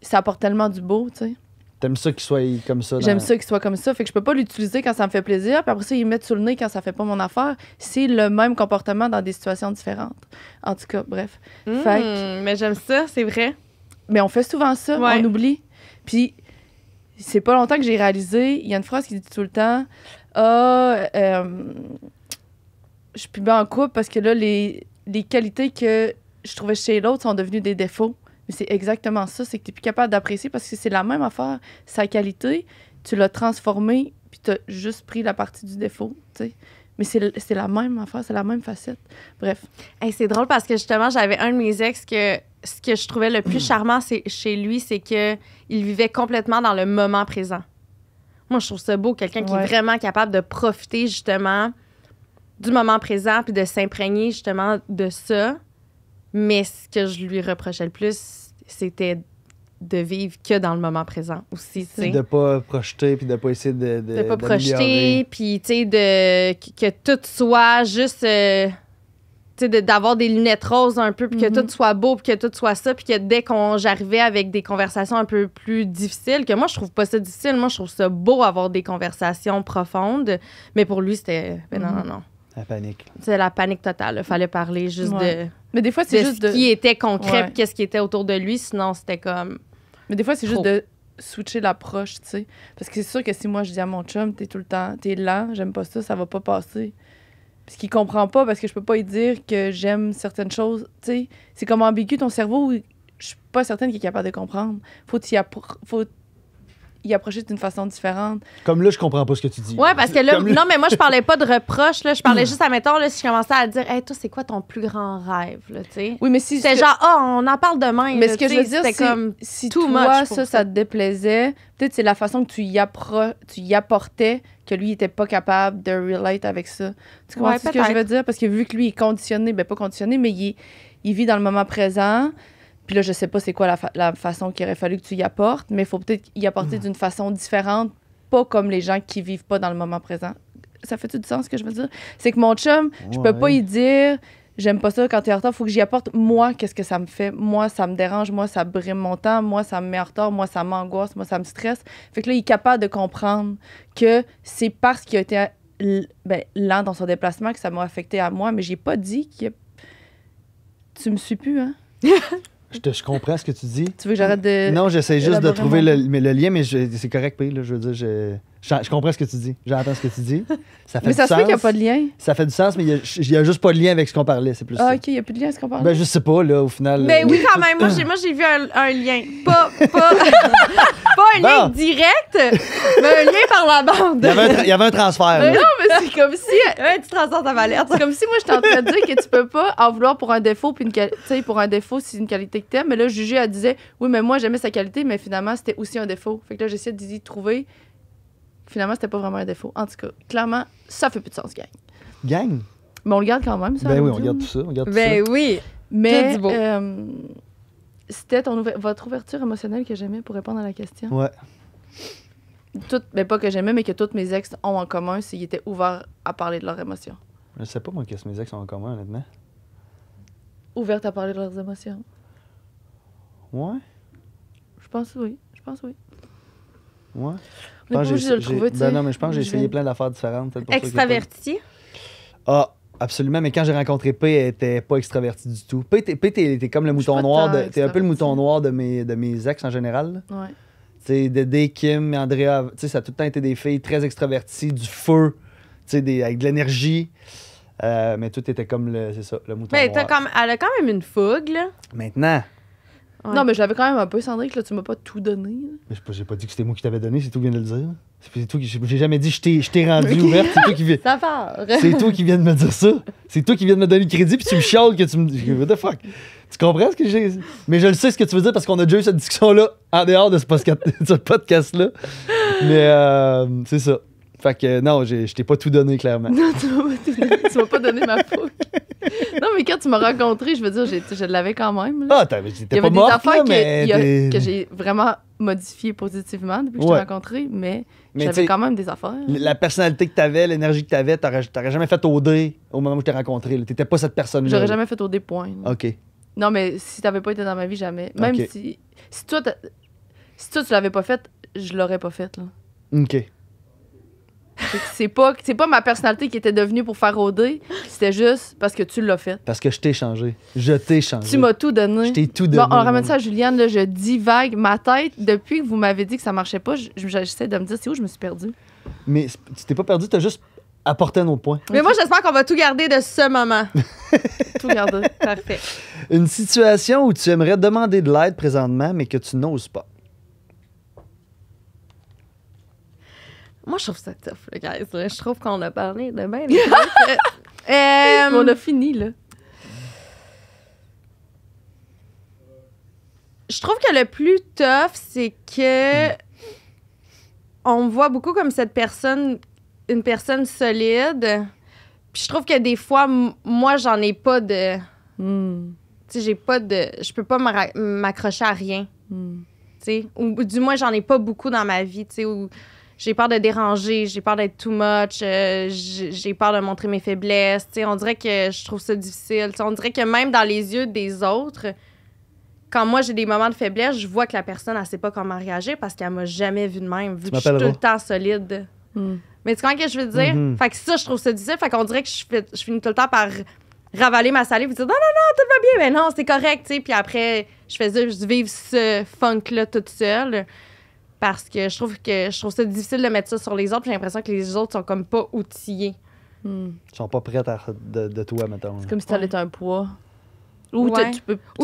ça apporte tellement du beau, tu sais. T'aimes ça qu'il soit comme ça? J'aime ça qu'il soit comme ça. Fait que je peux pas l'utiliser quand ça me fait plaisir. Puis après ça, me met sur le nez quand ça fait pas mon affaire. C'est le même comportement dans des situations différentes. En tout cas, bref. Mmh, fait Mais j'aime ça, c'est vrai. Mais on fait souvent ça, on oublie. Puis c'est pas longtemps que j'ai réalisé, il y a une phrase qui dit tout le temps Ah, euh, je suis plus bien en couple parce que là, les, les qualités que je trouvais chez l'autre sont devenues des défauts. Mais c'est exactement ça, c'est que tu n'es plus capable d'apprécier parce que c'est la même affaire. Sa qualité, tu l'as transformée, puis tu as juste pris la partie du défaut. sais mais c'est la même affaire, c'est la même facette. Bref. et c'est drôle parce que justement, j'avais un de mes ex que ce que je trouvais le plus mm. charmant chez lui, c'est que il vivait complètement dans le moment présent. Moi, je trouve ça beau, quelqu'un qui est vraiment capable de profiter justement du moment présent puis de s'imprégner justement de ça. Mais ce que je lui reprochais le plus, c'était de vivre que dans le moment présent aussi. C'est De pas projeter puis de pas essayer de. De, ne pas projeter puis tu sais, de, que, tout soit juste. Euh, tu sais, d'avoir des lunettes roses un peu, puis que mm-hmm. tout soit beau, puis que tout soit ça, puis que dès qu'on j'arrivais avec des conversations un peu plus difficiles, que moi, je trouve pas ça difficile, moi, je trouve ça beau avoir des conversations profondes, mais pour lui, c'était, ben mm-hmm. non, non, non la panique. C'est la panique totale. Il fallait parler juste de. Mais des fois, c'est juste ce de... qui était concret, qu'est-ce qui était autour de lui. Sinon, c'était comme. Mais des fois, c'est juste de switcher l'approche, tu sais. Parce que c'est sûr que si moi, je dis à mon chum, t'es tout le temps, t'es lent, j'aime pas ça, ça va pas passer. Parce qu'il comprend pas, parce que je peux pas lui dire que j'aime certaines choses, tu sais. C'est comme ambigu, ton cerveau, je suis pas certaine qu'il est capable de comprendre. Faut t'y apprendre y approcher d'une façon différente. Comme là, je comprends pas ce que tu dis. Ouais, parce que là, non, mais moi, je parlais pas de reproche. Là. Je parlais [CLEARS THROAT] juste, admettons, là, si je commençais à dire, hey, toi, c'est quoi ton plus grand rêve? Là, sais. oui, mais si. C'est genre, ah, oh, on en parle demain. Mais ce que je veux dire, c'est comme si tout ça, ça, te déplaisait, peut-être c'est la façon que tu y, tu y apportais que lui, il était pas capable de relate avec ça. Tu comprends ce que je veux dire? Parce que vu que lui, est conditionné, ben pas conditionné, mais il, il vit dans le moment présent. Puis là, je sais pas c'est quoi la, la façon qu'il aurait fallu que tu y apportes, mais il faut peut-être y apporter mm. d'une façon différente, pas comme les gens qui vivent pas dans le moment présent. Ça fait tout du sens ce que je veux dire? C'est que mon chum, je peux pas y dire j'aime pas ça quand t'es en retard, faut que j'y apporte moi, qu'est-ce que ça me fait, moi, ça me dérange, moi, ça brime mon temps, moi, ça me met en retard, moi, ça m'angoisse, moi, ça me stresse. Fait que là, il est capable de comprendre que c'est parce qu'il a été ben, lent dans son déplacement que ça m'a affecté à moi, mais j'ai pas dit que tu me suis plus, hein? [LAUGHS] Je, te, comprends ce que tu dis. Tu veux que j'arrête de. Non, j'essaie juste de trouver le, le, lien, mais c'est correct, P. Là, je veux dire, j'ai. Je, comprends ce que tu dis. J'entends ce que tu dis. Ça fait mais ça se fait qu'il n'y a pas de lien. Ça fait du sens, mais il n'y a, juste pas de lien avec ce qu'on parlait. C'est plus. Ah, OK, il n'y a plus de lien avec ce qu'on parlait. Ben, je sais pas, là, au final. Mais oui, euh, quand même. Moi, j'ai, moi, j'ai vu un, lien. Pas, pas, [LAUGHS] pas un lien direct, mais un lien par la bande. Il y avait un, il y avait un transfert. Mais non, mais c'est comme si. tu petit transfert, ça C'est comme si moi, j'étais en train de dire que tu peux pas en vouloir pour un défaut, puis une qualité. pour un défaut, c'est une qualité que tu aimes. Mais là, Jugé, elle disait, oui, mais moi, j'aimais sa qualité, mais finalement, c'était aussi un défaut. Fait que là, j'essaie de trouver. Finalement, c'était pas vraiment un défaut. En tout cas, clairement, ça fait plus de sens, gang. Gang? Mais on le garde quand même, ça. Ben oui, on regarde tout ça. On garde tout ben ça. oui. Mais euh, c'était votre ouverture émotionnelle que j'aimais pour répondre à la question. Ouais. mais ben pas que j'aimais, mais que tous mes ex ont en commun, c'est étaient ouverts à parler de leurs émotions. Je sais pas, moi, qu'est-ce que mes ex ont en commun, honnêtement. Ouvertes à parler de leurs émotions. Ouais. Je pense oui. Je pense oui. Moi, ben non, mais je pense que j'ai essayé plein d'affaires différentes. Ah, absolument. Mais quand j'ai rencontré P, elle était pas extravertie du tout. P, t'es- P, comme le mouton noir. de- T'es un peu le mouton noir de mes, de mes ex en général. Ouais. Kim, Andrea, tu ça a tout le temps été des filles très extraverties, du feu, tu avec de l'énergie. Euh, mais tout était comme le, c'est ça, le mouton noir. elle a quand même une fougue, là. Maintenant, non, mais je l'avais quand même un peu, Sandrick, là, tu m'as pas tout donné. Mais j'ai pas dit que c'était moi qui t'avais donné, c'est toi qui viens de le dire. C'est toi qui. J'ai jamais dit je t'ai rendu ouverte, c'est toi qui viens. [LAUGHS] c'est toi qui viens de me dire ça. C'est toi qui viens de me donner le crédit, puis tu me chiales que tu me. What the fuck? Tu comprends ce que j'ai. Mais je le sais ce que tu veux dire parce qu'on a déjà eu cette discussion-là en dehors de ce [LAUGHS] podcast-là. Mais euh, c'est ça. Fait que non, je t'ai pas tout donné, clairement. Non, tu m'as pas donné. ma peau. Non, mais quand tu m'as rencontré, je veux dire, je l'avais quand même. Ah, pas Il y avait des affaires que, j'ai vraiment modifié positivement depuis que je t'ai rencontré, mais, j'avais quand même des affaires. La personnalité que t'avais, l'énergie que t'avais, t'aurais jamais fait au dé au moment où je t'ai rencontré. T'étais pas cette personne-là. J'aurais jamais fait au dé, point. OK. Non, mais si t'avais pas été dans ma vie, jamais. Même si... Si toi, si toi tu l'avais pas faite, je l'aurais pas fait, là. OK. C'est pas, pas ma personnalité qui était devenue pour faire rôder. C'était juste parce que tu l'as fait. Parce que je t'ai changé. Je t'ai changé. Tu m'as tout donné. Je t'ai tout donné. Bon, on ramène ça à Juliane. je divague ma tête. Depuis que vous m'avez dit que ça marchait pas, j'essaie de me dire c'est où je me suis perdue. Mais tu t'es pas perdue, t'as juste apporté un autre point. Mais moi, j'espère qu'on va tout garder de ce moment. [LAUGHS] tout garder. Parfait. Une situation où tu aimerais demander de l'aide présentement, mais que tu n'oses pas. Moi, je trouve ça tough, le gars Je trouve qu'on a parlé de bien. [LAUGHS] on a euh, fini, là. Je trouve que le plus tough, c'est que on voit beaucoup comme cette personne, une personne solide. Puis je trouve que des fois, moi, j'en ai pas de. Hmm. Tu sais, j'ai pas de. Je peux pas m'accrocher à rien. Hmm. Tu sais, ou, du moins, j'en ai pas beaucoup dans ma vie. Tu sais, j'ai peur de déranger, j'ai peur d'être too much, euh, j'ai peur de montrer mes faiblesses. on dirait que je trouve ça difficile. on dirait que même dans les yeux des autres, quand moi j'ai des moments de faiblesse, je vois que la personne, elle sait pas comment réagir parce qu'elle m'a jamais vu de même, vu que je suis tout le temps solide. Hmm. Mais tu comprends ce que je veux dire? Mm-hmm. Fait que ça, je trouve ça difficile. Fait dirait que je, finis tout le temps par ravaler ma salive et dire non, non, non, tout va bien, mais non, c'est correct. Puis après, je faisais juste vivre ce funk-là toute seule parce que je trouve que je trouve ça difficile de mettre ça sur les autres. J'ai l'impression que les autres sont comme pas outillés. Hmm. Ils sont pas prêts à, de, toi, mettons. C'est comme si tu être un poids. Ou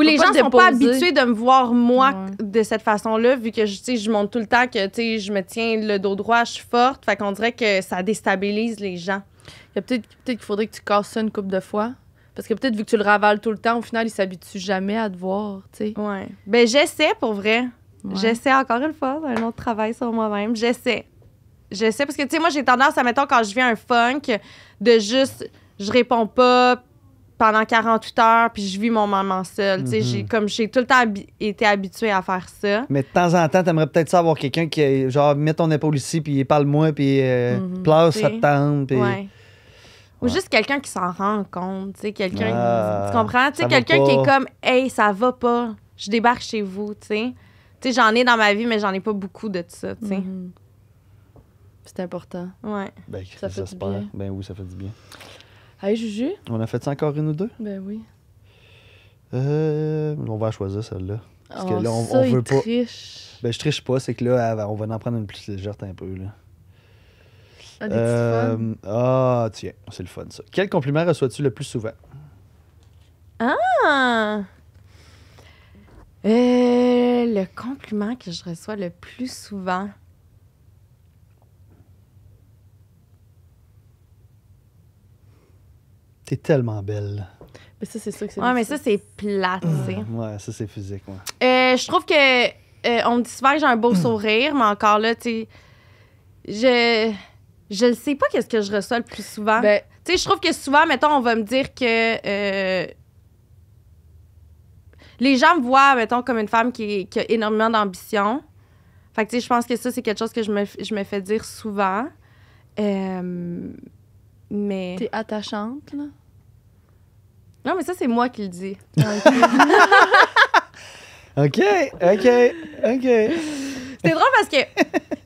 les gens ne sont pas habitués de me voir, moi, de cette façon-là, vu que je, je montre tout le temps que je me tiens le dos droit, je suis forte. Fait dirait que ça déstabilise les gens. peut-être qu'il faudrait que tu casses ça une couple de fois. Parce que peut-être, vu que tu le ravales tout le temps, au final, ils s'habituent jamais à te voir. sais. Ouais. Ben, j'essaie pour vrai. J'essaie encore une fois, un autre travail sur moi-même. J'essaie. J'essaie parce que, tu sais, moi, j'ai tendance à, mettons, quand je vis un funk, de juste, je réponds pas pendant 48 heures, puis je vis mon moment seul. Tu sais, j'ai mhm. Comme j'ai tout le temps été habitué à faire ça. Mais de temps en temps, t'aimerais peut-être ça avoir quelqu'un qui, genre, met ton épaule ici, puis parle-moi, puis euh, mhm. place, ça Ou juste quelqu'un qui s'en rend compte, tu sais, quelqu'un, ah, tu comprends, tu sais, quelqu'un qui est comme, hey, ça va pas, je débarque chez vous, tu sais. Tu j'en ai dans ma vie, mais j'en ai pas beaucoup de ça, tu mhm. C'est important. Ouais. Ben, ça fait bien. Ben oui, ça fait du bien. Allez, Juju. On a fait ça encore une ou deux? Ben oui. Euh, on va choisir celle-là. Parce que oh, là, on, veut pas. Ben, je triche pas, c'est que là, on va en prendre une plus légère un peu, là. Ah, euh, ah tiens, c'est le fun, ça. Quel compliment reçois-tu le plus souvent? Ah! Euh le compliment que je reçois le plus souvent, T'es tellement belle. Mais ça, c'est sûr que c'est. Ouais, mais ça, c'est plat, tu Ouais, ça, c'est physique, moi. Euh, je trouve que. Euh, on me dit souvent que j'ai un beau [CLEARS THROAT] sourire, mais encore là, tu Je. Je ne sais pas qu'est-ce que je reçois le plus souvent. Ben tu sais, je trouve que souvent, mettons, on va me dire que euh, les gens me voient, mettons, comme une femme qui, a énormément d'ambition. Fait que, tu sais, je pense que ça, c'est quelque chose que je me, fais dire souvent. Euh, mais. T'es attachante, là? Non, mais ça, c'est moi qui le dis. OK, [LAUGHS] OK, OK. C'est drôle parce que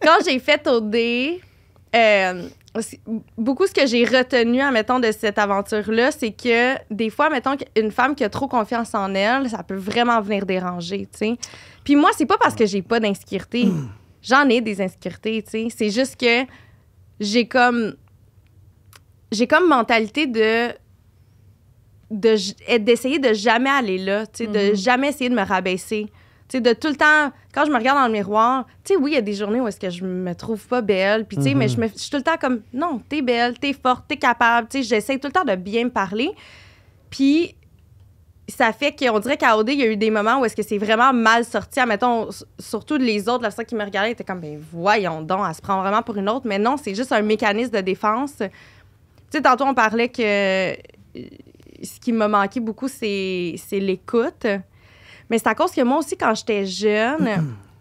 quand j'ai fait au D, euh, beaucoup ce que j'ai retenu, admettons, de cette aventure-là, c'est que des fois, mettons, une femme qui a trop confiance en elle, ça peut vraiment venir déranger, tu sais. Puis moi, c'est pas parce que j'ai pas d'insécurité. [CLEARS THROAT] J'en ai des insécurités, tu sais. C'est juste que j'ai comme. J'ai comme mentalité de. d'essayer de, jamais aller là, de mm-hmm. jamais essayer de me rabaisser. Tu sais, de tout le temps, quand je me regarde dans le miroir, tu sais, oui, il y a des journées où est-ce que je me trouve pas belle, puis mais je, mm-hmm. me, suis tout le temps comme, non, t'es belle, t'es forte, t'es capable, tu sais, j'essaie tout le temps de bien me parler. Puis, ça fait qu'on dirait qu'à OD, il y a eu des moments où est-ce que c'est vraiment mal sorti. Mettons, surtout les autres, la personne qui me regardait était comme, ben voyons donc, elle se prend vraiment pour une autre. Mais non, c'est juste un mécanisme de défense. Tu sais, tantôt, on parlait que euh, ce qui m'a manqué beaucoup, c'est l'écoute. Mais c'est à cause que moi aussi, quand j'étais jeune,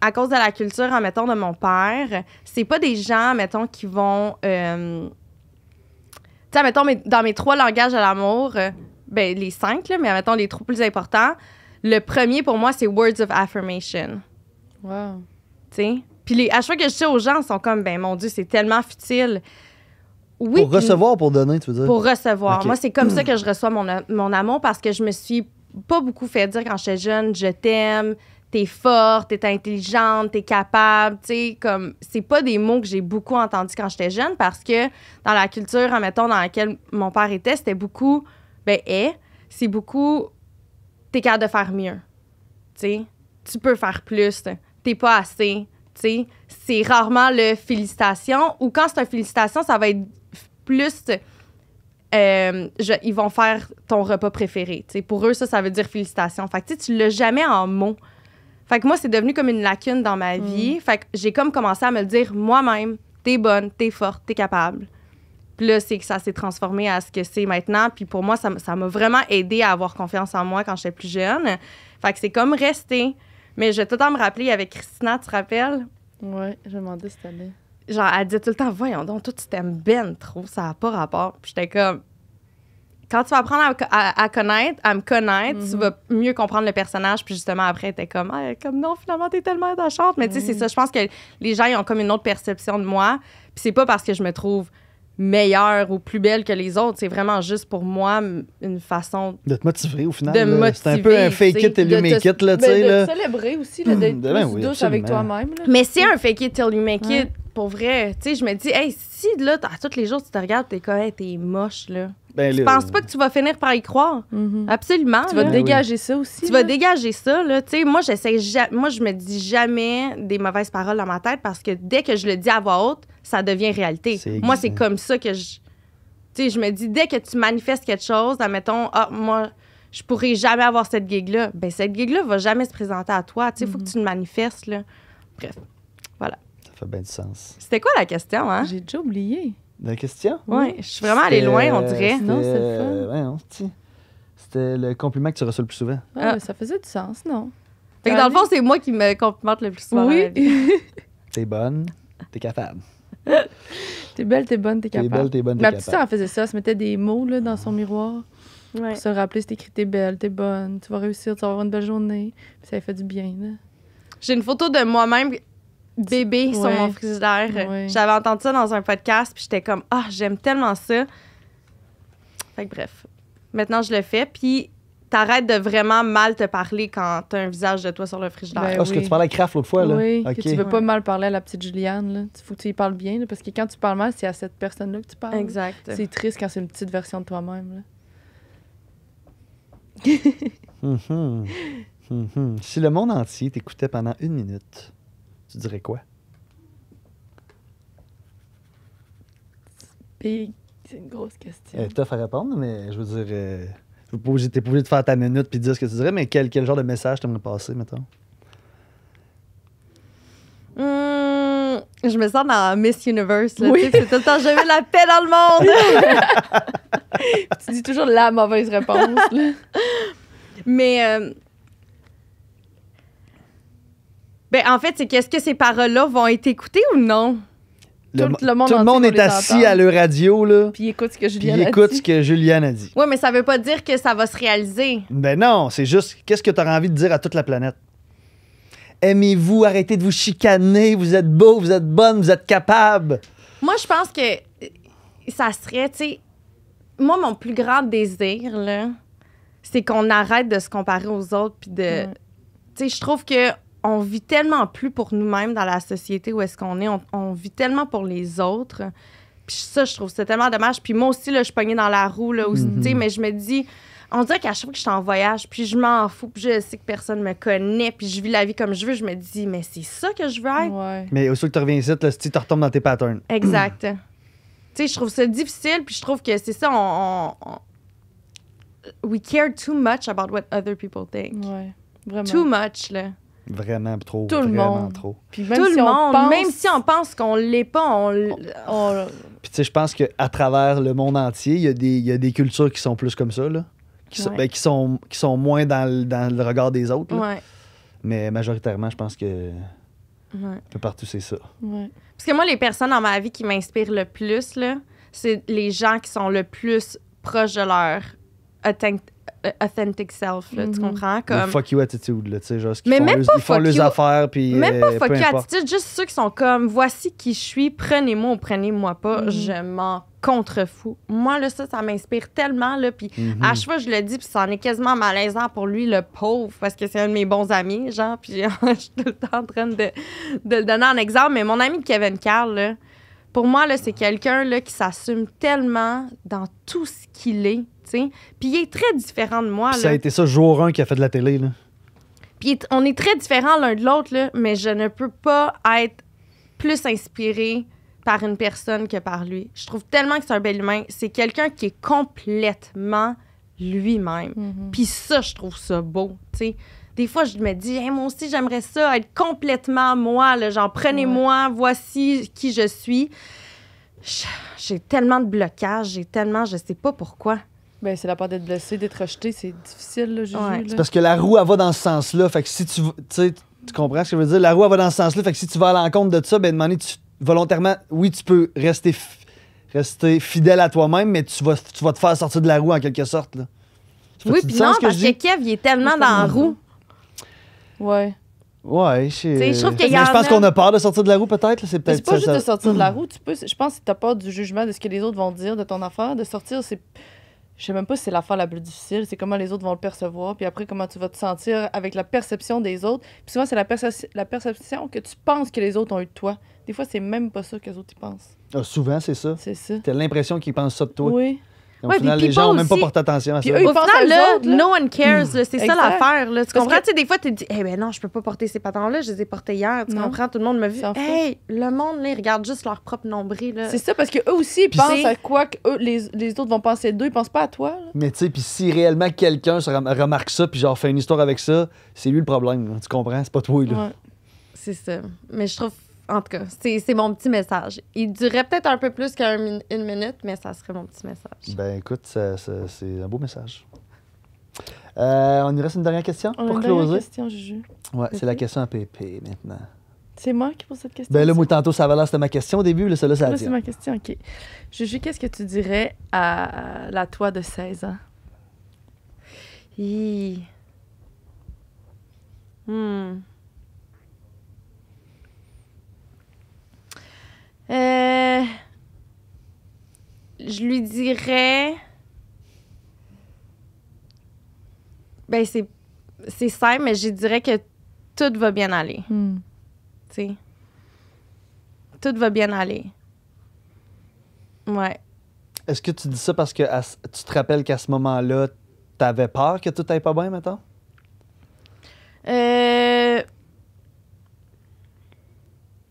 à cause de la culture, en mettons, de mon père, c'est pas des gens, mettons, qui vont. Euh, tu sais, mettons, dans mes trois langages de l'amour, euh, ben, les cinq, là, mais mettons, les trois plus importants, le premier pour moi, c'est Words of Affirmation. Wow. Tu sais? Puis les, à chaque fois que je dis aux gens, ils sont comme, ben, mon Dieu, c'est tellement futile. Oui, pour recevoir, pour donner, tu veux dire? Pour recevoir. Moi, c'est comme [CLEARS THROAT] ça que je reçois mon, mon amour parce que je me suis pas beaucoup fait dire quand j'étais jeune, je t'aime, t'es forte, t'es intelligente, t'es capable, tu sais, comme, c'est pas des mots que j'ai beaucoup entendus quand j'étais jeune parce que dans la culture, admettons, dans laquelle mon père était, c'était beaucoup, ben, est, c'est beaucoup, t'es capable de faire mieux, tu sais, tu peux faire plus, t'es pas assez, tu sais, c'est rarement le félicitation ou quand c'est un félicitation, ça va être plus euh, ils vont faire ton repas préféré. Pour eux, ça, ça veut dire félicitations. Fait que tu l'as jamais en mots. Fait que moi, c'est devenu comme une lacune dans ma vie. Mm. Fait que j'ai comme commencé à me le dire moi-même t'es bonne, t'es forte, t'es capable. Puis là, c'est que ça s'est transformé à ce que c'est maintenant. Puis pour moi, ça, m'a vraiment aidé à avoir confiance en moi quand j'étais plus jeune. Fait que c'est comme rester. Mais je vais tout le temps me rappeler avec Christina, tu te rappelles? Oui, je m'en demandais cette genre, elle disait tout le temps, voyons donc, toi, tu t'aimes ben trop, ça n'a pas rapport. Puis j'étais comme, quand tu vas apprendre à, connaître, à me connaître, tu mhm. vas mieux comprendre le personnage. Puis justement, après, t'es comme, ah, comme non, finalement, t'es tellement attachante. Mais tu sais, c'est mhm. ça. Je pense que les gens, ils ont comme une autre perception de moi. Puis c'est pas parce que je me trouve meilleure ou plus belle que les autres. C'est vraiment juste pour moi une façon. De te motiver au final. C'est un peu un fake it till you make it. Là, ben, sais. de célébrer aussi, d'être ben de avec toi-même. Mais c'est un fake it till you make it pour vrai, tu sais, je me dis, hey, si là, à tous les jours, tu te regardes, t'es comme, t'es moche, là. Je ben pense pas que tu vas finir par y croire. Mm-hmm. Absolument. Tu vas dégager ça aussi. Tu vas dégager ça, là. Tu sais, moi, j'essaie moi, je me dis jamais des mauvaises paroles dans ma tête parce que dès que je le dis à voix haute, ça devient réalité. Moi, c'est comme ça que je. Tu sais, je me dis, dès que tu manifestes quelque chose, admettons, ah, moi, je pourrais jamais avoir cette gig-là. Ben, cette gig-là va jamais se présenter à toi. Tu sais, il faut que mm-hmm. tu le manifestes, là. Bref. Voilà. Ça fait bien du sens. C'était quoi la question, hein? J'ai déjà oublié. La question? Oui, ouais, je suis vraiment allée loin, on dirait. Euh, non, c'est le fun. Ouais, C'était le compliment que tu reçois le plus souvent. Ah, ah. Ça faisait du sens, non? Fait que dans le fond, c'est moi qui me complimente le plus souvent. Oui. [LAUGHS] t'es bonne, t'es capable. [LAUGHS] t'es belle, t'es bonne, t'es capable. T'es belle, t'es bonne, t'es capable. Ma petite sœur faisait ça, elle se mettait des mots là, dans son ah. miroir. Ouais. Pour se rappeler, c'était écrit t'es belle, t'es bonne, tu vas réussir, tu vas avoir une belle journée. Puis ça fait du bien. J'ai une photo de moi-même bébé sur mon frigidaire. J'avais entendu ça dans un podcast, puis j'étais comme, ah, j'aime tellement ça. Fait bref, maintenant je le fais, puis t'arrêtes de vraiment mal te parler quand t'as un visage de toi sur le frigidaire. Ben, ah, que tu parlais à Kraft l'autre fois, là. Oui, tu veux pas mal parler à la petite Juliane, là. Faut que tu y parles bien, parce que quand tu parles mal, c'est à cette personne-là que tu parles. Exact. C'est triste quand c'est une petite version de toi-même, là. [LAUGHS] Mhm. Mhm. Si le monde entier t'écoutait pendant une minute, tu dirais quoi? C'est une grosse question. Elle euh, est tough à répondre, mais je veux dire, je euh, pas obligé, de faire ta minute puis dire ce que tu dirais, mais quel, quel genre de message tu aimerais passer, mettons? Hmm, je me sens dans Miss Universe. Là, oui. C'est tout le temps, je la paix dans le monde. [LAUGHS] tu dis toujours la mauvaise réponse. Mais euh, ben, en fait, c'est qu'est-ce que ces paroles-là vont être écoutées ou non? tout le monde, monde est assis à leur radio, là. Puis écoute ce que Juliane a dit. écoute Oui, mais ça veut pas dire que ça va se réaliser. Ben non, c'est juste qu'est-ce que tu auras envie de dire à toute la planète? Aimez-vous, arrêtez de vous chicaner, vous êtes beau, vous êtes bonne, vous êtes capable. Moi, je pense que euh, ça serait, tu moi, mon plus grand désir, là, c'est qu'on arrête de se comparer aux autres, puis de. Mm. je trouve que on vit tellement plus pour nous-mêmes dans la société où est-ce qu'on est. on, vit tellement pour les autres. Puis ça, je trouve c'est tellement dommage. Puis moi aussi, là, je suis dans la roue, mhm. mais je me dis, on dirait qu'à chaque fois que je suis en voyage, puis je m'en fous, puis je sais que personne me connaît, puis je vis la vie comme je veux, je me dis, mais c'est ça que je veux être. Mais aussi que tu reviens ici, si tu retombes dans tes patterns. [CLEARS THROAT] Exact. tu sais, je trouve ça difficile, puis je trouve que c'est ça, on, on, We care too much about what other people think. Ouais, vraiment. Too much, là. Vraiment trop. Tout le monde. Trop. même Tout si le on monde. Pense... Même si on pense qu'on l'est pas, on. Puis tu sais, je pense qu'à travers le monde entier, il y, a des, y, a des cultures qui sont plus comme ça, là. Qui, sont, ben, qui, sont, qui sont moins dans le, dans le regard des autres. Mais majoritairement, je pense que. peu partout, c'est ça. Parce que moi, les personnes dans ma vie qui m'inspirent le plus, là, c'est les gens qui sont le plus proches de leur authentic self, tu mhm. comprends? Comme... fuck you attitude, tu sais, genre, ce les affaires, puis Même euh, pas fuck you attitude, juste ceux qui sont comme, voici qui je suis, prenez-moi ou prenez-moi pas, mhm. je m'en contrefous. Moi, là, ça, ça m'inspire tellement, là, puis mhm. à chaque fois, je le dis, puis ça en est quasiment malaisant pour lui, le pauvre, parce que c'est un de mes bons amis, genre, puis [LAUGHS] je suis tout le temps en train de, le donner en exemple, mais mon ami Kevin Carl, pour moi, c'est quelqu'un qui s'assume tellement dans tout ce qu'il est pis Puis il est très différent de moi. Ça a été ça, jour 1 qui a fait de la télé. Là. Puis on est très différents l'un de l'autre, là, mais je ne peux pas être plus inspirée par une personne que par lui. Je trouve tellement que c'est un bel humain. C'est quelqu'un qui est complètement lui-même. Mm-hmm. Puis ça, je trouve ça beau, Des fois, je me dis, moi aussi, j'aimerais ça, être complètement moi, là, genre, prenez-moi, voici qui je suis. J'ai tellement de blocages, j'ai tellement, je sais pas pourquoi. Ben, c'est la part d'être blessé, d'être rejeté, c'est difficile, là, Juju. C'est parce que la roue, elle va dans ce sens-là. Fait que si tu. Tu comprends ce que je veux dire? La roue, elle va dans ce sens-là. Fait que si tu vas à l'encontre de ça, ben, volontairement, oui, tu peux rester, rester fidèle à toi-même, mais tu vas, tu vas te faire sortir de la roue en quelque sorte, Oui, puis non, parce que, Kev, il est tellement dans la roue. Ouais. Ouais, je je pense qu'on a peur de sortir de la roue, peut-être. C'est peut-être c'est pas juste de sortir de la [CLEARS THROAT] roue. Tu peux, je pense que t'as peur du jugement de ce que les autres vont dire de ton affaire. De sortir, c'est je sais même pas si c'est l'affaire la plus difficile, c'est comment les autres vont le percevoir, puis après comment tu vas te sentir avec la perception des autres. Puis souvent, c'est la, perception que tu penses que les autres ont eu de toi. Des fois, c'est même pas ça que les autres y pensent. Ah, souvent, c'est ça. C'est ça. Tu as l'impression qu'ils pensent ça de toi. Oui. Ouais, final, les gens n'ont même pas porté attention à ça. Eux, au final, là, no one cares. C'est ça l'affaire. Tu comprends? Des fois, tu te dis, eh ben non, je peux pas porter ces patins-là, je les ai portés hier. Tu comprends? Tout le monde me vu. Hey, le monde, là, regarde juste leur propre nombril. C'est ça, parce qu'eux aussi, ils pensent à quoi que eux, les, les, autres vont penser d'eux, ils pensent pas à toi. Mais tu sais, puis si réellement quelqu'un remarque ça, puis genre fait une histoire avec ça, c'est lui le problème. Tu comprends? C'est pas toi, C'est ça. Mais je trouve en tout cas, c'est mon petit message. Il durait peut-être un peu plus qu'une minute, mais ça serait mon petit message. Ben écoute, c'est un beau message. Euh, on y reste une dernière question pour Ouais, c'est la question à Pépé, maintenant. C'est moi qui pose cette question. Ben là, moi, tantôt, ça va là, c'était ma question au début. Là, ça, là, ça c'est ma question, OK. Juju, qu'est-ce que tu dirais à la toi de 16 ans? Hi. Hum! Euh, je lui dirais. Ben, c'est, c'est simple, mais je dirais que tout va bien aller. Hmm. Tu sais. Tout va bien aller. Ouais. Est-ce que tu dis ça parce que tu te rappelles qu'à ce moment-là, t'avais peur que tout aille pas bien, maintenant? Euh.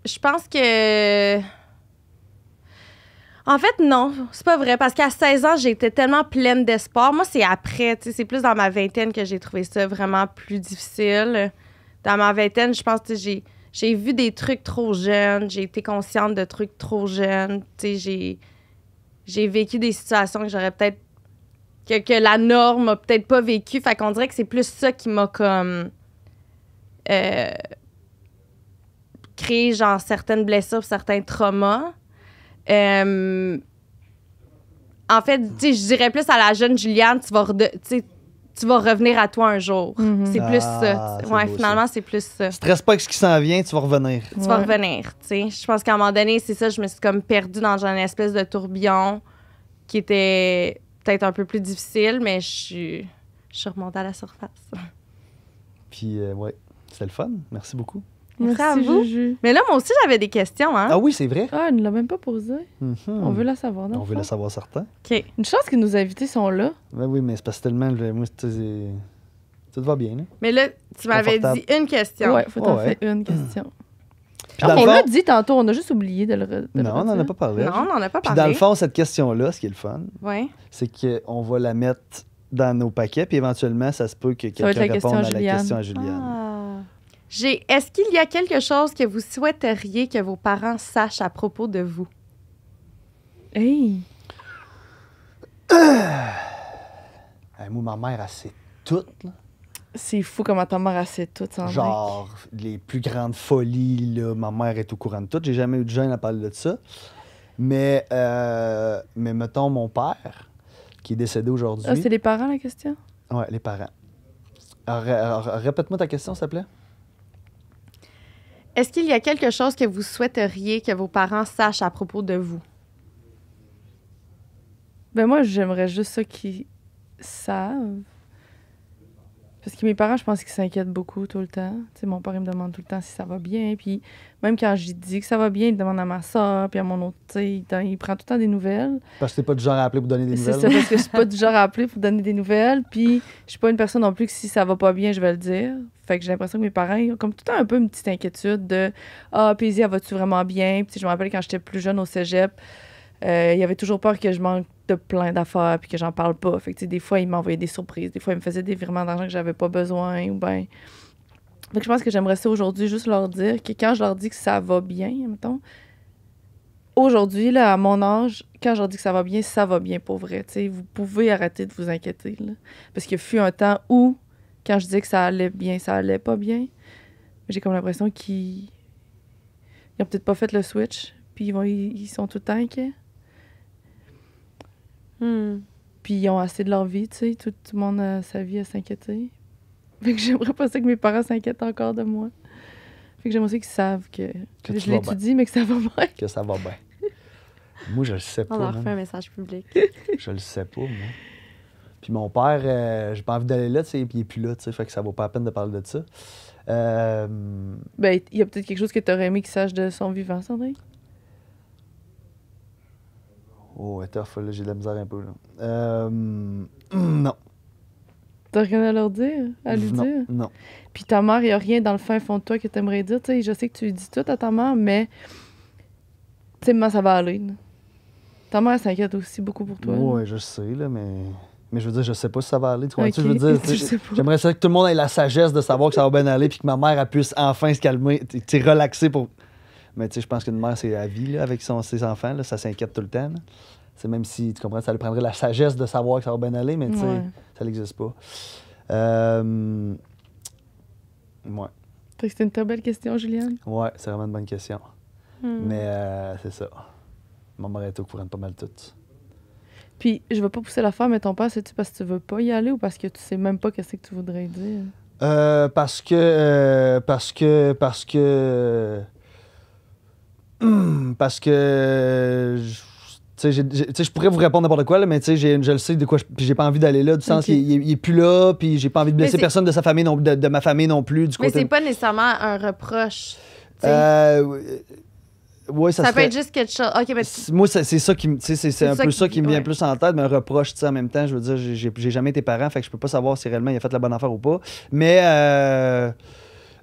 Je pense que en fait, non, c'est pas vrai. Parce qu'à 16 ans, j'étais tellement pleine d'espoir. Moi, c'est après, c'est plus dans ma vingtaine que j'ai trouvé ça vraiment plus difficile. Dans ma vingtaine, je pense que j'ai, vu des trucs trop jeunes, j'ai été consciente de trucs trop jeunes. J'ai, j'ai vécu des situations que j'aurais peut-être. Que, la norme a peut-être pas vécu. Fait qu'on dirait que c'est plus ça qui m'a comme. Euh, créé, genre, certaines blessures, certains traumas. Euh, en fait, je dirais plus à la jeune Juliane, tu vas, tu vas revenir à toi un jour. Mm-hmm. C'est plus ça. Ah, ouais, finalement, c'est plus ça. Stresse pas avec ce qui s'en vient, tu vas revenir. Tu vas revenir, tu sais. Je pense qu'à un moment donné, c'est ça, je me suis comme perdue dans une espèce de tourbillon qui était peut-être un peu plus difficile, mais je suis, je suis remontée à la surface. Puis, euh, ouais, c'est le fun. Merci beaucoup. Merci, Mais là, moi aussi, j'avais des questions. Hein? Ah oui, c'est vrai. Ah, elle ne l'a même pas posé. Mhm. On veut la savoir. Non? On veut la savoir certain. OK. Une chance que nos invités sont là. Ben oui, mais c'est parce que tellement. Moi, tout va bien. Mais là, tu m'avais dit une question. Oui, faut t'en faire une question. [CLEARS THROAT] Ah, on l'a dit tantôt, on a juste oublié de le. De non, on n'en a pas parlé. Non, on n'en a pas parlé. Puis dans le fond, cette question-là, ce qui est le fun, ouais. c'est qu'on va la mettre dans nos paquets, puis éventuellement, ça se peut que quelqu'un réponde à la question à Juliane. Ah. J'ai, est-ce qu'il y a quelque chose que vous souhaiteriez que vos parents sachent à propos de vous? Hey! [COUGHS] moi, ma mère, elle sait tout. C'est fou comment ta mère, sait tout. ça. Genre, les plus grandes folies, là, ma mère est au courant de tout. J'ai jamais eu de jeunes à parler de ça. Mais, euh, mais mettons, mon père, qui est décédé aujourd'hui. Ah, c'est les parents, la question? Ouais, les parents. répète-moi ta question, s'il te plaît. Est-ce qu'il y a quelque chose que vous souhaiteriez que vos parents sachent à propos de vous? Ben moi, j'aimerais juste ça qu'ils savent parce que mes parents, je pense qu'ils s'inquiètent beaucoup tout le temps. mon père, il me demande tout le temps si ça va bien. Puis même quand j'ai dit que ça va bien, il demande à ma soeur, puis à mon autre. Il, il prend tout le temps des nouvelles. Parce que c'est pas du genre à appeler pour donner des nouvelles. C'est ça, parce que je pas [LAUGHS] du genre à appeler pour donner des nouvelles. Puis je suis pas une personne non plus que si ça va pas bien, je vais le dire. Fait que j'ai l'impression que mes parents, ils ont comme tout le temps un peu une petite inquiétude de Ah, Paisy, va tu vraiment bien? Puis je me rappelle quand j'étais plus jeune au cégep, euh, il y avait toujours peur que je manque de plein d'affaires puis que j'en parle pas. Fait des fois, ils m'envoyaient des surprises. Des fois, ils me faisaient des virements d'argent que j'avais pas besoin ou ben Fait je pense que j'aimerais ça aujourd'hui juste leur dire que quand je leur dis que ça va bien, mettons, aujourd'hui, là, à mon âge, quand je leur dis que ça va bien, ça va bien pour vrai. vous pouvez arrêter de vous inquiéter. Parce qu'il fut un temps où, quand je disais que ça allait bien, ça allait pas bien, j'ai comme l'impression qu'ils ils ont peut-être pas fait le switch, puis ils, vont, ils sont tout le temps inquiets. Hmm. Puis ils ont assez de leur vie, tu sais. Tout, le monde a sa vie à s'inquiéter. Fait que j'aimerais pas ça que mes parents s'inquiètent encore de moi. Fait que j'aimerais aussi qu'ils savent que, je l'étudie, mais que ça va bien. Que ça va bien. moi, je le sais pas. On leur fait un message public. [LAUGHS] je le sais pas, moi. Puis mon père, euh, j'ai pas envie d'aller là, tu sais, puis il est plus là, tu sais. Fait que ça vaut pas la peine de parler de ça. Euh, ben, il y a peut-être quelque chose que t'aurais aimé qu'il sache de son vivant, Sandrine? Oh, tough, là, j'ai de la misère un peu. Là. Euh, [CLEARS THROAT] non. T'as rien à leur dire, à non, Puis ta mère, il n'y a rien dans le fin fond de toi que t'aimerais dire. T'sais, je sais que tu lui dis tout à ta mère, mais tu sais, ça va aller. Ta mère s'inquiète aussi beaucoup pour toi. Ouais, je sais, là, mais. Mais je veux dire, je sais pas si ça va aller. Tu je veux dire, [LAUGHS] j'aimerais ça que tout le monde ait la sagesse de savoir que ça va bien aller, puis que ma mère a puisse enfin se calmer, relaxer pour. Mais tu sais, je pense qu'une mère, c'est la vie avec ses enfants. Là, ça s'inquiète tout le temps. C'est même si, tu comprends, ça lui prendrait la sagesse de savoir que ça va bien aller, mais tu sais, ça n'existe pas. Euh... Ouais. c'est une très belle question, Julien. Ouais, c'est vraiment une bonne question. Hmm. Mais euh, c'est ça. Mon mère est au courant de pas mal tout. Puis, je vais pas pousser l'affaire, mais ton père, c'est-tu parce que tu veux pas y aller ou parce que tu sais même pas qu'est-ce que tu voudrais dire? Euh, parce que. Euh, parce que. Parce que. Hmm, parce que. Tu sais, je pourrais vous répondre n'importe quoi, mais tu sais, je le sais de quoi, puis j'ai pas envie d'aller là, du sens qu'il n'est plus là, puis j'ai pas envie de blesser personne de sa famille, non, de, ma famille non plus. Du mais c'est pas nécessairement un reproche. Euh, ouais, ça, ça peut être juste quelque chose. mais... Moi, c'est, ça qui c'est, un peu ça qui me vient plus en tête, mais un reproche, tu en même temps, je veux dire, j'ai, jamais été parent, fait que je peux pas savoir si réellement il a fait la bonne affaire ou pas. Mais euh,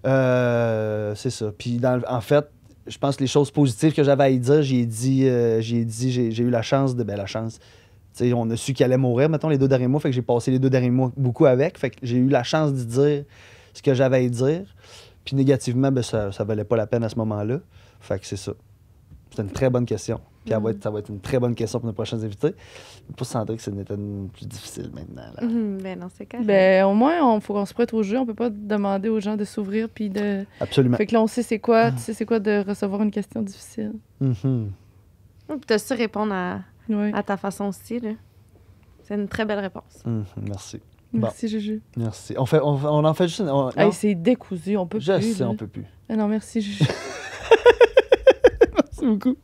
euh, c'est ça. Puis en fait, je pense que les choses positives que j'avais à dire, j'ai dit, euh, j'ai dit, j'ai eu la chance de, ben, la chance. sais, on a su qu'il allait mourir, mettons, les deux derniers mois. Fait que j'ai passé les deux derniers mois beaucoup avec. Fait que j'ai eu la chance de dire ce que j'avais à dire. Puis négativement, ben, ça valait pas la peine à ce moment-là. Fait que c'est ça. C'est une très bonne question. Puis mhm. ça va être une très bonne question pour nos prochains invités. Pour Sandrine, c'est une plus difficile maintenant. Là. Mhm. ben non, c'est même... Ben, au moins, il faut qu'on se prête au jeu. On peut pas demander aux gens de s'ouvrir puis de. Absolument. Fait que là, on sait c'est quoi, ah. tu sais c'est quoi de recevoir une question difficile. Mm -hmm. Puis tu as su répondre à, à ta façon aussi. C'est une très belle réponse. Mm-hmm. Merci. Merci, Juju. Merci. On, fait, on, en fait juste une. c'est décousu, on peut plus. Je sais, là. on peut plus. Ah non, merci, Juju. [LAUGHS] merci beaucoup.